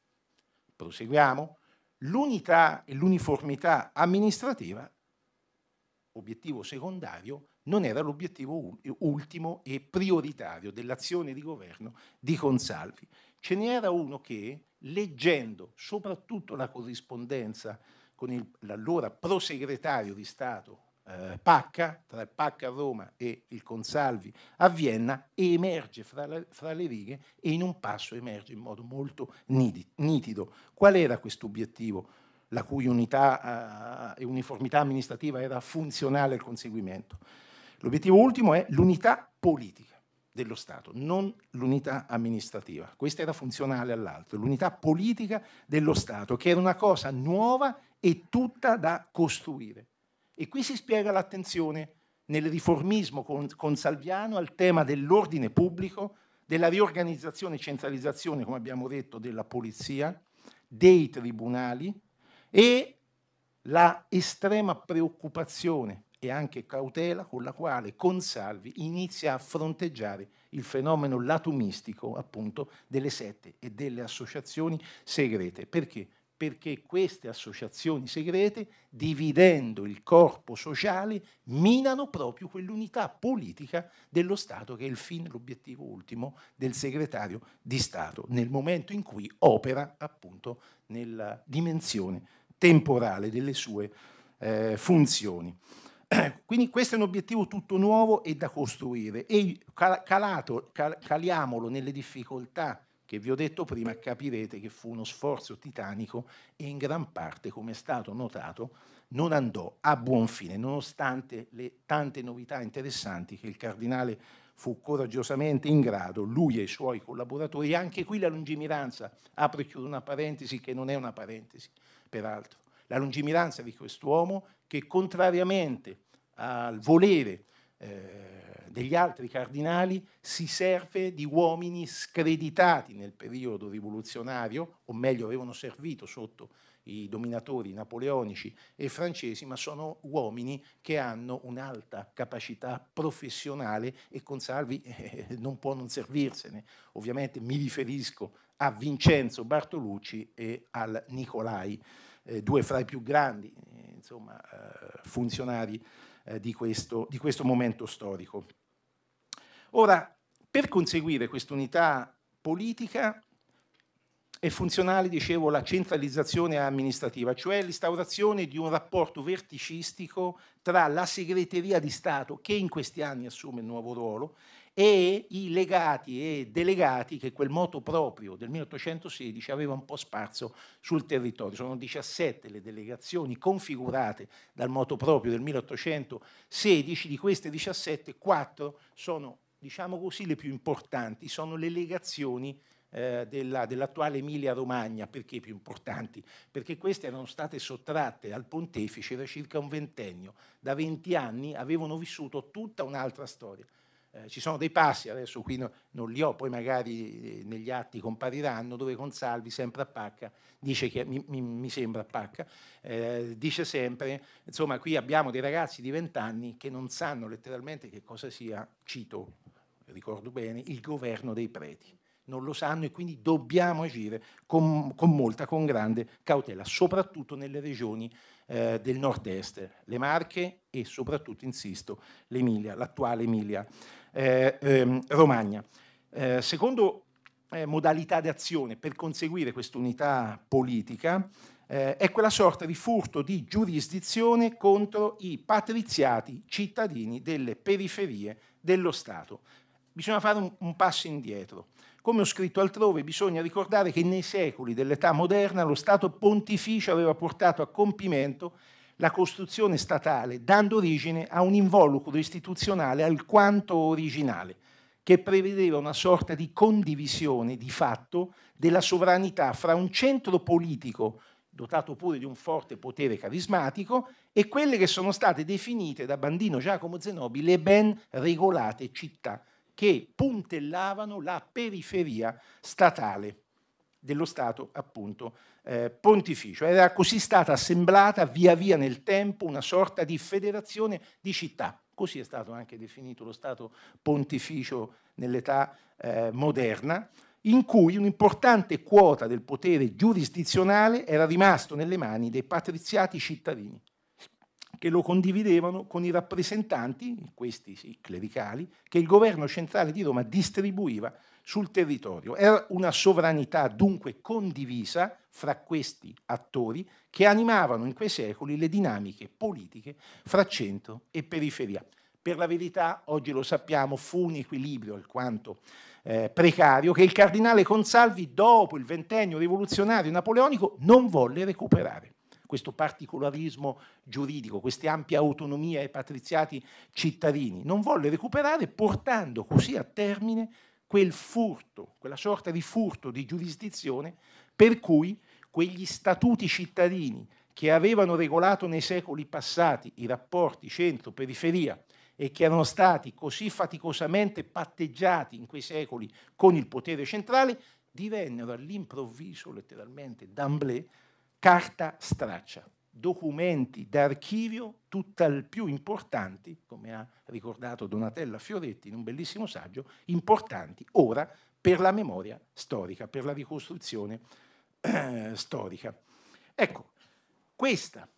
proseguiamo, l'unità e l'uniformità amministrativa, obiettivo secondario, non era l'obiettivo ultimo e prioritario dell'azione di governo di Consalvi. Ce n'era uno che, leggendo soprattutto la corrispondenza con il, l'allora prosegretario di Stato eh, Pacca, tra Pacca a Roma e il Consalvi a Vienna, emerge fra le, fra le righe e in un passo emerge in modo molto nitido. Qual era questo obiettivo, la cui unità eh, e eh, uniformità amministrativa era funzionale al conseguimento? L'obiettivo ultimo è l'unità politica dello Stato, non l'unità amministrativa. Questa era funzionale all'altro, l'unità politica dello Stato, che era una cosa nuova è tutta da costruire. E qui si spiega l'attenzione nel riformismo con, con Salviano al tema dell'ordine pubblico, della riorganizzazione e centralizzazione, come abbiamo detto, della polizia, dei tribunali e la estrema preoccupazione e anche cautela con la quale Consalvi inizia a fronteggiare il fenomeno latumistico appunto delle sette e delle associazioni segrete. Perché? perché queste associazioni segrete, dividendo il corpo sociale, minano proprio quell'unità politica dello Stato che è il fine, l'obiettivo ultimo del segretario di Stato, nel momento in cui opera appunto nella dimensione temporale delle sue eh, funzioni. Quindi questo è un obiettivo tutto nuovo e da costruire e calato, cal caliamolo nelle difficoltà che vi ho detto prima, capirete che fu uno sforzo titanico e in gran parte, come è stato notato, non andò a buon fine, nonostante le tante novità interessanti che il cardinale fu coraggiosamente in grado, lui e i suoi collaboratori, anche qui la lungimiranza, apre e chiudo una parentesi che non è una parentesi, peraltro, la lungimiranza di quest'uomo che contrariamente al volere eh, degli altri cardinali si serve di uomini screditati nel periodo rivoluzionario, o meglio avevano servito sotto i dominatori napoleonici e francesi, ma sono uomini che hanno un'alta capacità professionale e Consalvi eh, non può non servirsene. Ovviamente mi riferisco a Vincenzo Bartolucci e al Nicolai, eh, due fra i più grandi eh, insomma, eh, funzionari eh, di questo, di questo momento storico. Ora, per conseguire quest'unità politica è funzionale, dicevo, la centralizzazione amministrativa, cioè l'instaurazione di un rapporto verticistico tra la segreteria di Stato, che in questi anni assume il nuovo ruolo, e i legati e delegati che quel moto proprio del 1816 aveva un po' sparso sul territorio. Sono 17 le delegazioni configurate dal moto proprio del 1816, di queste 17 4 sono diciamo così, le più importanti sono le legazioni eh, dell'attuale Emilia-Romagna, perché più importanti? Perché queste erano state sottratte al pontefice da circa un ventennio, da venti anni avevano vissuto tutta un'altra storia. Eh, ci sono dei passi, adesso qui no, non li ho, poi magari eh, negli atti compariranno, dove Consalvi, sempre a Pacca, dice che, mi, mi, mi sembra a Pacca, eh, dice sempre, insomma qui abbiamo dei ragazzi di vent'anni che non sanno letteralmente che cosa sia, cito, ricordo bene, il governo dei preti. Non lo sanno e quindi dobbiamo agire con, con molta, con grande cautela, soprattutto nelle regioni eh, del nord-est, le Marche e soprattutto, insisto, l'Emilia, l'attuale Emilia eh, ehm, Romagna. Eh, secondo eh, modalità di azione per conseguire questa unità politica eh, è quella sorta di furto di giurisdizione contro i patriziati cittadini delle periferie dello Stato bisogna fare un, un passo indietro. Come ho scritto altrove, bisogna ricordare che nei secoli dell'età moderna lo Stato pontificio aveva portato a compimento la costruzione statale, dando origine a un involucro istituzionale alquanto originale, che prevedeva una sorta di condivisione di fatto della sovranità fra un centro politico, dotato pure di un forte potere carismatico, e quelle che sono state definite da Bandino Giacomo Zenobi le ben regolate città che puntellavano la periferia statale dello Stato appunto eh, pontificio. Era così stata assemblata via via nel tempo una sorta di federazione di città. Così è stato anche definito lo Stato pontificio nell'età eh, moderna, in cui un'importante quota del potere giurisdizionale era rimasto nelle mani dei patriziati cittadini che lo condividevano con i rappresentanti, questi sì, clericali, che il governo centrale di Roma distribuiva sul territorio. Era una sovranità dunque condivisa fra questi attori che animavano in quei secoli le dinamiche politiche fra centro e periferia. Per la verità, oggi lo sappiamo, fu un equilibrio alquanto eh, precario che il cardinale Consalvi, dopo il ventennio rivoluzionario napoleonico, non volle recuperare questo particolarismo giuridico, queste ampie autonomie ai patriziati cittadini, non volle recuperare portando così a termine quel furto, quella sorta di furto di giurisdizione per cui quegli statuti cittadini che avevano regolato nei secoli passati i rapporti centro-periferia e che erano stati così faticosamente patteggiati in quei secoli con il potere centrale, divennero all'improvviso, letteralmente, d'amblè, carta straccia, documenti d'archivio tutt'al più importanti, come ha ricordato Donatella Fioretti in un bellissimo saggio, importanti ora per la memoria storica, per la ricostruzione eh, storica. Ecco, questa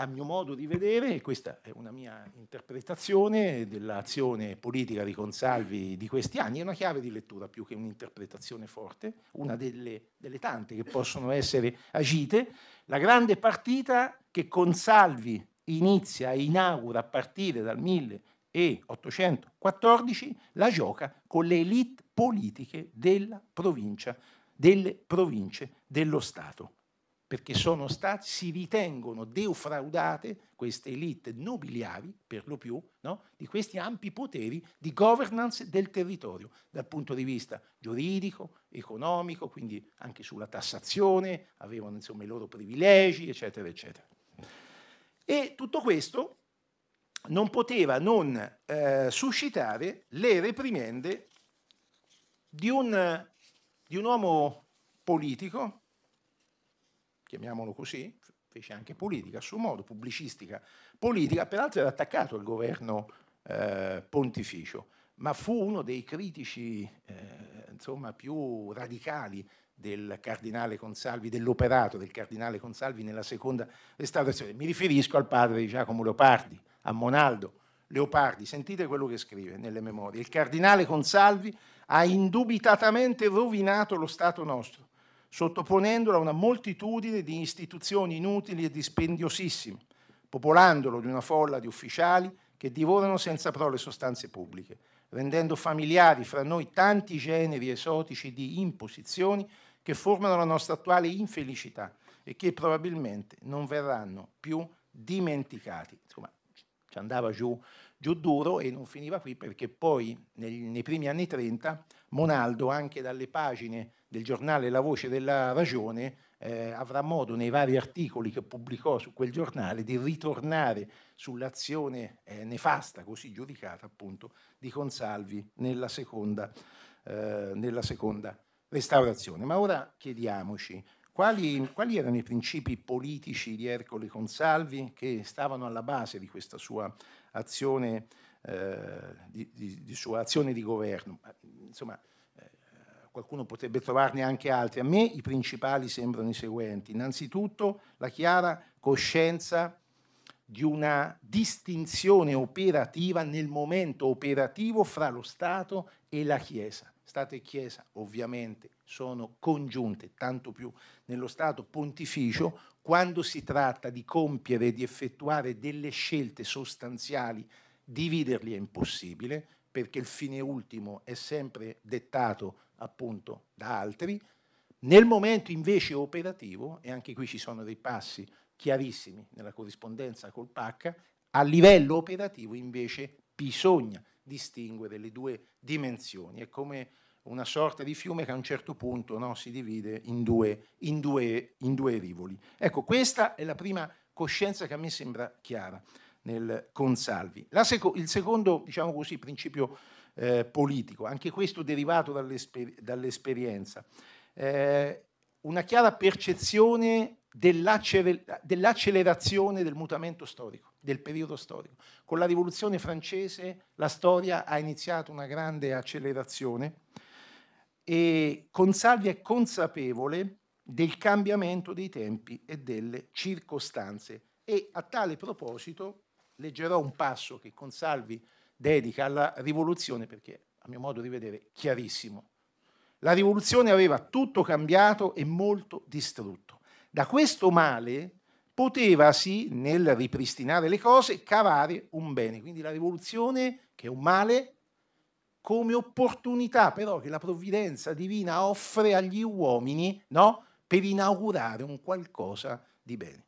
a mio modo di vedere, e questa è una mia interpretazione dell'azione politica di Consalvi di questi anni, è una chiave di lettura più che un'interpretazione forte, una delle, delle tante che possono essere agite, la grande partita che Consalvi inizia e inaugura a partire dal 1814, la gioca con le elite politiche della provincia, delle province dello Stato perché sono stati, si ritengono defraudate queste elite nobiliari, per lo più, no? di questi ampi poteri di governance del territorio, dal punto di vista giuridico, economico, quindi anche sulla tassazione, avevano insomma i loro privilegi, eccetera, eccetera. E tutto questo non poteva non eh, suscitare le reprimende di un, di un uomo politico, chiamiamolo così, fece anche politica a suo modo, pubblicistica politica, peraltro era attaccato al governo eh, pontificio, ma fu uno dei critici eh, insomma, più radicali del cardinale Consalvi, dell'operato del cardinale Consalvi nella seconda restaurazione. Mi riferisco al padre di Giacomo Leopardi, a Monaldo Leopardi. Sentite quello che scrive nelle memorie. Il cardinale Consalvi ha indubitatamente rovinato lo Stato nostro sottoponendolo a una moltitudine di istituzioni inutili e dispendiosissime, popolandolo di una folla di ufficiali che divorano senza prole sostanze pubbliche, rendendo familiari fra noi tanti generi esotici di imposizioni che formano la nostra attuale infelicità e che probabilmente non verranno più dimenticati. Insomma, ci andava giù, giù duro e non finiva qui perché poi nel, nei primi anni 30 Monaldo anche dalle pagine del giornale La Voce della Ragione eh, avrà modo nei vari articoli che pubblicò su quel giornale di ritornare sull'azione eh, nefasta, così giudicata appunto, di Consalvi nella seconda, eh, nella seconda restaurazione. Ma ora chiediamoci quali, quali, erano i principi politici di Ercole Consalvi che stavano alla base di questa sua azione, eh, di, di, di sua azione di governo. Insomma, qualcuno potrebbe trovarne anche altri. A me i principali sembrano i seguenti. Innanzitutto la chiara coscienza di una distinzione operativa nel momento operativo fra lo Stato e la Chiesa. Stato e Chiesa ovviamente sono congiunte, tanto più nello Stato pontificio, quando si tratta di compiere e di effettuare delle scelte sostanziali, dividerli è impossibile, perché il fine ultimo è sempre dettato appunto da altri. Nel momento invece operativo, e anche qui ci sono dei passi chiarissimi nella corrispondenza col PAC, a livello operativo invece bisogna distinguere le due dimensioni. È come una sorta di fiume che a un certo punto no, si divide in due, in, due, in due rivoli. Ecco, questa è la prima coscienza che a me sembra chiara nel Consalvi. Seco- il secondo, diciamo così, principio eh, politico, anche questo derivato dall'esper- dall'esperienza. Eh, una chiara percezione dell'acceler- dell'accelerazione del mutamento storico, del periodo storico. Con la rivoluzione francese la storia ha iniziato una grande accelerazione e Consalvi è consapevole del cambiamento dei tempi e delle circostanze e a tale proposito leggerò un passo che Consalvi dedica alla rivoluzione perché, a mio modo di vedere, chiarissimo. La rivoluzione aveva tutto cambiato e molto distrutto. Da questo male potevasi, nel ripristinare le cose, cavare un bene. Quindi la rivoluzione, che è un male, come opportunità però che la provvidenza divina offre agli uomini no? per inaugurare un qualcosa di bene.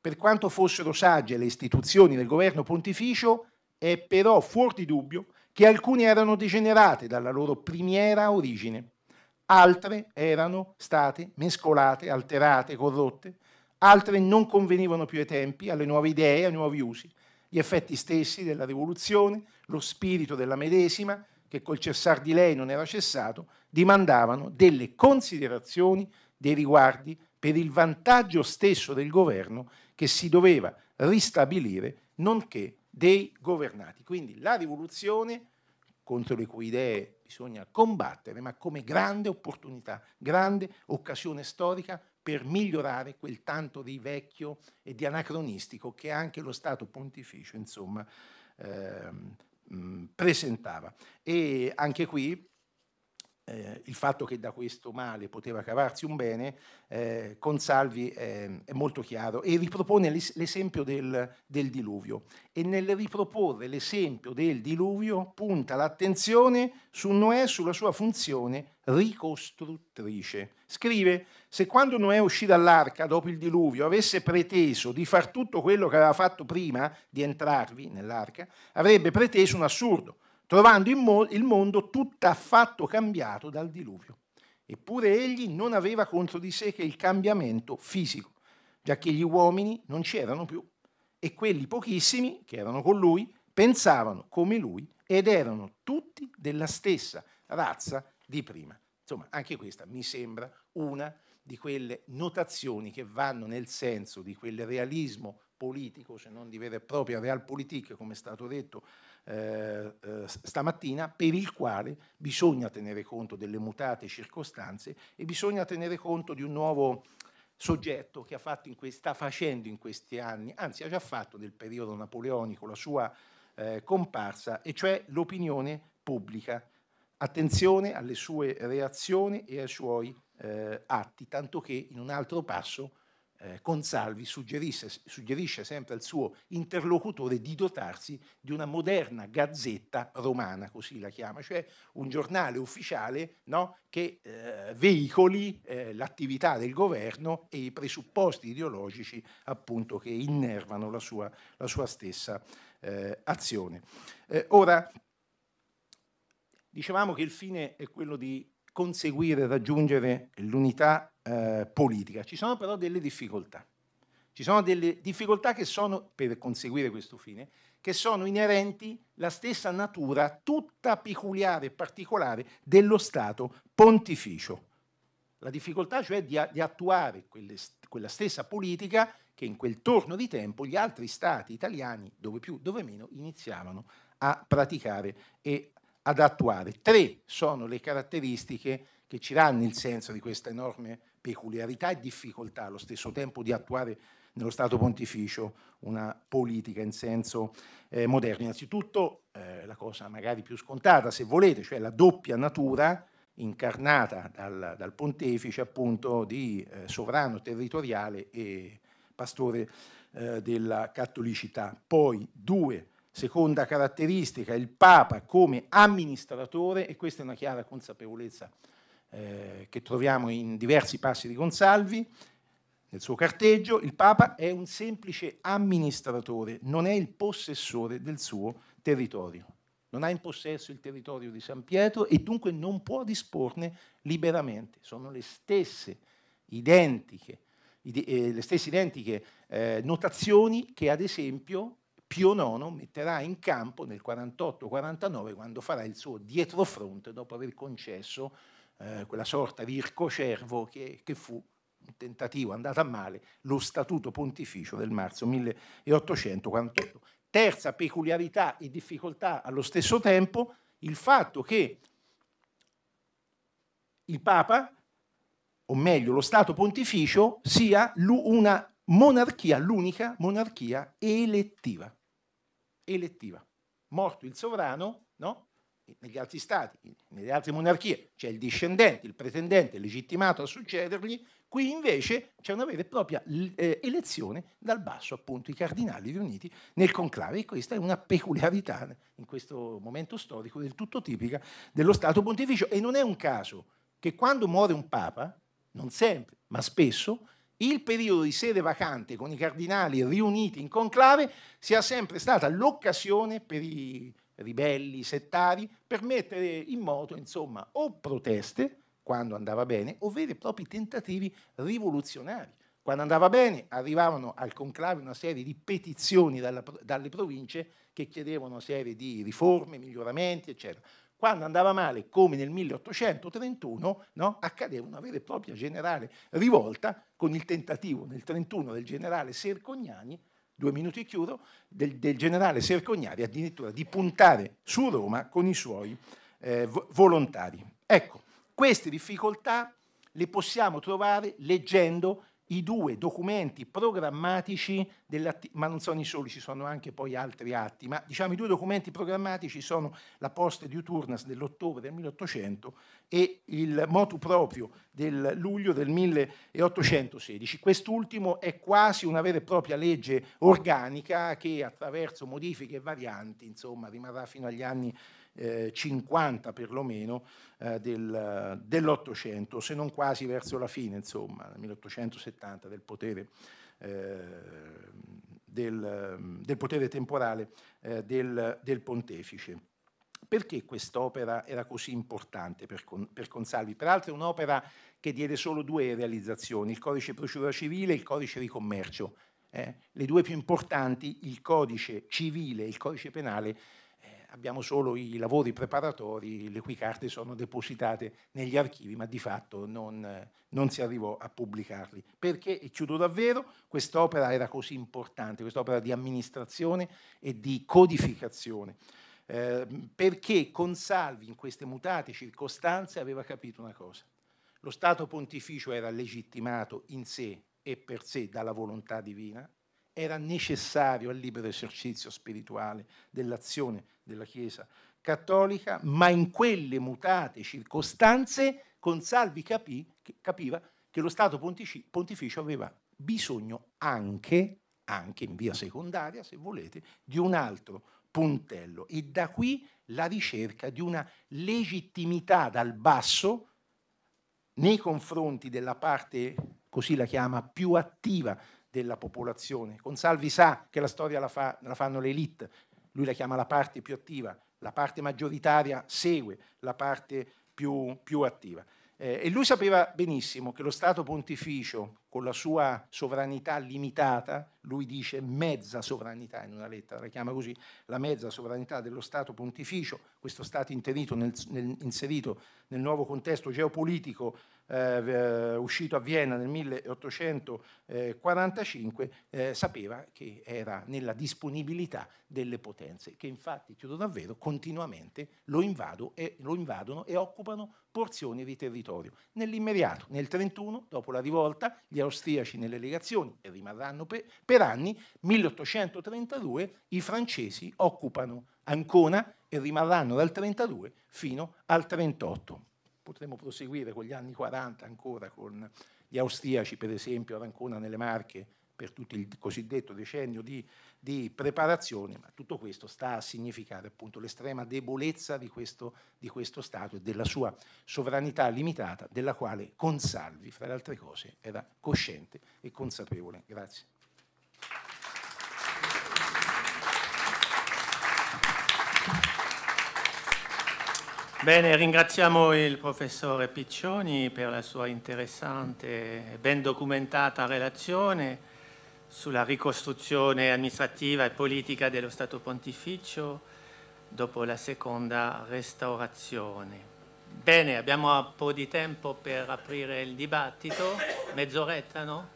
Per quanto fossero sagge le istituzioni del governo pontificio, è però fuor di dubbio che alcune erano degenerate dalla loro primiera origine, altre erano state mescolate, alterate, corrotte, altre non convenivano più ai tempi, alle nuove idee, ai nuovi usi, gli effetti stessi della rivoluzione, lo spirito della medesima, che col cessar di lei non era cessato, dimandavano delle considerazioni, dei riguardi per il vantaggio stesso del governo che si doveva ristabilire, nonché dei governati. Quindi la rivoluzione contro le cui idee bisogna combattere, ma come grande opportunità, grande occasione storica per migliorare quel tanto di vecchio e di anacronistico che anche lo Stato pontificio, insomma, ehm, presentava. E anche qui eh, il fatto che da questo male poteva cavarsi un bene, eh, Consalvi eh, è molto chiaro e ripropone l'esempio del, del, diluvio. E nel riproporre l'esempio del diluvio punta l'attenzione su Noè, sulla sua funzione ricostruttrice. Scrive, se quando Noè uscì dall'arca dopo il diluvio avesse preteso di far tutto quello che aveva fatto prima di entrarvi nell'arca, avrebbe preteso un assurdo trovando mo il mondo tutt'affatto cambiato dal diluvio. Eppure egli non aveva contro di sé che il cambiamento fisico, giacché gli uomini non c'erano più e quelli pochissimi che erano con lui pensavano come lui ed erano tutti della stessa razza di prima. Insomma, anche questa mi sembra una di quelle notazioni che vanno nel senso di quel realismo politico, se non di vera e propria realpolitik, come è stato detto eh, eh stamattina, per il quale bisogna tenere conto delle mutate circostanze e bisogna tenere conto di un nuovo soggetto che in quei, sta facendo in questi anni, anzi ha già fatto nel periodo napoleonico la sua eh, comparsa, e cioè l'opinione pubblica. Attenzione alle sue reazioni e ai suoi eh, atti, tanto che in un altro passo eh, Consalvi suggerisce sempre al suo interlocutore di dotarsi di una moderna gazzetta romana, così la chiama, cioè un giornale ufficiale no, che eh, veicoli eh, l'attività del governo e i presupposti ideologici appunto che innervano la sua, la sua stessa eh, azione. Eh, ora, dicevamo che il fine è quello di conseguire e raggiungere l'unità eh, politica. Ci sono però delle difficoltà. Ci sono delle difficoltà che sono, per conseguire questo fine, che sono inerenti alla stessa natura tutta peculiare e particolare dello Stato pontificio. La difficoltà cioè di, di attuare quelle, quella stessa politica che in quel torno di tempo gli altri Stati italiani, dove più, dove meno, iniziavano a praticare e ad attuare. Tre sono le caratteristiche che ci danno il senso di questa enorme peculiarità e difficoltà allo stesso tempo di attuare nello Stato pontificio una politica in senso eh, moderno. Innanzitutto eh, la cosa magari più scontata, se volete, cioè la doppia natura incarnata dal, dal pontefice appunto di eh, sovrano territoriale e pastore eh, della cattolicità. Poi due, Seconda caratteristica, il Papa come amministratore, e questa è una chiara consapevolezza eh, che troviamo in diversi passi di Gonsalvi, nel suo carteggio, il Papa è un semplice amministratore, non è il possessore del suo territorio. Non ha in possesso il territorio di San Pietro e dunque non può disporne liberamente. Sono le stesse identiche, ide- eh, le stesse identiche eh, notazioni che ad esempio Pio IX metterà in campo nel 48-49 quando farà il suo dietrofronte dopo aver concesso eh, quella sorta di ircocervo che, che fu un tentativo andato a male, lo Statuto Pontificio del marzo 1848. Terza peculiarità e difficoltà allo stesso tempo, il fatto che il Papa, o meglio lo Stato Pontificio, sia una monarchia, l'unica monarchia elettiva elettiva. Morto il sovrano, no? negli altri stati, nelle altre monarchie c'è il discendente, il pretendente legittimato a succedergli, qui invece c'è una vera e propria eh, elezione dal basso, appunto i cardinali riuniti nel conclave e questa è una peculiarità in questo momento storico del tutto tipica dello Stato pontificio e non è un caso che quando muore un papa, non sempre, ma spesso, il periodo di sede vacante con i cardinali riuniti in conclave sia sempre stata l'occasione per i ribelli, i settari, per mettere in moto, insomma, o proteste, quando andava bene, o veri e propri tentativi rivoluzionari. Quando andava bene arrivavano al conclave una serie di petizioni dalla, dalle province che chiedevano una serie di riforme, miglioramenti, eccetera quando andava male, come nel 1831, no, accadeva una vera e propria generale rivolta con il tentativo nel 1931 del generale Sercognani, due minuti e chiudo, del, del generale Sercognani addirittura di puntare su Roma con i suoi eh, volontari. Ecco, queste difficoltà le possiamo trovare leggendo i due documenti programmatici ma non sono i soli, ci sono anche poi altri atti, ma diciamo i due documenti programmatici sono la posta di Uturnas dell'ottobre del 1800 e il motu proprio del luglio del 1816. Quest'ultimo è quasi una vera e propria legge organica che attraverso modifiche e varianti, insomma, rimarrà fino agli anni eh, 50 perlomeno eh, del, dell'Ottocento, se non quasi verso la fine, insomma, 1870 del potere. Eh, del, del, potere temporale eh, del, del pontefice. Perché quest'opera era così importante per, per Consalvi? Peraltro è un'opera che diede solo due realizzazioni, il codice di procedura civile e il codice di commercio. Eh? Le due più importanti, il codice civile e il codice penale, abbiamo solo i lavori preparatori, le cui carte sono depositate negli archivi, ma di fatto non, non si arrivò a pubblicarli. Perché, e chiudo davvero, quest'opera era così importante, quest'opera di amministrazione e di codificazione? Eh, perché Consalvi in queste mutate circostanze aveva capito una cosa. Lo Stato pontificio era legittimato in sé e per sé dalla volontà divina, era necessario al libero esercizio spirituale dell'azione della Chiesa cattolica, ma in quelle mutate circostanze Consalvi capì, capiva che lo Stato pontificio aveva bisogno anche, anche in via secondaria, se volete, di un altro puntello e da qui la ricerca di una legittimità dal basso nei confronti della parte, così la chiama, più attiva della popolazione. Consalvi sa che la storia la, fa, la fanno le elite, lui la chiama la parte più attiva, la parte maggioritaria segue la parte più, più attiva. Eh, e lui sapeva benissimo che lo Stato pontificio, con la sua sovranità limitata, lui dice mezza sovranità in una lettera, la chiama così, la mezza sovranità dello Stato pontificio, questo Stato nel, nel, inserito nel nuovo contesto geopolitico eh, eh, uscito a Vienna nel 1845, eh, sapeva che era nella disponibilità delle potenze, che infatti, chiudo davvero, continuamente lo, invado e, lo invadono e occupano porzioni di territorio. Nell'immediato, nel 1931, dopo la rivolta, gli austriaci nelle legazioni e rimarranno per, per anni, 1832 i francesi occupano Ancona e rimarranno dal 1932 fino al 1938 potremmo proseguire con gli anni 40 ancora, con gli austriaci per esempio ad Ancona nelle Marche, per tutto il cosiddetto decennio di, di, preparazione, ma tutto questo sta a significare appunto l'estrema debolezza di questo, di questo Stato e della sua sovranità limitata, della quale Consalvi, fra le altre cose, era cosciente e consapevole. Grazie. Bene, ringraziamo il professore Piccioni per la sua interessante e ben documentata relazione sulla ricostruzione amministrativa e politica dello Stato Pontificio dopo la seconda restaurazione. Bene, abbiamo un po' di tempo per aprire il dibattito, mezz'oretta, no?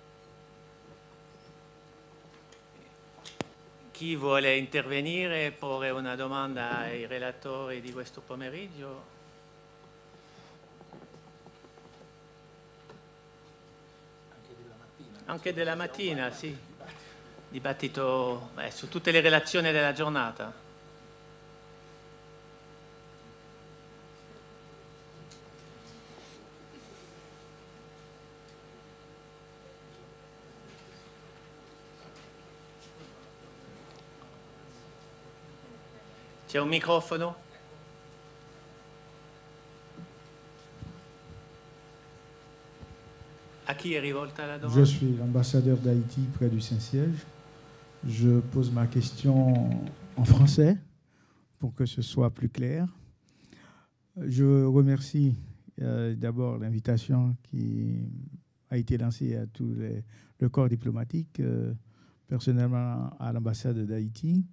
Chi vuole intervenire e porre una domanda ai relatori di questo pomeriggio? Anche della mattina, sì. Dibattito beh, su tutte le relazioni della giornata. au un À qui est rivolta la Je suis l'ambassadeur d'Haïti près du Saint-Siège. Je pose ma question en français pour que ce soit plus clair. Je remercie euh, d'abord l'invitation qui a été lancée à tout le corps diplomatique, euh, personnellement à l'ambassade d'Haïti.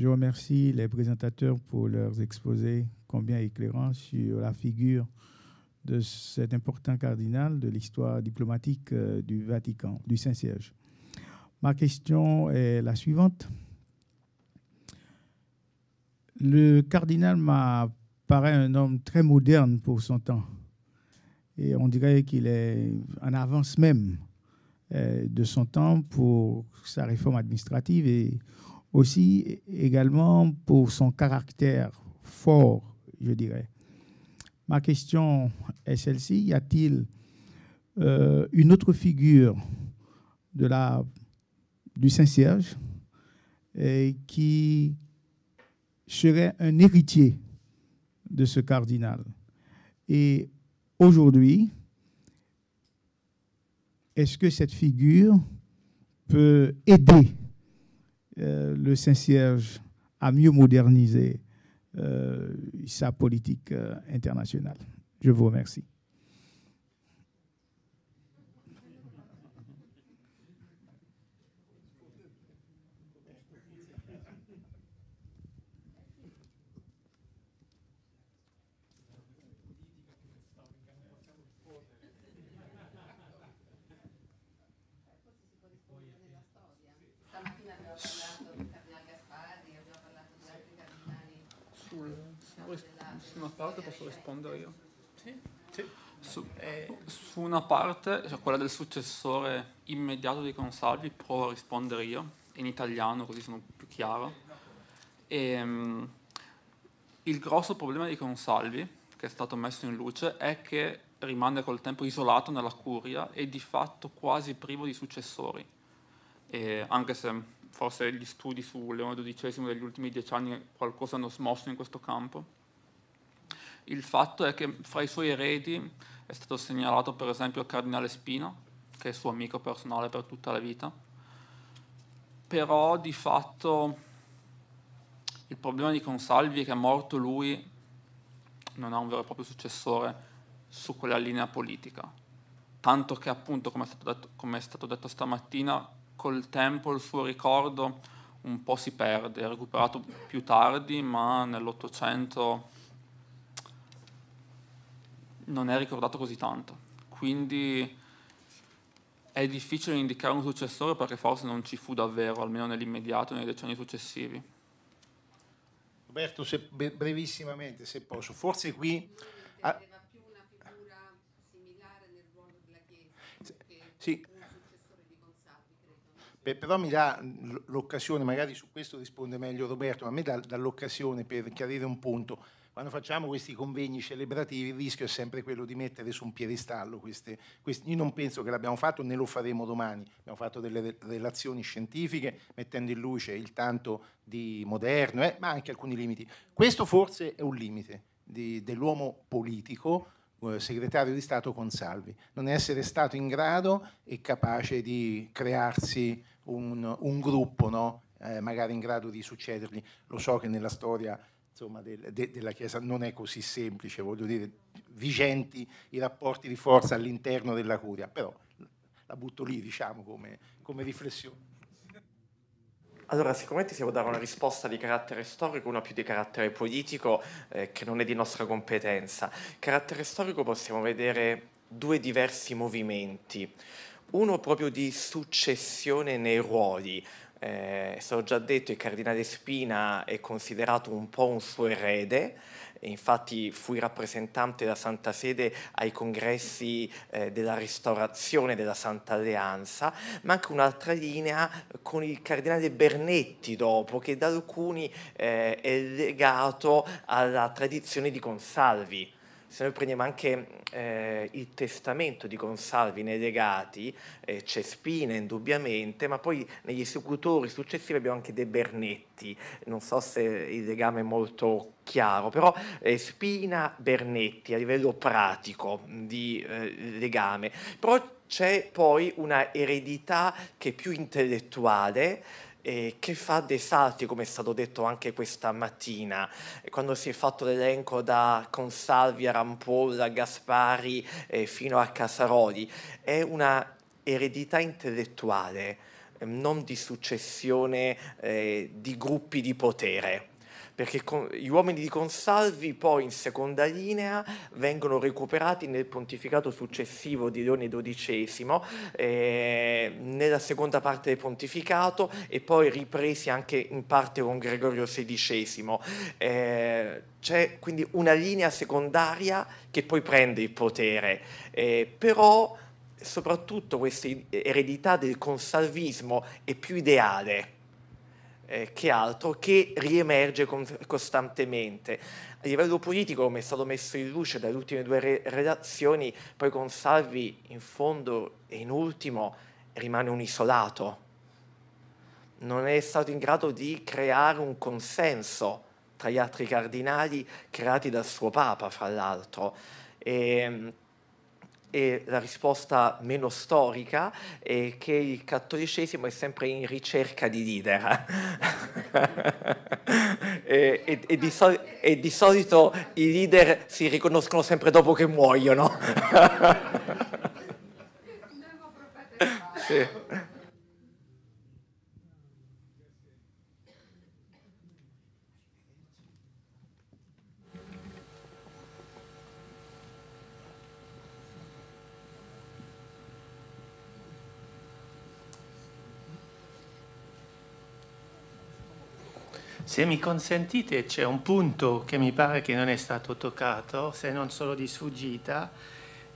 Je remercie les présentateurs pour leurs exposés combien éclairants sur la figure de cet important cardinal de l'histoire diplomatique euh, du Vatican, du Saint-Siège. Ma question est la suivante. Le cardinal m'apparaît un homme très moderne pour son temps. Et on dirait qu'il est en avance même euh, de son temps pour sa réforme administrative et aussi également pour son caractère fort, je dirais. Ma question est celle-ci. Y a-t-il euh, une autre figure de la, du saint serge euh, qui serait un héritier de ce cardinal Et aujourd'hui, est-ce que cette figure peut aider euh, le Saint-Cierge a mieux modernisé euh, sa politique euh, internationale. Je vous remercie. rispondo io? Sì. sì. Su, su, una parte, cioè quella del successore immediato di Consalvi, provo a rispondere io, in italiano così sono più chiaro. E, um, il grosso problema di Consalvi, che è stato messo in luce, è che rimane col tempo isolato nella curia e di fatto quasi privo di successori. E anche se forse gli studi su Leone XII degli ultimi dieci anni qualcosa hanno smosso in questo campo il fatto è che fra i suoi eredi è stato segnalato per esempio il cardinale Spina, che è suo amico personale per tutta la vita, però di fatto il problema di Consalvi è che è morto lui non ha un vero e proprio successore su quella linea politica, tanto che appunto, come è stato detto, come è stato detto stamattina, col tempo il suo ricordo un po' si perde, è recuperato più tardi, ma nell'Ottocento non è ricordato così tanto, quindi è difficile indicare un successore perché forse non ci fu davvero, almeno nell'immediato, nei decenni successivi. Roberto, se, brevissimamente, se posso, forse qui... Ah, sì. Beh, però mi dà l'occasione, magari su questo risponde meglio Roberto, ma a me dà, dà l'occasione per chiarire un punto quando facciamo questi convegni celebrativi il rischio è sempre quello di mettere su un piedistallo queste, queste, io non penso che l'abbiamo fatto né lo faremo domani, abbiamo fatto delle relazioni scientifiche mettendo in luce il tanto di moderno, eh, ma anche alcuni limiti. Questo forse è un limite dell'uomo politico, eh, segretario di Stato Consalvi, non essere stato in grado e capace di crearsi un, un gruppo, no? eh, magari in grado di succedergli. Lo so che nella storia insomma, del, de, della Chiesa non è così semplice, voglio dire, vigenti i rapporti di forza all'interno della curia, però la butto lì, diciamo, come, come riflessione. Allora, sicuramente si può dare una risposta di carattere storico, una più di carattere politico, eh, che non è di nostra competenza. Carattere storico possiamo vedere due diversi movimenti. Uno proprio di successione nei ruoli, eh, se ho già detto, il cardinale Spina è considerato un po' un suo erede, infatti fui rappresentante della Santa Sede ai congressi eh, della restaurazione della Santa Alleanza, ma anche un'altra linea con il cardinale Bernetti dopo, che da alcuni eh, è legato alla tradizione di Consalvi se noi prendiamo anche eh, il testamento di Consalvi nei legati, eh, c'è Spina indubbiamente, ma poi negli esecutori successivi abbiamo anche De Bernetti, non so se il legame è molto chiaro, però eh, Spina Bernetti a livello pratico di eh, legame, però c'è poi una eredità che è più intellettuale, eh, che fa dei salti, come è stato detto anche questa mattina, quando si è fatto l'elenco da Consalvi a Rampolla, Gaspari eh, fino a Casaroli. È una eredità intellettuale, non di successione eh, di gruppi di potere perché con, gli uomini di Consalvi poi in seconda linea vengono recuperati nel pontificato successivo di Leone XII, eh, nella seconda parte del pontificato e poi ripresi anche in parte con Gregorio XVI. Eh, c'è quindi una linea secondaria che poi prende il potere, eh, però soprattutto questa eredità del consalvismo è più ideale eh, che altro, che riemerge con, costantemente. A livello politico, come è stato messo in luce dalle ultime due re- redazioni, poi con Salvi in fondo e in ultimo rimane un isolato. Non è stato in grado di creare un consenso tra gli altri cardinali creati dal suo Papa, fra l'altro. E, ehm, e la risposta meno storica è che il cattolicesimo è sempre in ricerca di leader. e, e, e, di so, e, di solito i leader si riconoscono sempre dopo che muoiono. sì. Se mi consentite c'è un punto che mi pare che non è stato toccato, se non solo di sfuggita,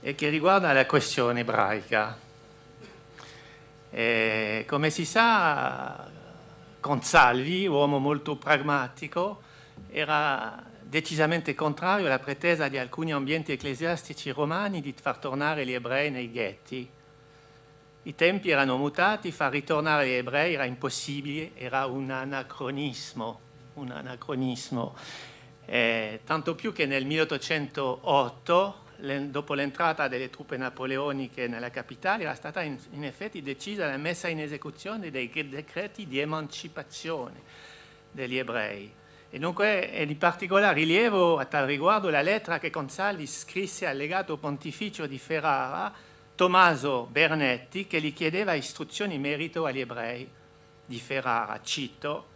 e che riguarda la questione ebraica. E, eh, come si sa, Consalvi, uomo molto pragmatico, era decisamente contrario alla pretesa di alcuni ambienti ecclesiastici romani di far tornare gli ebrei nei ghetti. I tempi erano mutati, far ritornare gli ebrei era impossibile, era un anacronismo, un anacronismo. Eh, tanto più che nel 1808, dopo l'entrata delle truppe napoleoniche nella capitale, era stata in, in effetti decisa la messa in esecuzione dei decreti di emancipazione degli ebrei. E dunque è di particolare rilievo a tal riguardo la lettera che Consalvi scrisse al legato pontificio di Ferrara Tommaso Bernetti che gli chiedeva istruzioni in merito agli ebrei di Ferrara, cito,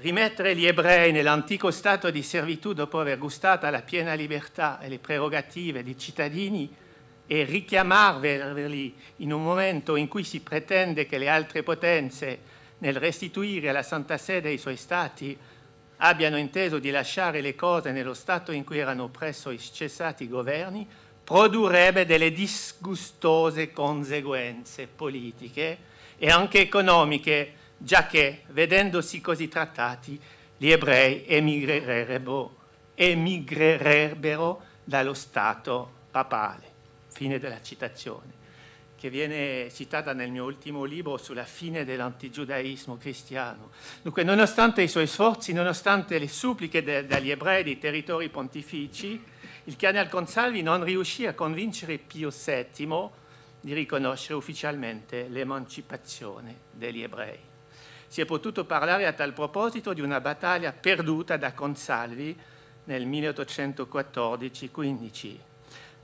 rimettere gli ebrei nell'antico stato di servitù dopo aver gustato la piena libertà e le prerogative dei cittadini e richiamarveli in un momento in cui si pretende che le altre potenze, nel restituire alla Santa Sede i suoi stati, abbiano inteso di lasciare le cose nello stato in cui erano presso i cessati governi, produrrebbe delle disgustose conseguenze politiche e anche economiche, già che, vedendosi così trattati, gli ebrei emigrerebbero, emigrerebbero dallo Stato papale. Fine della citazione che viene citata nel mio ultimo libro sulla fine dell'antigiudaismo cristiano. Dunque, nonostante i suoi sforzi, nonostante le suppliche de, dagli ebrei dei territori pontifici, il Cardinal Consalvi non riuscì a convincere Pio VII di riconoscere ufficialmente l'emancipazione degli ebrei. Si è potuto parlare a tal proposito di una battaglia perduta da Consalvi nel 1814-15.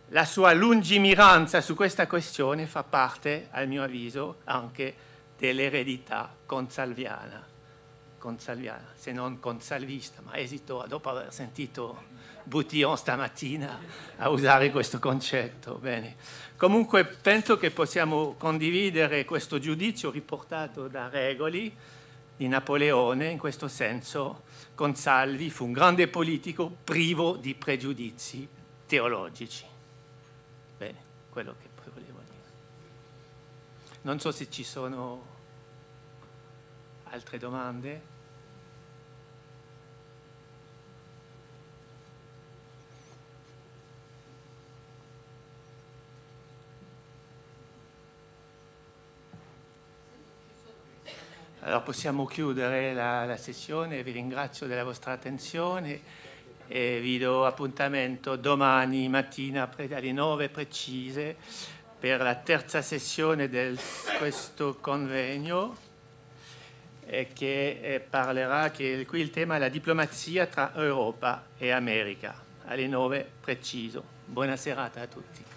La sua lungimiranza su questa questione fa parte, a mio avviso, anche dell'eredità consalviana, consalviana se non consalvista, ma esito dopo aver sentito Boutillon stamattina a usare questo concetto. Bene. Comunque penso che possiamo condividere questo giudizio riportato da Regoli di Napoleone, in questo senso Consalvi fu un grande politico privo di pregiudizi teologici. Bene, quello che volevo dire. Non so se ci sono altre domande. Allora possiamo chiudere la, la sessione, vi ringrazio della vostra attenzione e vi do appuntamento domani mattina alle 9 precise per la terza sessione di questo convegno eh, che eh, parlerà, che qui il tema è la diplomazia tra Europa e America, alle 9 preciso. Buona serata a tutti.